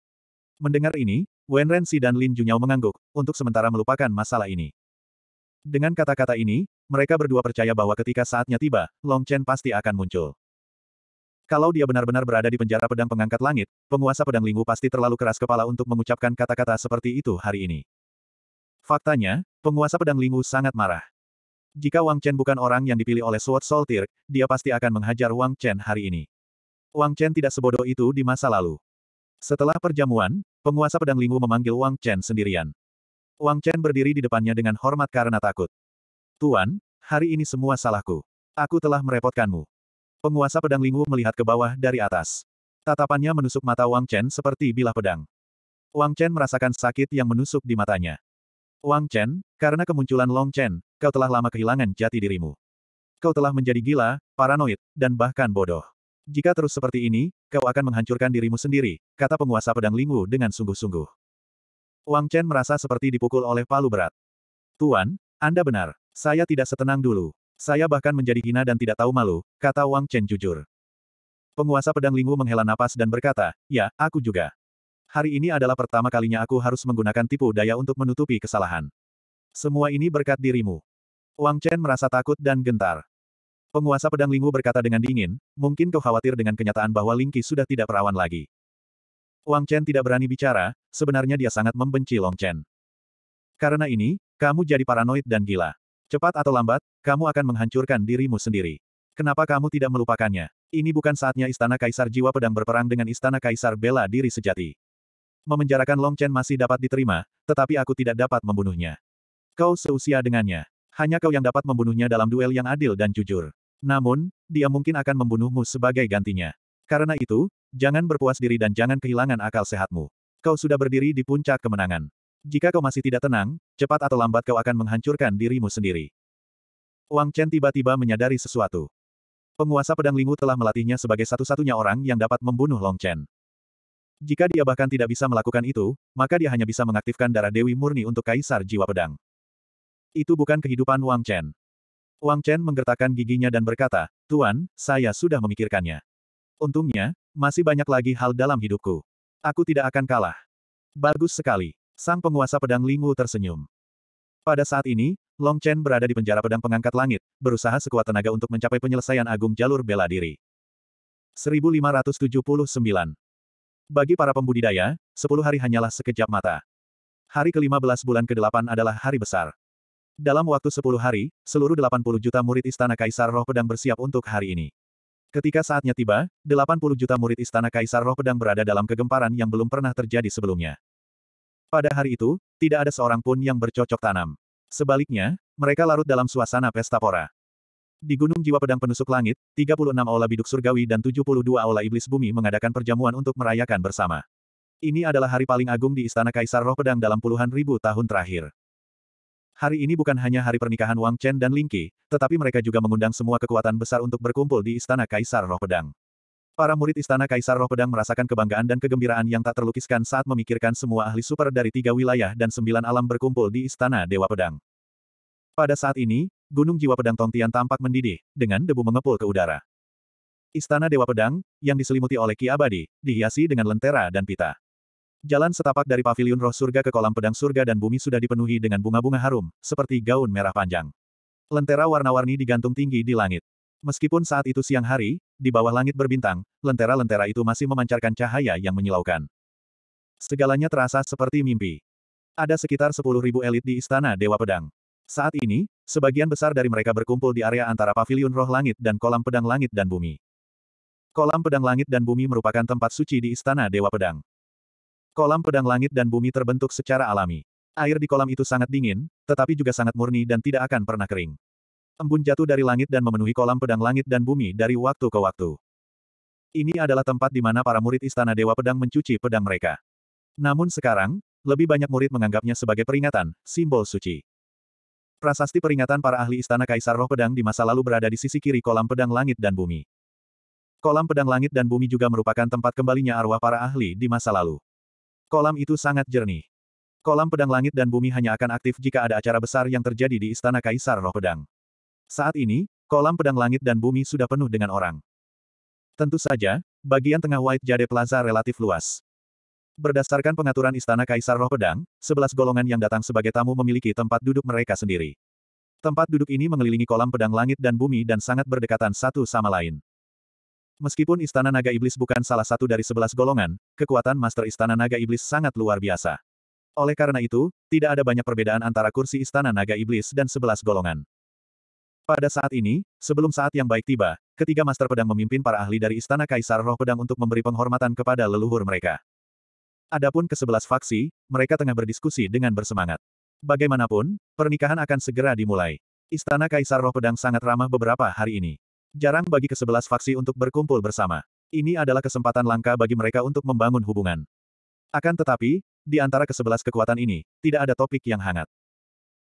Mendengar ini, Wen Renxi dan Lin Junyao mengangguk, untuk sementara melupakan masalah ini. Dengan kata-kata ini, mereka berdua percaya bahwa ketika saatnya tiba, Long Chen pasti akan muncul. Kalau dia benar-benar berada di penjara pedang pengangkat langit, penguasa pedang linggu pasti terlalu keras kepala untuk mengucapkan kata-kata seperti itu hari ini. Faktanya, penguasa pedang linggu sangat marah. Jika Wang Chen bukan orang yang dipilih oleh Sword Soltier, dia pasti akan menghajar Wang Chen hari ini. Wang Chen tidak sebodoh itu di masa lalu. Setelah perjamuan, penguasa pedang Lingwu memanggil Wang Chen sendirian. Wang Chen berdiri di depannya dengan hormat karena takut. Tuan, hari ini semua salahku. Aku telah merepotkanmu. Penguasa pedang Lingwu melihat ke bawah dari atas. Tatapannya menusuk mata Wang Chen seperti bilah pedang. Wang Chen merasakan sakit yang menusuk di matanya. Wang Chen, karena kemunculan Long Chen, kau telah lama kehilangan jati dirimu. Kau telah menjadi gila, paranoid, dan bahkan bodoh. Jika terus seperti ini, kau akan menghancurkan dirimu sendiri, kata penguasa pedang Lingwu dengan sungguh-sungguh. Wang Chen merasa seperti dipukul oleh palu berat. Tuan, Anda benar, saya tidak setenang dulu. Saya bahkan menjadi hina dan tidak tahu malu, kata Wang Chen jujur. Penguasa pedang Lingwu menghela napas dan berkata, ya, aku juga. Hari ini adalah pertama kalinya aku harus menggunakan tipu daya untuk menutupi kesalahan. Semua ini berkat dirimu. Wang Chen merasa takut dan gentar. Penguasa pedang Lingwu berkata dengan dingin, mungkin kau khawatir dengan kenyataan bahwa Lingqi sudah tidak perawan lagi. Wang Chen tidak berani bicara, sebenarnya dia sangat membenci Long Chen. Karena ini, kamu jadi paranoid dan gila. Cepat atau lambat, kamu akan menghancurkan dirimu sendiri. Kenapa kamu tidak melupakannya? Ini bukan saatnya Istana Kaisar Jiwa Pedang berperang dengan Istana Kaisar Bela Diri Sejati. Memenjarakan Long Chen masih dapat diterima, tetapi aku tidak dapat membunuhnya. Kau seusia dengannya. Hanya kau yang dapat membunuhnya dalam duel yang adil dan jujur. Namun, dia mungkin akan membunuhmu sebagai gantinya. Karena itu, jangan berpuas diri dan jangan kehilangan akal sehatmu. Kau sudah berdiri di puncak kemenangan. Jika kau masih tidak tenang, cepat atau lambat kau akan menghancurkan dirimu sendiri. Wang Chen tiba-tiba menyadari sesuatu. Penguasa pedang lingu telah melatihnya sebagai satu-satunya orang yang dapat membunuh Long Chen. Jika dia bahkan tidak bisa melakukan itu, maka dia hanya bisa mengaktifkan darah Dewi Murni untuk Kaisar Jiwa Pedang. Itu bukan kehidupan Wang Chen. Wang Chen menggertakkan giginya dan berkata, Tuan, saya sudah memikirkannya. Untungnya, masih banyak lagi hal dalam hidupku. Aku tidak akan kalah. Bagus sekali. Sang penguasa pedang Lingwu tersenyum. Pada saat ini, Long Chen berada di penjara pedang pengangkat langit, berusaha sekuat tenaga untuk mencapai penyelesaian agung jalur bela diri. 1579 bagi para pembudidaya, sepuluh hari hanyalah sekejap mata. Hari ke-15 bulan ke-8 adalah hari besar. Dalam waktu sepuluh hari, seluruh 80 juta murid Istana Kaisar Roh Pedang bersiap untuk hari ini. Ketika saatnya tiba, 80 juta murid Istana Kaisar Roh Pedang berada dalam kegemparan yang belum pernah terjadi sebelumnya. Pada hari itu, tidak ada seorang pun yang bercocok tanam. Sebaliknya, mereka larut dalam suasana pesta pora. Di Gunung Jiwa Pedang Penusuk Langit, 36 Aula Biduk Surgawi dan 72 Aula Iblis Bumi mengadakan perjamuan untuk merayakan bersama. Ini adalah hari paling agung di Istana Kaisar Roh Pedang dalam puluhan ribu tahun terakhir. Hari ini bukan hanya hari pernikahan Wang Chen dan Ling Qi, tetapi mereka juga mengundang semua kekuatan besar untuk berkumpul di Istana Kaisar Roh Pedang. Para murid Istana Kaisar Roh Pedang merasakan kebanggaan dan kegembiraan yang tak terlukiskan saat memikirkan semua ahli super dari tiga wilayah dan sembilan alam berkumpul di Istana Dewa Pedang. Pada saat ini, gunung jiwa pedang Tongtian tampak mendidih, dengan debu mengepul ke udara. Istana Dewa Pedang, yang diselimuti oleh Ki Abadi, dihiasi dengan lentera dan pita. Jalan setapak dari pavilion roh surga ke kolam pedang surga dan bumi sudah dipenuhi dengan bunga-bunga harum, seperti gaun merah panjang. Lentera warna-warni digantung tinggi di langit. Meskipun saat itu siang hari, di bawah langit berbintang, lentera-lentera itu masih memancarkan cahaya yang menyilaukan. Segalanya terasa seperti mimpi. Ada sekitar 10.000 elit di Istana Dewa Pedang. Saat ini, sebagian besar dari mereka berkumpul di area antara paviliun roh langit dan kolam pedang langit dan bumi. Kolam pedang langit dan bumi merupakan tempat suci di istana Dewa Pedang. Kolam pedang langit dan bumi terbentuk secara alami. Air di kolam itu sangat dingin, tetapi juga sangat murni dan tidak akan pernah kering. Embun jatuh dari langit dan memenuhi kolam pedang langit dan bumi dari waktu ke waktu. Ini adalah tempat di mana para murid Istana Dewa Pedang mencuci pedang mereka. Namun sekarang, lebih banyak murid menganggapnya sebagai peringatan, simbol suci. Prasasti peringatan para ahli Istana Kaisar Roh Pedang di masa lalu berada di sisi kiri kolam pedang langit dan bumi. Kolam pedang langit dan bumi juga merupakan tempat kembalinya arwah para ahli di masa lalu. Kolam itu sangat jernih. Kolam pedang langit dan bumi hanya akan aktif jika ada acara besar yang terjadi di Istana Kaisar Roh Pedang. Saat ini, kolam pedang langit dan bumi sudah penuh dengan orang. Tentu saja, bagian tengah White Jade Plaza relatif luas. Berdasarkan pengaturan Istana Kaisar Roh Pedang, sebelas golongan yang datang sebagai tamu memiliki tempat duduk mereka sendiri. Tempat duduk ini mengelilingi kolam pedang langit dan bumi dan sangat berdekatan satu sama lain. Meskipun Istana Naga Iblis bukan salah satu dari sebelas golongan, kekuatan Master Istana Naga Iblis sangat luar biasa. Oleh karena itu, tidak ada banyak perbedaan antara kursi Istana Naga Iblis dan sebelas golongan. Pada saat ini, sebelum saat yang baik tiba, ketiga Master Pedang memimpin para ahli dari Istana Kaisar Roh Pedang untuk memberi penghormatan kepada leluhur mereka. Adapun ke-11 faksi, mereka tengah berdiskusi dengan bersemangat. Bagaimanapun, pernikahan akan segera dimulai. Istana Kaisar Roh Pedang sangat ramah beberapa hari ini. Jarang bagi ke-11 faksi untuk berkumpul bersama. Ini adalah kesempatan langka bagi mereka untuk membangun hubungan. Akan tetapi, di antara ke-11 kekuatan ini, tidak ada topik yang hangat.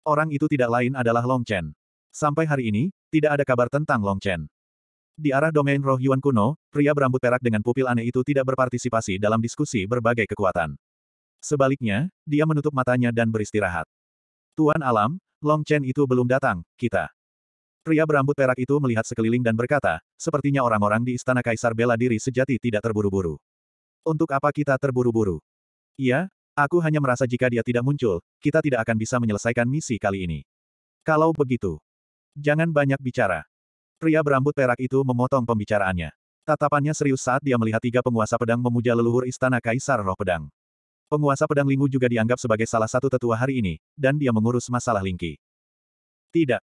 Orang itu tidak lain adalah Long Chen. Sampai hari ini, tidak ada kabar tentang Long Chen. Di arah domain roh Yuan kuno, pria berambut perak dengan pupil aneh itu tidak berpartisipasi dalam diskusi berbagai kekuatan. Sebaliknya, dia menutup matanya dan beristirahat. Tuan alam, Long Chen itu belum datang, kita. Pria berambut perak itu melihat sekeliling dan berkata, sepertinya orang-orang di istana kaisar bela diri sejati tidak terburu-buru. Untuk apa kita terburu-buru? Iya, aku hanya merasa jika dia tidak muncul, kita tidak akan bisa menyelesaikan misi kali ini. Kalau begitu, jangan banyak bicara. Pria berambut perak itu memotong pembicaraannya. Tatapannya serius saat dia melihat tiga penguasa pedang memuja leluhur istana Kaisar Roh Pedang. Penguasa pedang Linggu juga dianggap sebagai salah satu tetua hari ini, dan dia mengurus masalah Lingki. Tidak.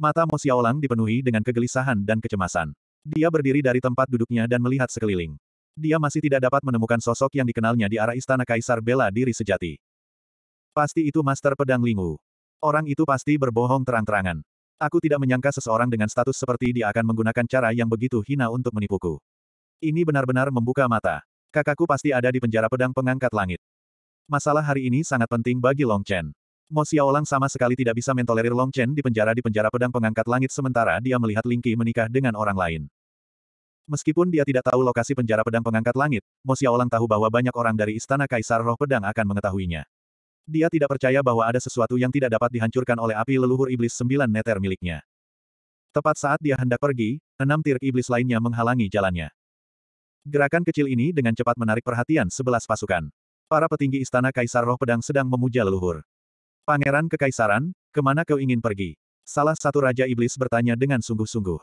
Mata Mo Xiaolang dipenuhi dengan kegelisahan dan kecemasan. Dia berdiri dari tempat duduknya dan melihat sekeliling. Dia masih tidak dapat menemukan sosok yang dikenalnya di arah istana Kaisar bela diri sejati. Pasti itu Master Pedang Linggu. Orang itu pasti berbohong terang-terangan. Aku tidak menyangka seseorang dengan status seperti dia akan menggunakan cara yang begitu hina untuk menipuku. Ini benar-benar membuka mata. Kakakku pasti ada di penjara pedang pengangkat langit. Masalah hari ini sangat penting bagi Long Chen. Mo Xiaolang sama sekali tidak bisa mentolerir Long Chen di penjara di penjara pedang pengangkat langit sementara dia melihat Ling Qi menikah dengan orang lain. Meskipun dia tidak tahu lokasi penjara pedang pengangkat langit, Mo Xiaolang tahu bahwa banyak orang dari Istana Kaisar Roh Pedang akan mengetahuinya. Dia tidak percaya bahwa ada sesuatu yang tidak dapat dihancurkan oleh api leluhur iblis sembilan neter miliknya. Tepat saat dia hendak pergi, enam tir iblis lainnya menghalangi jalannya. Gerakan kecil ini dengan cepat menarik perhatian sebelas pasukan. Para petinggi istana Kaisar Roh Pedang sedang memuja leluhur. Pangeran Kekaisaran, kemana kau ingin pergi? Salah satu Raja Iblis bertanya dengan sungguh-sungguh.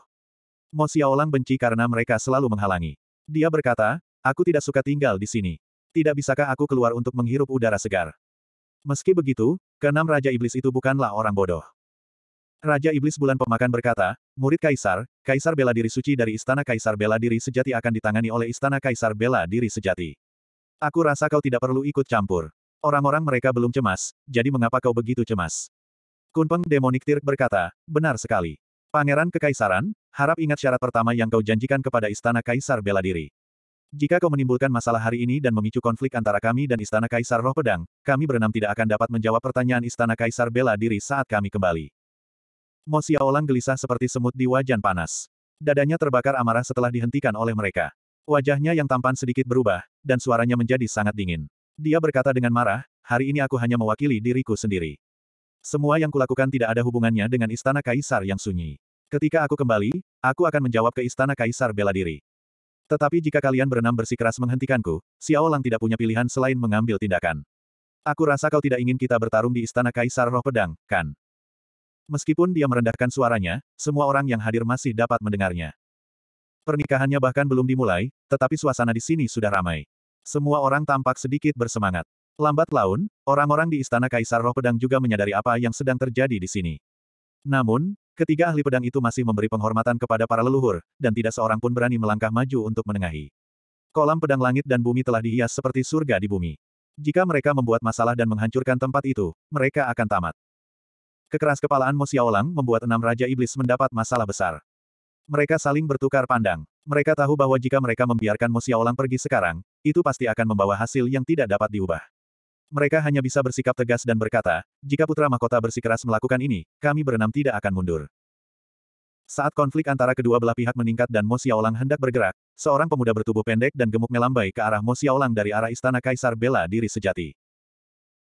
Mo Xiaolang benci karena mereka selalu menghalangi. Dia berkata, aku tidak suka tinggal di sini. Tidak bisakah aku keluar untuk menghirup udara segar? Meski begitu, keenam Raja Iblis itu bukanlah orang bodoh. Raja Iblis Bulan Pemakan berkata, murid Kaisar, Kaisar bela diri suci dari Istana Kaisar bela diri sejati akan ditangani oleh Istana Kaisar bela diri sejati. Aku rasa kau tidak perlu ikut campur. Orang-orang mereka belum cemas, jadi mengapa kau begitu cemas? Kunpeng Demonik Tirk berkata, benar sekali. Pangeran Kekaisaran, harap ingat syarat pertama yang kau janjikan kepada Istana Kaisar bela diri. Jika kau menimbulkan masalah hari ini dan memicu konflik antara kami dan Istana Kaisar Roh Pedang, kami berenam tidak akan dapat menjawab pertanyaan Istana Kaisar bela diri saat kami kembali. Mo Xiaolang gelisah seperti semut di wajan panas. Dadanya terbakar amarah setelah dihentikan oleh mereka. Wajahnya yang tampan sedikit berubah, dan suaranya menjadi sangat dingin. Dia berkata dengan marah, hari ini aku hanya mewakili diriku sendiri. Semua yang kulakukan tidak ada hubungannya dengan Istana Kaisar yang sunyi. Ketika aku kembali, aku akan menjawab ke Istana Kaisar bela diri. Tetapi jika kalian berenam bersikeras menghentikanku, Xiao Lang tidak punya pilihan selain mengambil tindakan. Aku rasa kau tidak ingin kita bertarung di Istana Kaisar Roh Pedang, kan? Meskipun dia merendahkan suaranya, semua orang yang hadir masih dapat mendengarnya. Pernikahannya bahkan belum dimulai, tetapi suasana di sini sudah ramai. Semua orang tampak sedikit bersemangat. Lambat laun, orang-orang di Istana Kaisar Roh Pedang juga menyadari apa yang sedang terjadi di sini. Namun, Ketiga ahli pedang itu masih memberi penghormatan kepada para leluhur, dan tidak seorang pun berani melangkah maju untuk menengahi. Kolam pedang langit dan bumi telah dihias seperti surga di bumi. Jika mereka membuat masalah dan menghancurkan tempat itu, mereka akan tamat. Kekeras kepalaan Mo Xiaolang membuat enam Raja Iblis mendapat masalah besar. Mereka saling bertukar pandang. Mereka tahu bahwa jika mereka membiarkan Mo Xiaolang pergi sekarang, itu pasti akan membawa hasil yang tidak dapat diubah. Mereka hanya bisa bersikap tegas dan berkata, jika putra mahkota bersikeras melakukan ini, kami berenam tidak akan mundur. Saat konflik antara kedua belah pihak meningkat dan Mo Xiaolang hendak bergerak, seorang pemuda bertubuh pendek dan gemuk melambai ke arah Mo Xiaolang dari arah istana kaisar bela diri sejati.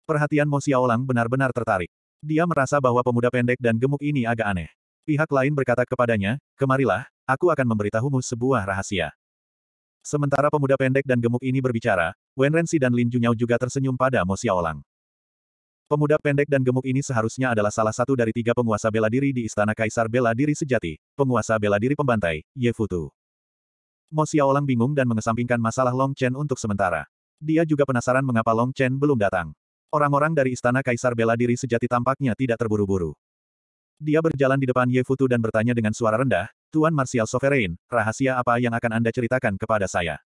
Perhatian Mo Xiaolang benar-benar tertarik. Dia merasa bahwa pemuda pendek dan gemuk ini agak aneh. Pihak lain berkata kepadanya, kemarilah, aku akan memberitahumu sebuah rahasia. Sementara pemuda pendek dan gemuk ini berbicara, Wen dan Lin Junyao juga tersenyum pada Mo Xiaolang. Pemuda pendek dan gemuk ini seharusnya adalah salah satu dari tiga penguasa bela diri di Istana Kaisar Bela Diri Sejati, penguasa bela diri pembantai, Ye Futu. Mo Xiaolang bingung dan mengesampingkan masalah Long Chen untuk sementara. Dia juga penasaran mengapa Long Chen belum datang. Orang-orang dari Istana Kaisar Bela Diri Sejati tampaknya tidak terburu-buru. Dia berjalan di depan Ye Futu dan bertanya dengan suara rendah, Tuan Martial Sovereign, rahasia apa yang akan Anda ceritakan kepada saya?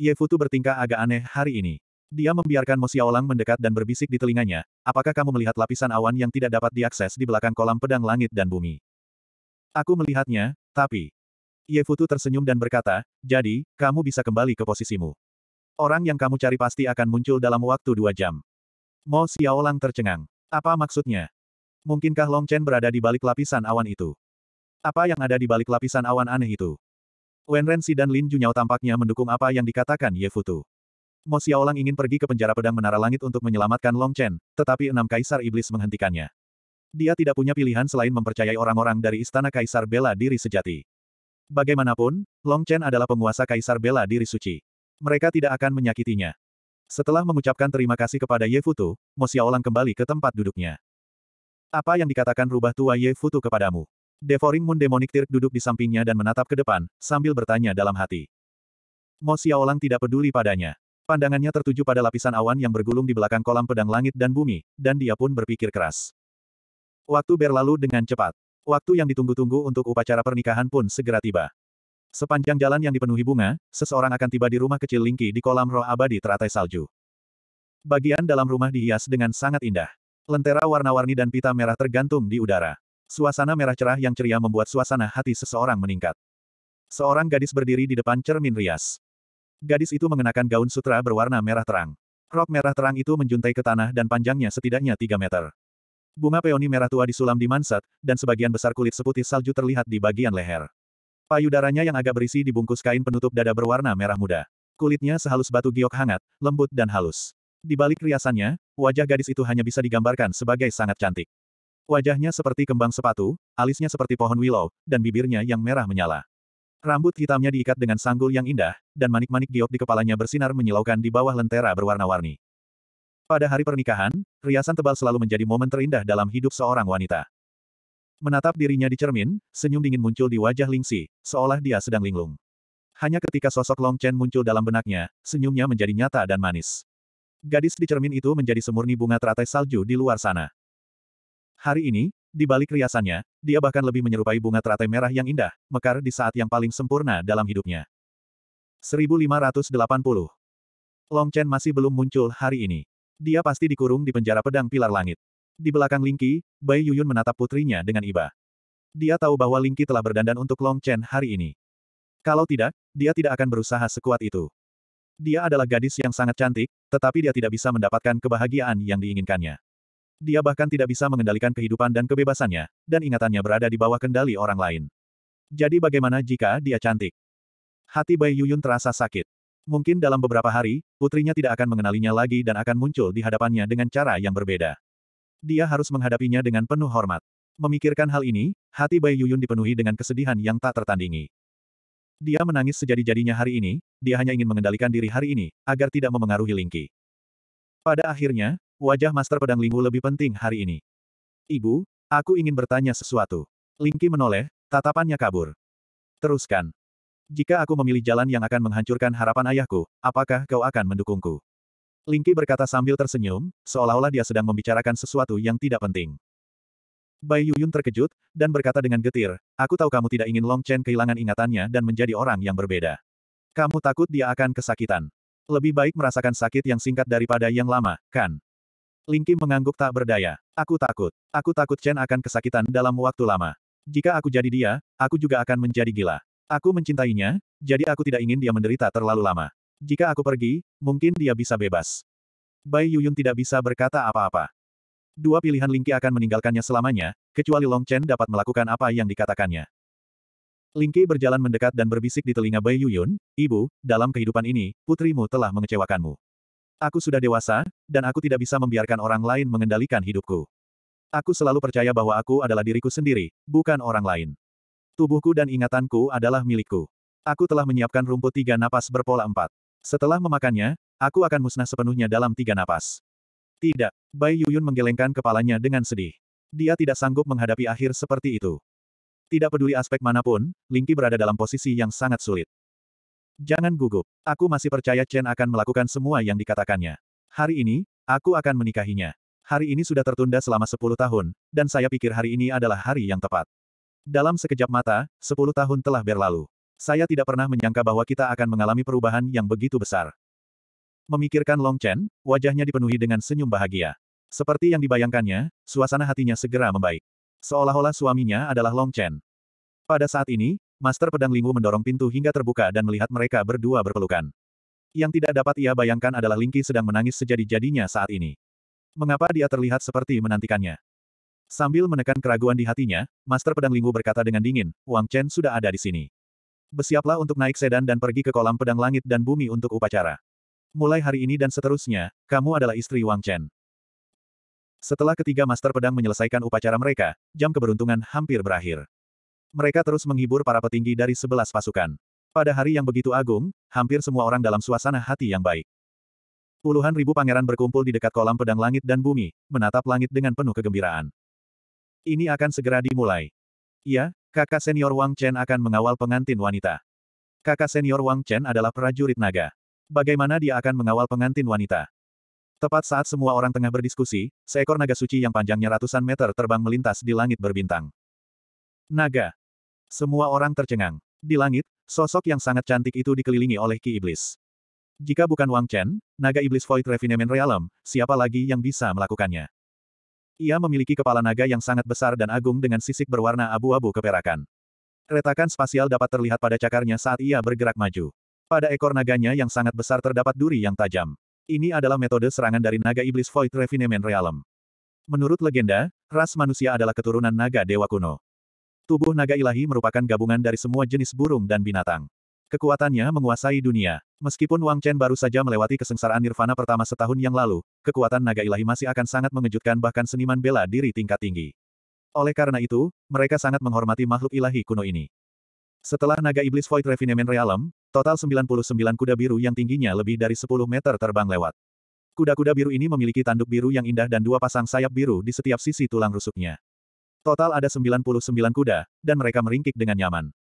Ye Futu bertingkah agak aneh hari ini. Dia membiarkan Mo Xiaolang mendekat dan berbisik di telinganya, apakah kamu melihat lapisan awan yang tidak dapat diakses di belakang kolam pedang langit dan bumi? Aku melihatnya, tapi... Ye Futu tersenyum dan berkata, jadi, kamu bisa kembali ke posisimu. Orang yang kamu cari pasti akan muncul dalam waktu dua jam. Mo Xiaolang tercengang. Apa maksudnya? Mungkinkah Long Chen berada di balik lapisan awan itu? Apa yang ada di balik lapisan awan aneh itu? Wen Renxi dan Lin Junyao tampaknya mendukung apa yang dikatakan Ye Futu. Mo Xiaolang ingin pergi ke penjara pedang Menara Langit untuk menyelamatkan Long Chen, tetapi enam kaisar iblis menghentikannya. Dia tidak punya pilihan selain mempercayai orang-orang dari istana kaisar bela diri sejati. Bagaimanapun, Long Chen adalah penguasa kaisar bela diri suci. Mereka tidak akan menyakitinya. Setelah mengucapkan terima kasih kepada Ye Futu, Mo Xiaolang kembali ke tempat duduknya. Apa yang dikatakan rubah tua Ye Futu kepadamu? Devouring Moon Demonic Tirk duduk di sampingnya dan menatap ke depan, sambil bertanya dalam hati. Mo Xiaolang tidak peduli padanya. Pandangannya tertuju pada lapisan awan yang bergulung di belakang kolam pedang langit dan bumi, dan dia pun berpikir keras. Waktu berlalu dengan cepat. Waktu yang ditunggu-tunggu untuk upacara pernikahan pun segera tiba. Sepanjang jalan yang dipenuhi bunga, seseorang akan tiba di rumah kecil Lingki di kolam roh abadi teratai salju. Bagian dalam rumah dihias dengan sangat indah. Lentera warna-warni dan pita merah tergantung di udara. Suasana merah cerah yang ceria membuat suasana hati seseorang meningkat. Seorang gadis berdiri di depan cermin rias. Gadis itu mengenakan gaun sutra berwarna merah terang. Rok merah terang itu menjuntai ke tanah dan panjangnya setidaknya 3 meter. Bunga peoni merah tua disulam di manset, dan sebagian besar kulit seputih salju terlihat di bagian leher. Payudaranya yang agak berisi dibungkus kain penutup dada berwarna merah muda. Kulitnya sehalus batu giok hangat, lembut dan halus. Di balik riasannya, wajah gadis itu hanya bisa digambarkan sebagai sangat cantik. Wajahnya seperti kembang sepatu, alisnya seperti pohon willow, dan bibirnya yang merah menyala. Rambut hitamnya diikat dengan sanggul yang indah, dan manik-manik giok di kepalanya bersinar menyilaukan di bawah lentera berwarna-warni. Pada hari pernikahan, riasan tebal selalu menjadi momen terindah dalam hidup seorang wanita. Menatap dirinya di cermin, senyum dingin muncul di wajah Lingxi, seolah dia sedang linglung. Hanya ketika sosok Long Chen muncul dalam benaknya, senyumnya menjadi nyata dan manis. Gadis di cermin itu menjadi semurni bunga teratai salju di luar sana. Hari ini, di balik riasannya, dia bahkan lebih menyerupai bunga teratai merah yang indah, mekar di saat yang paling sempurna dalam hidupnya. 1580 Long Chen masih belum muncul hari ini. Dia pasti dikurung di penjara pedang pilar langit. Di belakang Lingqi, Bai Yuyun menatap putrinya dengan iba. Dia tahu bahwa Lingqi telah berdandan untuk Long Chen hari ini. Kalau tidak, dia tidak akan berusaha sekuat itu. Dia adalah gadis yang sangat cantik, tetapi dia tidak bisa mendapatkan kebahagiaan yang diinginkannya dia bahkan tidak bisa mengendalikan kehidupan dan kebebasannya, dan ingatannya berada di bawah kendali orang lain. Jadi bagaimana jika dia cantik? Hati Bai Yuyun terasa sakit. Mungkin dalam beberapa hari, putrinya tidak akan mengenalinya lagi dan akan muncul di hadapannya dengan cara yang berbeda. Dia harus menghadapinya dengan penuh hormat. Memikirkan hal ini, hati Bai Yuyun dipenuhi dengan kesedihan yang tak tertandingi. Dia menangis sejadi-jadinya hari ini, dia hanya ingin mengendalikan diri hari ini, agar tidak memengaruhi Lingqi. Pada akhirnya, Wajah Master Pedang Linggu lebih penting hari ini. Ibu, aku ingin bertanya sesuatu. Lingki menoleh, tatapannya kabur. Teruskan. Jika aku memilih jalan yang akan menghancurkan harapan ayahku, apakah kau akan mendukungku? Lingki berkata sambil tersenyum, seolah-olah dia sedang membicarakan sesuatu yang tidak penting. Bai Yuyun terkejut, dan berkata dengan getir, aku tahu kamu tidak ingin Long Chen kehilangan ingatannya dan menjadi orang yang berbeda. Kamu takut dia akan kesakitan. Lebih baik merasakan sakit yang singkat daripada yang lama, kan? Lingki mengangguk tak berdaya. Aku takut. Aku takut Chen akan kesakitan dalam waktu lama. Jika aku jadi dia, aku juga akan menjadi gila. Aku mencintainya, jadi aku tidak ingin dia menderita terlalu lama. Jika aku pergi, mungkin dia bisa bebas. Bai Yuyun tidak bisa berkata apa-apa. Dua pilihan Lingki akan meninggalkannya selamanya, kecuali Long Chen dapat melakukan apa yang dikatakannya. Lingki berjalan mendekat dan berbisik di telinga Bai Yuyun, Ibu, dalam kehidupan ini, putrimu telah mengecewakanmu. Aku sudah dewasa, dan aku tidak bisa membiarkan orang lain mengendalikan hidupku. Aku selalu percaya bahwa aku adalah diriku sendiri, bukan orang lain. Tubuhku dan ingatanku adalah milikku. Aku telah menyiapkan rumput tiga napas berpola empat. Setelah memakannya, aku akan musnah sepenuhnya dalam tiga napas. Tidak, Bai Yuyun menggelengkan kepalanya dengan sedih. Dia tidak sanggup menghadapi akhir seperti itu. Tidak peduli aspek manapun, Lingqi berada dalam posisi yang sangat sulit. Jangan gugup. Aku masih percaya Chen akan melakukan semua yang dikatakannya. Hari ini, aku akan menikahinya. Hari ini sudah tertunda selama 10 tahun, dan saya pikir hari ini adalah hari yang tepat. Dalam sekejap mata, 10 tahun telah berlalu. Saya tidak pernah menyangka bahwa kita akan mengalami perubahan yang begitu besar. Memikirkan Long Chen, wajahnya dipenuhi dengan senyum bahagia. Seperti yang dibayangkannya, suasana hatinya segera membaik. Seolah-olah suaminya adalah Long Chen. Pada saat ini, Master Pedang Lingwu mendorong pintu hingga terbuka dan melihat mereka berdua berpelukan. Yang tidak dapat ia bayangkan adalah Lingqi sedang menangis sejadi-jadinya saat ini. Mengapa dia terlihat seperti menantikannya? Sambil menekan keraguan di hatinya, Master Pedang Lingwu berkata dengan dingin, Wang Chen sudah ada di sini. Bersiaplah untuk naik sedan dan pergi ke kolam pedang langit dan bumi untuk upacara. Mulai hari ini dan seterusnya, kamu adalah istri Wang Chen. Setelah ketiga Master Pedang menyelesaikan upacara mereka, jam keberuntungan hampir berakhir. Mereka terus menghibur para petinggi dari sebelas pasukan. Pada hari yang begitu agung, hampir semua orang dalam suasana hati yang baik. Puluhan ribu pangeran berkumpul di dekat kolam pedang langit dan bumi, menatap langit dengan penuh kegembiraan. Ini akan segera dimulai. Ya, kakak senior Wang Chen akan mengawal pengantin wanita. Kakak senior Wang Chen adalah prajurit naga. Bagaimana dia akan mengawal pengantin wanita? Tepat saat semua orang tengah berdiskusi, seekor naga suci yang panjangnya ratusan meter terbang melintas di langit berbintang. Naga, semua orang tercengang. Di langit, sosok yang sangat cantik itu dikelilingi oleh Ki Iblis. Jika bukan Wang Chen, naga iblis Void Refinement Realm, siapa lagi yang bisa melakukannya? Ia memiliki kepala naga yang sangat besar dan agung dengan sisik berwarna abu-abu keperakan. Retakan spasial dapat terlihat pada cakarnya saat ia bergerak maju. Pada ekor naganya yang sangat besar terdapat duri yang tajam. Ini adalah metode serangan dari naga iblis Void Refinement Realm. Menurut legenda, ras manusia adalah keturunan naga dewa kuno. Tubuh naga ilahi merupakan gabungan dari semua jenis burung dan binatang. Kekuatannya menguasai dunia. Meskipun Wang Chen baru saja melewati kesengsaraan nirvana pertama setahun yang lalu, kekuatan naga ilahi masih akan sangat mengejutkan bahkan seniman bela diri tingkat tinggi. Oleh karena itu, mereka sangat menghormati makhluk ilahi kuno ini. Setelah naga iblis Void Refinement Realm, total 99 kuda biru yang tingginya lebih dari 10 meter terbang lewat. Kuda-kuda biru ini memiliki tanduk biru yang indah dan dua pasang sayap biru di setiap sisi tulang rusuknya. Total ada 99 kuda, dan mereka meringkik dengan nyaman.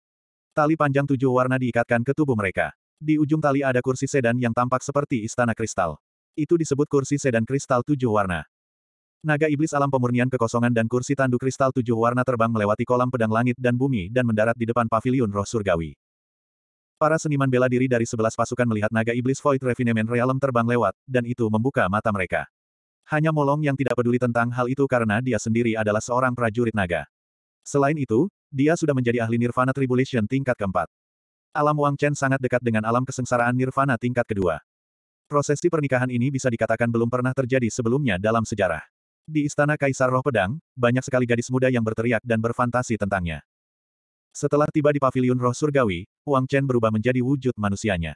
Tali panjang tujuh warna diikatkan ke tubuh mereka. Di ujung tali ada kursi sedan yang tampak seperti istana kristal. Itu disebut kursi sedan kristal tujuh warna. Naga iblis alam pemurnian kekosongan dan kursi tandu kristal tujuh warna terbang melewati kolam pedang langit dan bumi dan mendarat di depan paviliun roh surgawi. Para seniman bela diri dari sebelas pasukan melihat naga iblis Void Refinement Realm terbang lewat, dan itu membuka mata mereka. Hanya Molong yang tidak peduli tentang hal itu karena dia sendiri adalah seorang prajurit naga. Selain itu, dia sudah menjadi ahli Nirvana Tribulation tingkat keempat. Alam Wang Chen sangat dekat dengan alam kesengsaraan Nirvana tingkat kedua. Prosesi pernikahan ini bisa dikatakan belum pernah terjadi sebelumnya dalam sejarah. Di Istana Kaisar Roh Pedang, banyak sekali gadis muda yang berteriak dan berfantasi tentangnya. Setelah tiba di paviliun roh surgawi, Wang Chen berubah menjadi wujud manusianya.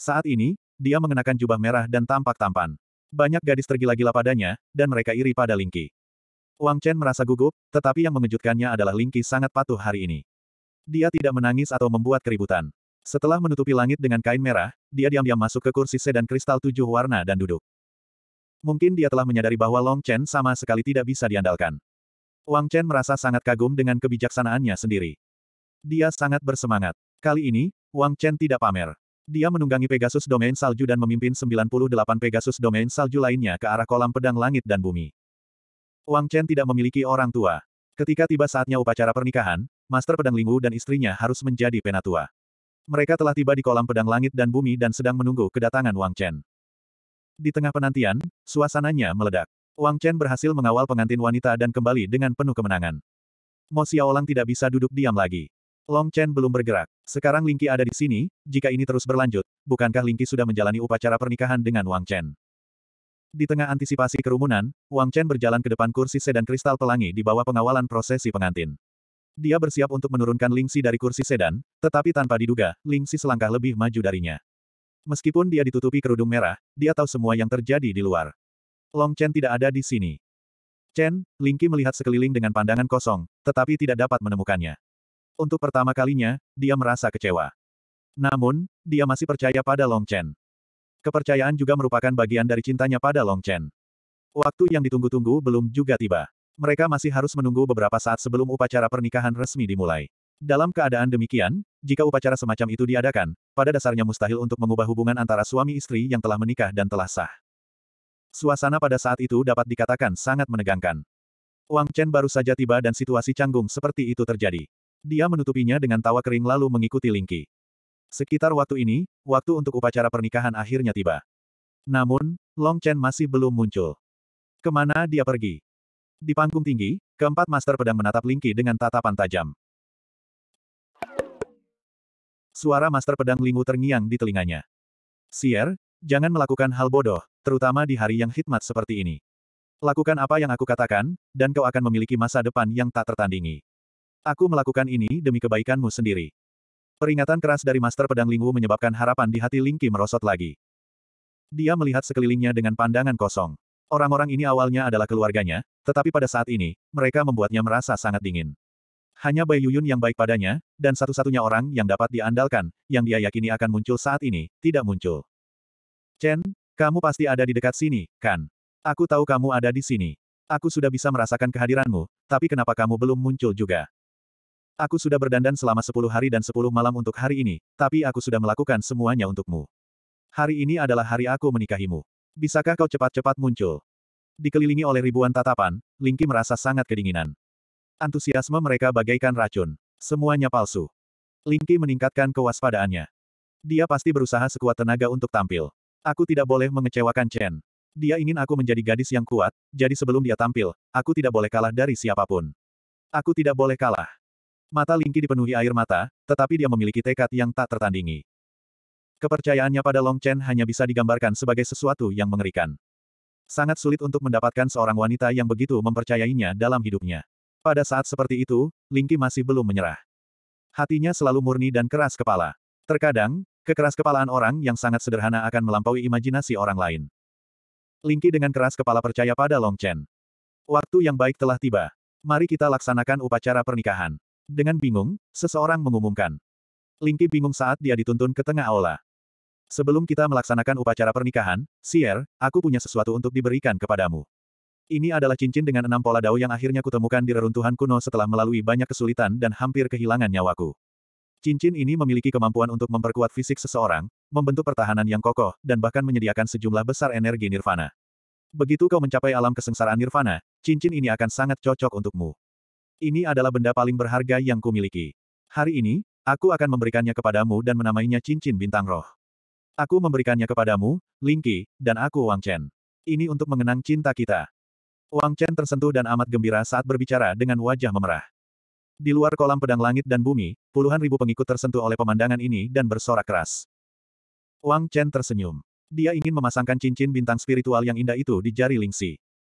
Saat ini, dia mengenakan jubah merah dan tampak tampan. Banyak gadis tergila-gila padanya, dan mereka iri pada Lingqi. Wang Chen merasa gugup, tetapi yang mengejutkannya adalah Lingqi sangat patuh hari ini. Dia tidak menangis atau membuat keributan. Setelah menutupi langit dengan kain merah, dia diam-diam masuk ke kursi sedan kristal tujuh warna dan duduk. Mungkin dia telah menyadari bahwa Long Chen sama sekali tidak bisa diandalkan. Wang Chen merasa sangat kagum dengan kebijaksanaannya sendiri. Dia sangat bersemangat. Kali ini, Wang Chen tidak pamer. Dia menunggangi Pegasus Domain Salju dan memimpin 98 Pegasus Domain Salju lainnya ke arah kolam pedang langit dan bumi. Wang Chen tidak memiliki orang tua. Ketika tiba saatnya upacara pernikahan, Master Pedang Lingwu dan istrinya harus menjadi penatua. Mereka telah tiba di kolam pedang langit dan bumi dan sedang menunggu kedatangan Wang Chen. Di tengah penantian, suasananya meledak. Wang Chen berhasil mengawal pengantin wanita dan kembali dengan penuh kemenangan. Mo Xiaolang tidak bisa duduk diam lagi. Long Chen belum bergerak. Sekarang Lingqi ada di sini, jika ini terus berlanjut, bukankah Lingqi sudah menjalani upacara pernikahan dengan Wang Chen? Di tengah antisipasi kerumunan, Wang Chen berjalan ke depan kursi sedan kristal pelangi di bawah pengawalan prosesi pengantin. Dia bersiap untuk menurunkan Lingxi dari kursi sedan, tetapi tanpa diduga, Lingxi selangkah lebih maju darinya. Meskipun dia ditutupi kerudung merah, dia tahu semua yang terjadi di luar. Long Chen tidak ada di sini. Chen, Lingqi melihat sekeliling dengan pandangan kosong, tetapi tidak dapat menemukannya. Untuk pertama kalinya, dia merasa kecewa. Namun, dia masih percaya pada Long Chen. Kepercayaan juga merupakan bagian dari cintanya pada Long Chen. Waktu yang ditunggu-tunggu belum juga tiba. Mereka masih harus menunggu beberapa saat sebelum upacara pernikahan resmi dimulai. Dalam keadaan demikian, jika upacara semacam itu diadakan, pada dasarnya mustahil untuk mengubah hubungan antara suami istri yang telah menikah dan telah sah. Suasana pada saat itu dapat dikatakan sangat menegangkan. Wang Chen baru saja tiba dan situasi canggung seperti itu terjadi. Dia menutupinya dengan tawa kering lalu mengikuti Lingki. Sekitar waktu ini, waktu untuk upacara pernikahan akhirnya tiba. Namun, Long Chen masih belum muncul. Kemana dia pergi? Di panggung tinggi, keempat master pedang menatap Lingki dengan tatapan tajam. Suara master pedang Lingu terngiang di telinganya. Sier, jangan melakukan hal bodoh, terutama di hari yang hikmat seperti ini. Lakukan apa yang aku katakan, dan kau akan memiliki masa depan yang tak tertandingi. Aku melakukan ini demi kebaikanmu sendiri. Peringatan keras dari Master Pedang Lingwu menyebabkan harapan di hati Lingqi merosot lagi. Dia melihat sekelilingnya dengan pandangan kosong. Orang-orang ini awalnya adalah keluarganya, tetapi pada saat ini, mereka membuatnya merasa sangat dingin. Hanya Bai Yuyun yang baik padanya, dan satu-satunya orang yang dapat diandalkan, yang dia yakini akan muncul saat ini, tidak muncul. Chen, kamu pasti ada di dekat sini, kan? Aku tahu kamu ada di sini. Aku sudah bisa merasakan kehadiranmu, tapi kenapa kamu belum muncul juga? Aku sudah berdandan selama sepuluh hari dan sepuluh malam untuk hari ini, tapi aku sudah melakukan semuanya untukmu. Hari ini adalah hari aku menikahimu. Bisakah kau cepat-cepat muncul? Dikelilingi oleh ribuan tatapan, Lingqi merasa sangat kedinginan. Antusiasme mereka bagaikan racun. Semuanya palsu. Lingqi meningkatkan kewaspadaannya. Dia pasti berusaha sekuat tenaga untuk tampil. Aku tidak boleh mengecewakan Chen. Dia ingin aku menjadi gadis yang kuat, jadi sebelum dia tampil, aku tidak boleh kalah dari siapapun. Aku tidak boleh kalah. Mata Lingki dipenuhi air mata, tetapi dia memiliki tekad yang tak tertandingi. Kepercayaannya pada Long Chen hanya bisa digambarkan sebagai sesuatu yang mengerikan. Sangat sulit untuk mendapatkan seorang wanita yang begitu mempercayainya dalam hidupnya. Pada saat seperti itu, Lingki masih belum menyerah. Hatinya selalu murni dan keras kepala. Terkadang, kekeras kepalaan orang yang sangat sederhana akan melampaui imajinasi orang lain. Lingki dengan keras kepala percaya pada Long Chen. Waktu yang baik telah tiba. Mari kita laksanakan upacara pernikahan. Dengan bingung, seseorang mengumumkan. Lingki bingung saat dia dituntun ke tengah aula. Sebelum kita melaksanakan upacara pernikahan, Sier, aku punya sesuatu untuk diberikan kepadamu. Ini adalah cincin dengan enam pola dao yang akhirnya kutemukan di reruntuhan kuno setelah melalui banyak kesulitan dan hampir kehilangan nyawaku. Cincin ini memiliki kemampuan untuk memperkuat fisik seseorang, membentuk pertahanan yang kokoh, dan bahkan menyediakan sejumlah besar energi nirvana. Begitu kau mencapai alam kesengsaraan nirvana, cincin ini akan sangat cocok untukmu. Ini adalah benda paling berharga yang kumiliki. Hari ini, aku akan memberikannya kepadamu dan menamainya cincin bintang roh. Aku memberikannya kepadamu, Lingqi, dan aku Wang Chen. Ini untuk mengenang cinta kita. Wang Chen tersentuh dan amat gembira saat berbicara dengan wajah memerah. Di luar kolam pedang langit dan bumi, puluhan ribu pengikut tersentuh oleh pemandangan ini dan bersorak keras. Wang Chen tersenyum. Dia ingin memasangkan cincin bintang spiritual yang indah itu di jari Lingxi.